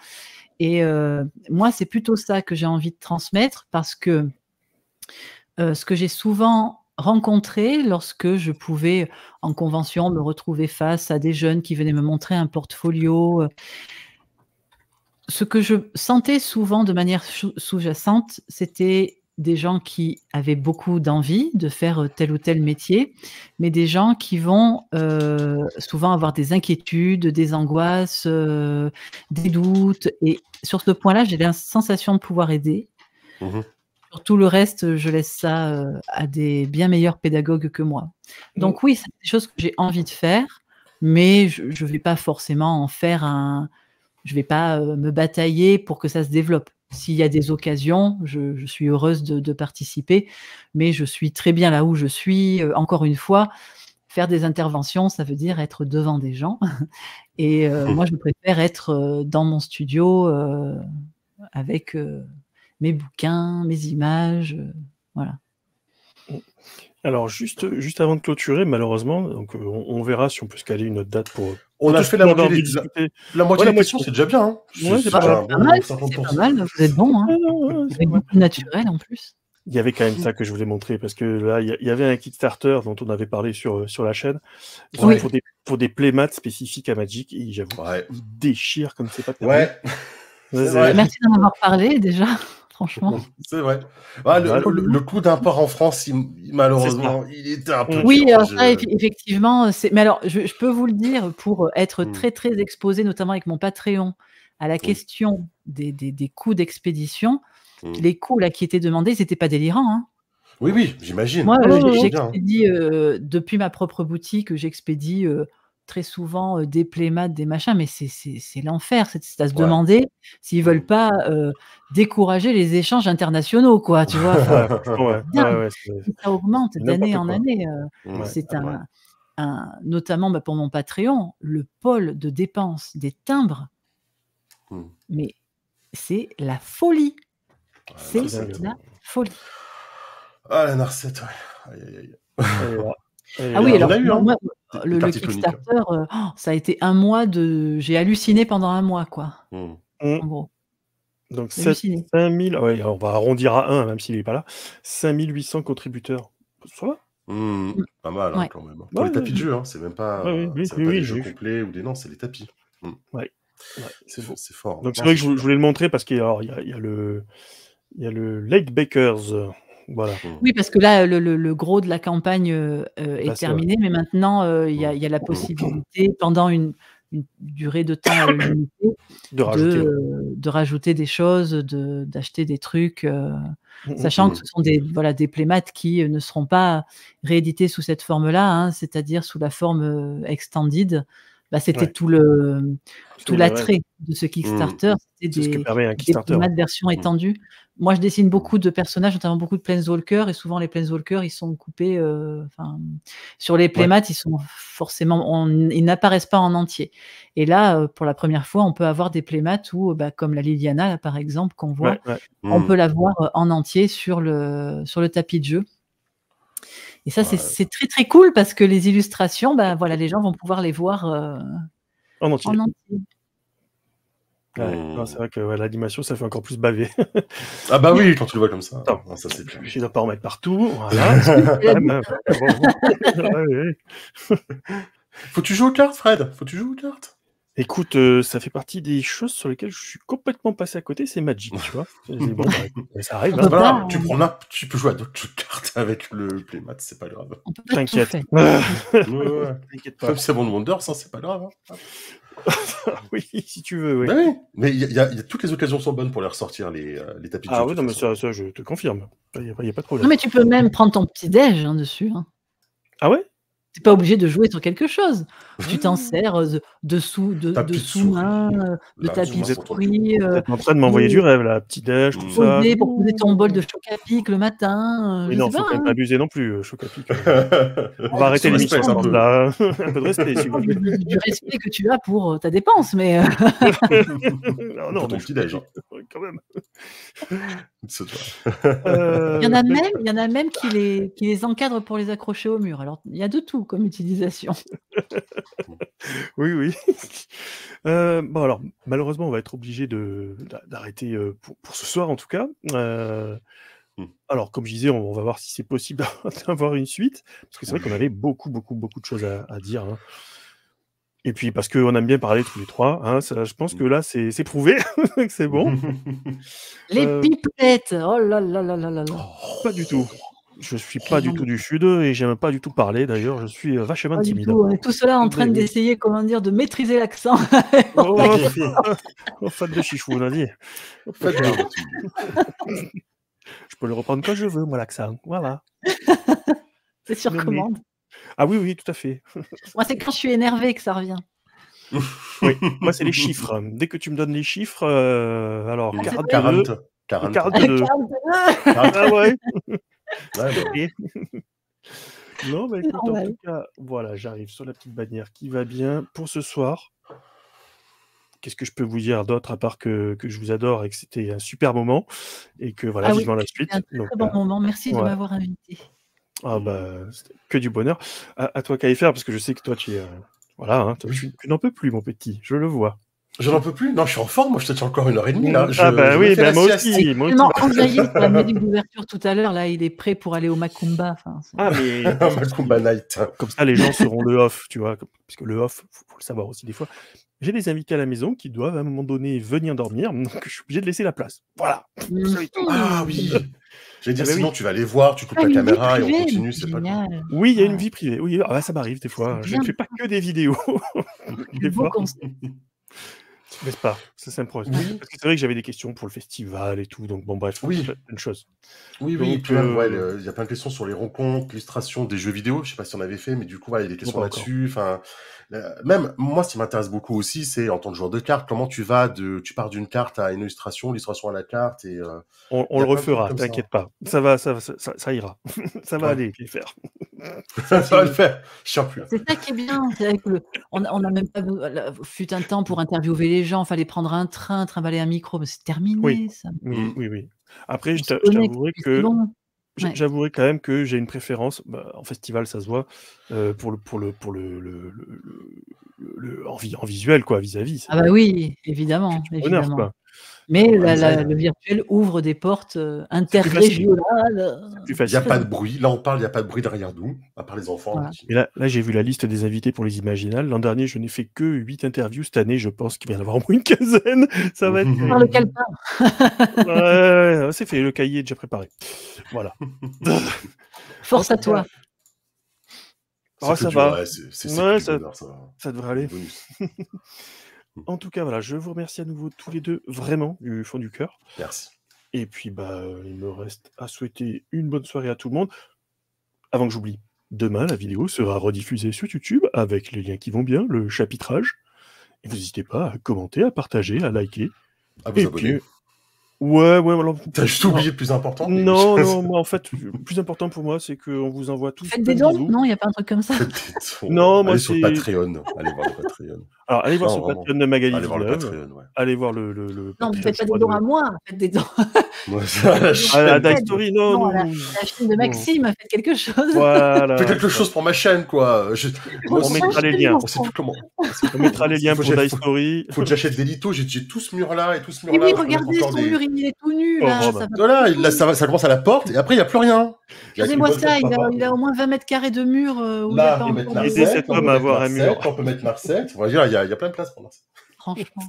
Et euh, moi, c'est plutôt ça que j'ai envie de transmettre parce que euh, ce que j'ai souvent rencontré lorsque je pouvais en convention me retrouver face à des jeunes qui venaient me montrer un portfolio ce que je sentais souvent de manière sous-jacente, c'était des gens qui avaient beaucoup d'envie de faire euh, tel ou tel métier, mais des gens qui vont euh, souvent avoir des inquiétudes, des angoisses, euh, des doutes. Et sur ce point-là, j'ai la sensation de pouvoir aider. Mmh sur tout le reste, je laisse ça à des bien meilleurs pédagogues que moi. Donc oui, c'est des choses que j'ai envie de faire, mais je ne vais pas forcément en faire un, je ne vais pas euh, me batailler pour que ça se développe. S'il y a des occasions, je, suis heureuse de, participer, mais je suis très bien là où je suis. Euh, encore une fois, faire des interventions, ça veut dire être devant des gens. [laughs] Et euh, moi, je préfère être dans mon studio avec mes bouquins, mes images. voilà. Mmh. Alors, juste, juste avant de clôturer, malheureusement, donc, euh, on, verra si on peut se caler une autre date pour. Euh, on a fait la moitié, des, la, moitié la c'est déjà bien. c'est pas, mal, vous êtes bon. Hein. Ah, c'est naturel en plus. Il y avait quand même ça que je voulais montrer parce que là, il y avait un Kickstarter dont on avait parlé sur, euh, sur la chaîne pour, des, pour des playmats spécifiques à Magic et j'avoue, ouais. ils comme c'est pas terrible. [laughs] Ouais. Merci d'en avoir parlé déjà franchement. C'est vrai. le, d'un coût en France, malheureusement, il était un peu. Oui, effectivement, c'est. effectivement. Mais alors, je, peux vous le dire, pour euh, être hmm. très, très exposé, notamment avec mon Patreon, à la hmm. question des, des, coûts d'expédition, hmm. les coûts là, qui étaient demandés, ils n'étaient pas délirants. Hein. Oui, oui, j'imagine. Moi, euh, j'expédie euh, depuis ma propre boutique, j'expédie très souvent des plémates des machins, mais c'est l'enfer. C'est à se demander s'ils veulent mmh. pas décourager les échanges internationaux, quoi. Tu vois, [laughs] ça augmente d'année en année. c'est un, notamment bah, pour mon Patreon, le pôle de dépense des timbres. Mmh. Mais c'est la folie. c'est la folie. Ah la narcette, ah, aïe, [laughs] ah oui, alors, le, hein. Kickstarter, euh, oh, ça a été un mois de. J'ai halluciné pendant un mois, quoi. Hmm. En gros. Donc 5000, ouais, on va arrondir à 1 même s'il n'est pas là. 5800 contributeurs. Ça va hmm, hmm. Pas mal hein, quand même. Hein. Pour les tapis de jeu, c'est même pas, oui, oui, oui, pas des jeux complets ou des noms, c'est les tapis. Ouais. C'est fort, fort. Donc c'est vrai que je, voulais le montrer parce qu'il y, y, a le, il y a le Lake Bakers Mmh. Oui, parce que là, le, gros de la campagne euh, euh, est terminé, mais maintenant, euh, mmh. il y, a la possibilité, pendant une, durée de temps à de, de, rajouter. des choses, d'acheter des trucs, mmh, sachant que ce sont des, voilà, des playmates qui ne seront pas réédités sous cette forme-là, hein, c'est-à-dire sous la forme extended. Bah, c'était tout le tout l'attrait de ce Kickstarter. Mmh. C'était des, ce que version mmh. étendue. Moi, je dessine beaucoup de personnages, notamment beaucoup de Planeswalkers, et souvent les Planeswalkers, ils sont coupés. Euh, sur les Playmats, ils sont forcément, ils n'apparaissent pas en entier. Et là, euh, pour la première fois, on peut avoir des Playmats où, bah, comme la Liliana, par exemple, qu'on voit, on mmh. peut la voir euh, en entier sur le sur le tapis de jeu. Et ça, c'est très très cool parce que les illustrations, ben [laughs] voilà, les gens vont pouvoir les voir euh, en entier. Mmh. c'est vrai que l'animation, ça fait encore plus baver. ah bah oui, quand tu le vois comme ça. ça c'est plus. pas en mettre partout. [laughs] [laughs] Euh, Faut tu jouer aux cartes, Fred. Faut tu jouer aux cartes. Écoute, euh, ça fait partie des choses sur lesquelles je suis complètement passé à côté, c'est Magic, tu vois. [laughs] bon, bah, ça arrive. Hein. tu, prends là, tu peux jouer à d'autres cartes [laughs] avec le playmat, c'est pas grave. T'inquiète. Comme [laughs] c'est bon Wonder, ça, hein, c'est pas grave. Hein. oui, si tu veux, Mais toutes les occasions sont bonnes pour les ressortir, les, tapis euh, les tapis. Ah oui, non, mais ça, je te confirme. Il n'y a, a, pas de problème. Non, mais tu peux même prendre ton petit déj dessus. Ah ouais T'es pas obligé de jouer sur quelque chose. Tu t'en sers euh, de, de sous de, de sous euh, de bah, ta euh, tu en train de m'envoyer du rêve, là, petit déj, tout mmh. ça. Pour poser ton bol de chocapic le matin. Mais non, faut pas, pas hein. abuser non plus, chocapic. [laughs] On va arrêter les Un, [laughs] un peu de respect, si vous voulez. Du, respect que tu as pour ta dépense, mais. non, non, ton petit déj. Hein. [laughs] Quand même. Il y en a même, y en a même qui les, qui les encadrent pour les accrocher au mur. Alors, il y a de tout comme utilisation. [laughs] oui, oui. [laughs] Euh, bon, alors, malheureusement, on va être obligé d'arrêter euh, pour, ce soir, en tout cas. Euh, hmm. alors, comme je disais, on, va voir si c'est possible [laughs] d'avoir une suite, parce que c'est vrai qu'on avait beaucoup, beaucoup, beaucoup de choses à, dire. Hein. Et puis, parce qu'on aime bien parler tous les trois, hein, je pense hmm. que là, c'est prouvé que c'est bon. Les pipettes Oh là là là là là là Pas du tout je suis pas du tout du sud et j'aime pas du tout parler. D'ailleurs, je suis euh, vachement timide. Tout, est tous cela en train d'essayer, comment dire, de maîtriser l'accent. oh, [laughs] oh, oh, oh de chichou, on a dit. [laughs] je peux le reprendre quand je veux, moi l'accent. Voilà. [laughs] c'est sur commande. Ah oui, oui, tout à fait. moi, c'est quand je suis énervé que ça revient. oui, moi c'est les chiffres. Dès que tu me donnes les chiffres, euh, alors 40, 42. 42. 42. Ah ouais. Bah [laughs] non, mais bah en tout cas, voilà, j'arrive sur la petite bannière qui va bien pour ce soir. Qu'est-ce que je peux vous dire d'autre à part que, je vous adore et que c'était un super moment et que voilà, ah la suite. Un très bon euh, moment. Merci de m'avoir invité. Ah bah, que du bonheur. À, à toi, KFR, parce que je sais que toi, tu es. Euh, voilà, hein, tu n'en peux plus, mon petit, je le vois. Je n'en peux plus. Non, je suis en forme. Moi, je suis encore une heure et demie là. ah bah oui, bah moi, aussi, Non, mis a mis [laughs] tout à l'heure là, il est prêt pour aller au Macumba. ah mais [laughs] Macumba Night. Comme ça, les gens seront le off, tu vois, parce que le off, faut, faut le savoir aussi des fois. J'ai des invités à la maison qui doivent à un moment donné venir dormir, donc je suis obligé de laisser la place. Voilà. Mhm. ah oui. Ah je vais dire, bah sinon tu vas aller voir, tu coupes la ah, caméra et on continue, c'est pas Oui, il y a une ah. vie privée. Oui, bah, ça m'arrive des fois. Je ne fais pas que des vidéos. [laughs] des fois. N'est-ce pas que c'est vrai que j'avais des questions pour le festival et tout, donc bon, bref, oui. plein de Oui, oui, euh, il y a plein de questions sur les rencontres, l'illustration des jeux vidéo, je ne sais pas si on avait fait, mais du coup, il y a des questions bah, là-dessus. Enfin, même, moi, ce qui m'intéresse beaucoup aussi, c'est en tant que joueur de cartes, comment tu vas de. Tu pars d'une carte à une illustration, l'illustration à la carte. et euh, On, le refera, t'inquiète pas. Ça va, ça, ira. [laughs] ça va aller faire. [laughs] ça va le faire. Je suis plus. C'est ça qui est bien. on n'a même pas. Fut un temps pour interviewer les gens, fallait prendre un train, trimballer un micro, mais c'est terminé. Oui. oui, oui, Après, que. J'avouerai quand même que j'ai une préférence, bah, en festival ça se voit, euh, pour le pour le pour le, le, le, en, visuel quoi vis-à-vis. ah bah oui, évidemment. évidemment. quoi. Mais le virtuel ouvre des portes euh, interrégionales. Il n'y a pas de bruit. Là, on parle, il n'y a pas de bruit derrière nous, à part les enfants. là, j'ai vu la liste des invités pour les Imaginales. L'an dernier, je n'ai fait que 8 interviews. Cette année, je pense qu'il va y en avoir au moins une quinzaine. [laughs] Ça va être. [laughs] c'est fait. Le cahier est déjà préparé. Voilà. [laughs] Force à toi. ça, va. ça, ça devrait aller. Mmh. En tout cas, voilà, je vous remercie à nouveau tous les deux, vraiment, du fond du cœur. Merci. Et puis, bah, euh, il me reste à souhaiter une bonne soirée à tout le monde. Avant que j'oublie, demain, la vidéo sera rediffusée sur YouTube avec les liens qui vont bien, le chapitrage. Et n'hésitez pas à commenter, à partager, à liker. À vous abonner. Ouais, ouais, voilà. T'as juste oublié le plus important. Non, [laughs] non, moi, en fait, le plus important pour moi, c'est qu'on vous envoie tous. Faites des dons Non, il n'y a pas un truc comme ça. non, moi, allez sur Patreon. Allez voir le Patreon. Alors, allez voir sur Patreon de Magali. Allez voir le Patreon, ouais. Allez voir le. le, non, ne faites pas des dons à moi, hein. faites des dons. [laughs] la chaîne. Story, non. la, chaîne de Maxime, fait quelque chose. Faites quelque chose pour ma chaîne, quoi. On, mettra les liens. On sait plus comment. On mettra les liens pour Die Story. Faut que j'achète des litos, j'ai tout ce mur-là et tout ce mur-là. Et oui, regardez mur, il est tout nu. Là, ça, commence à la porte et après, il n'y a plus rien. Regardez-moi ça, il a, au moins 20 mètres carrés de mur. peut mettre Marseille. à On peut mettre Marseille Il y, a, plein de place pour Franchement.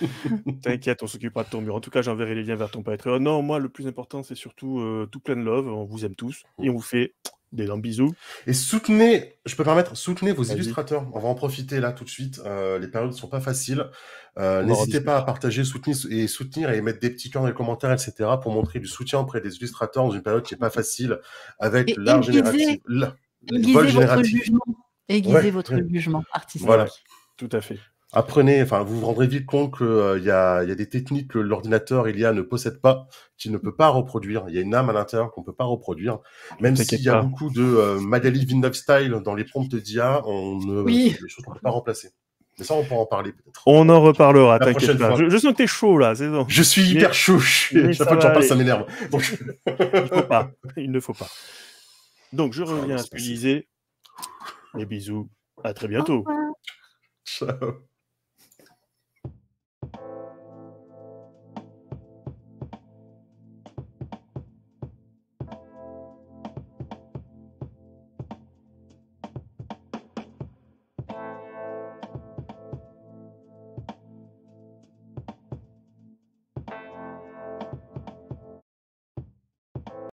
[laughs] T'inquiète, on s'occupera de ton mur. En tout cas, j'enverrai les liens vers ton Patreon. Non, moi, le plus important, c'est surtout euh, tout plein de love. On vous aime tous et on vous fait des bisous. Et soutenez, je peux permettre, soutenez vos illustrateurs. On va en profiter là tout de suite. Euh, les périodes ne sont pas faciles. Euh, n'hésitez pas à partager, soutenir et soutenir et mettre des petits cœurs dans les commentaires, etc. pour montrer du soutien auprès des illustrateurs dans une période qui n'est pas facile avec l'art génératif. Aiguisez votre jugement. Aiguisez votre jugement artistique. Voilà. Tout à fait apprenez, enfin, vous vous rendrez vite compte qu'il euh, y, a, y, a, des techniques que l'ordinateur, il y a, ne possède pas, qu'il ne peut pas reproduire. Il y a une âme à l'intérieur qu'on ne peut pas reproduire. Même s'il y a beaucoup de euh, Magali Vindov style dans les prompts d'IA, on ne, euh, choses peut pas remplacer. Mais ça, on pourra en parler peut-être. On en reparlera, t'inquiète pas. Je, je, sens que chaud là, c'est ça. Je suis hyper chaud. ça m'énerve. [laughs] il pas. Il ne faut pas. Donc, je reviens à ce que disais. bisous. À très bientôt. Ciao.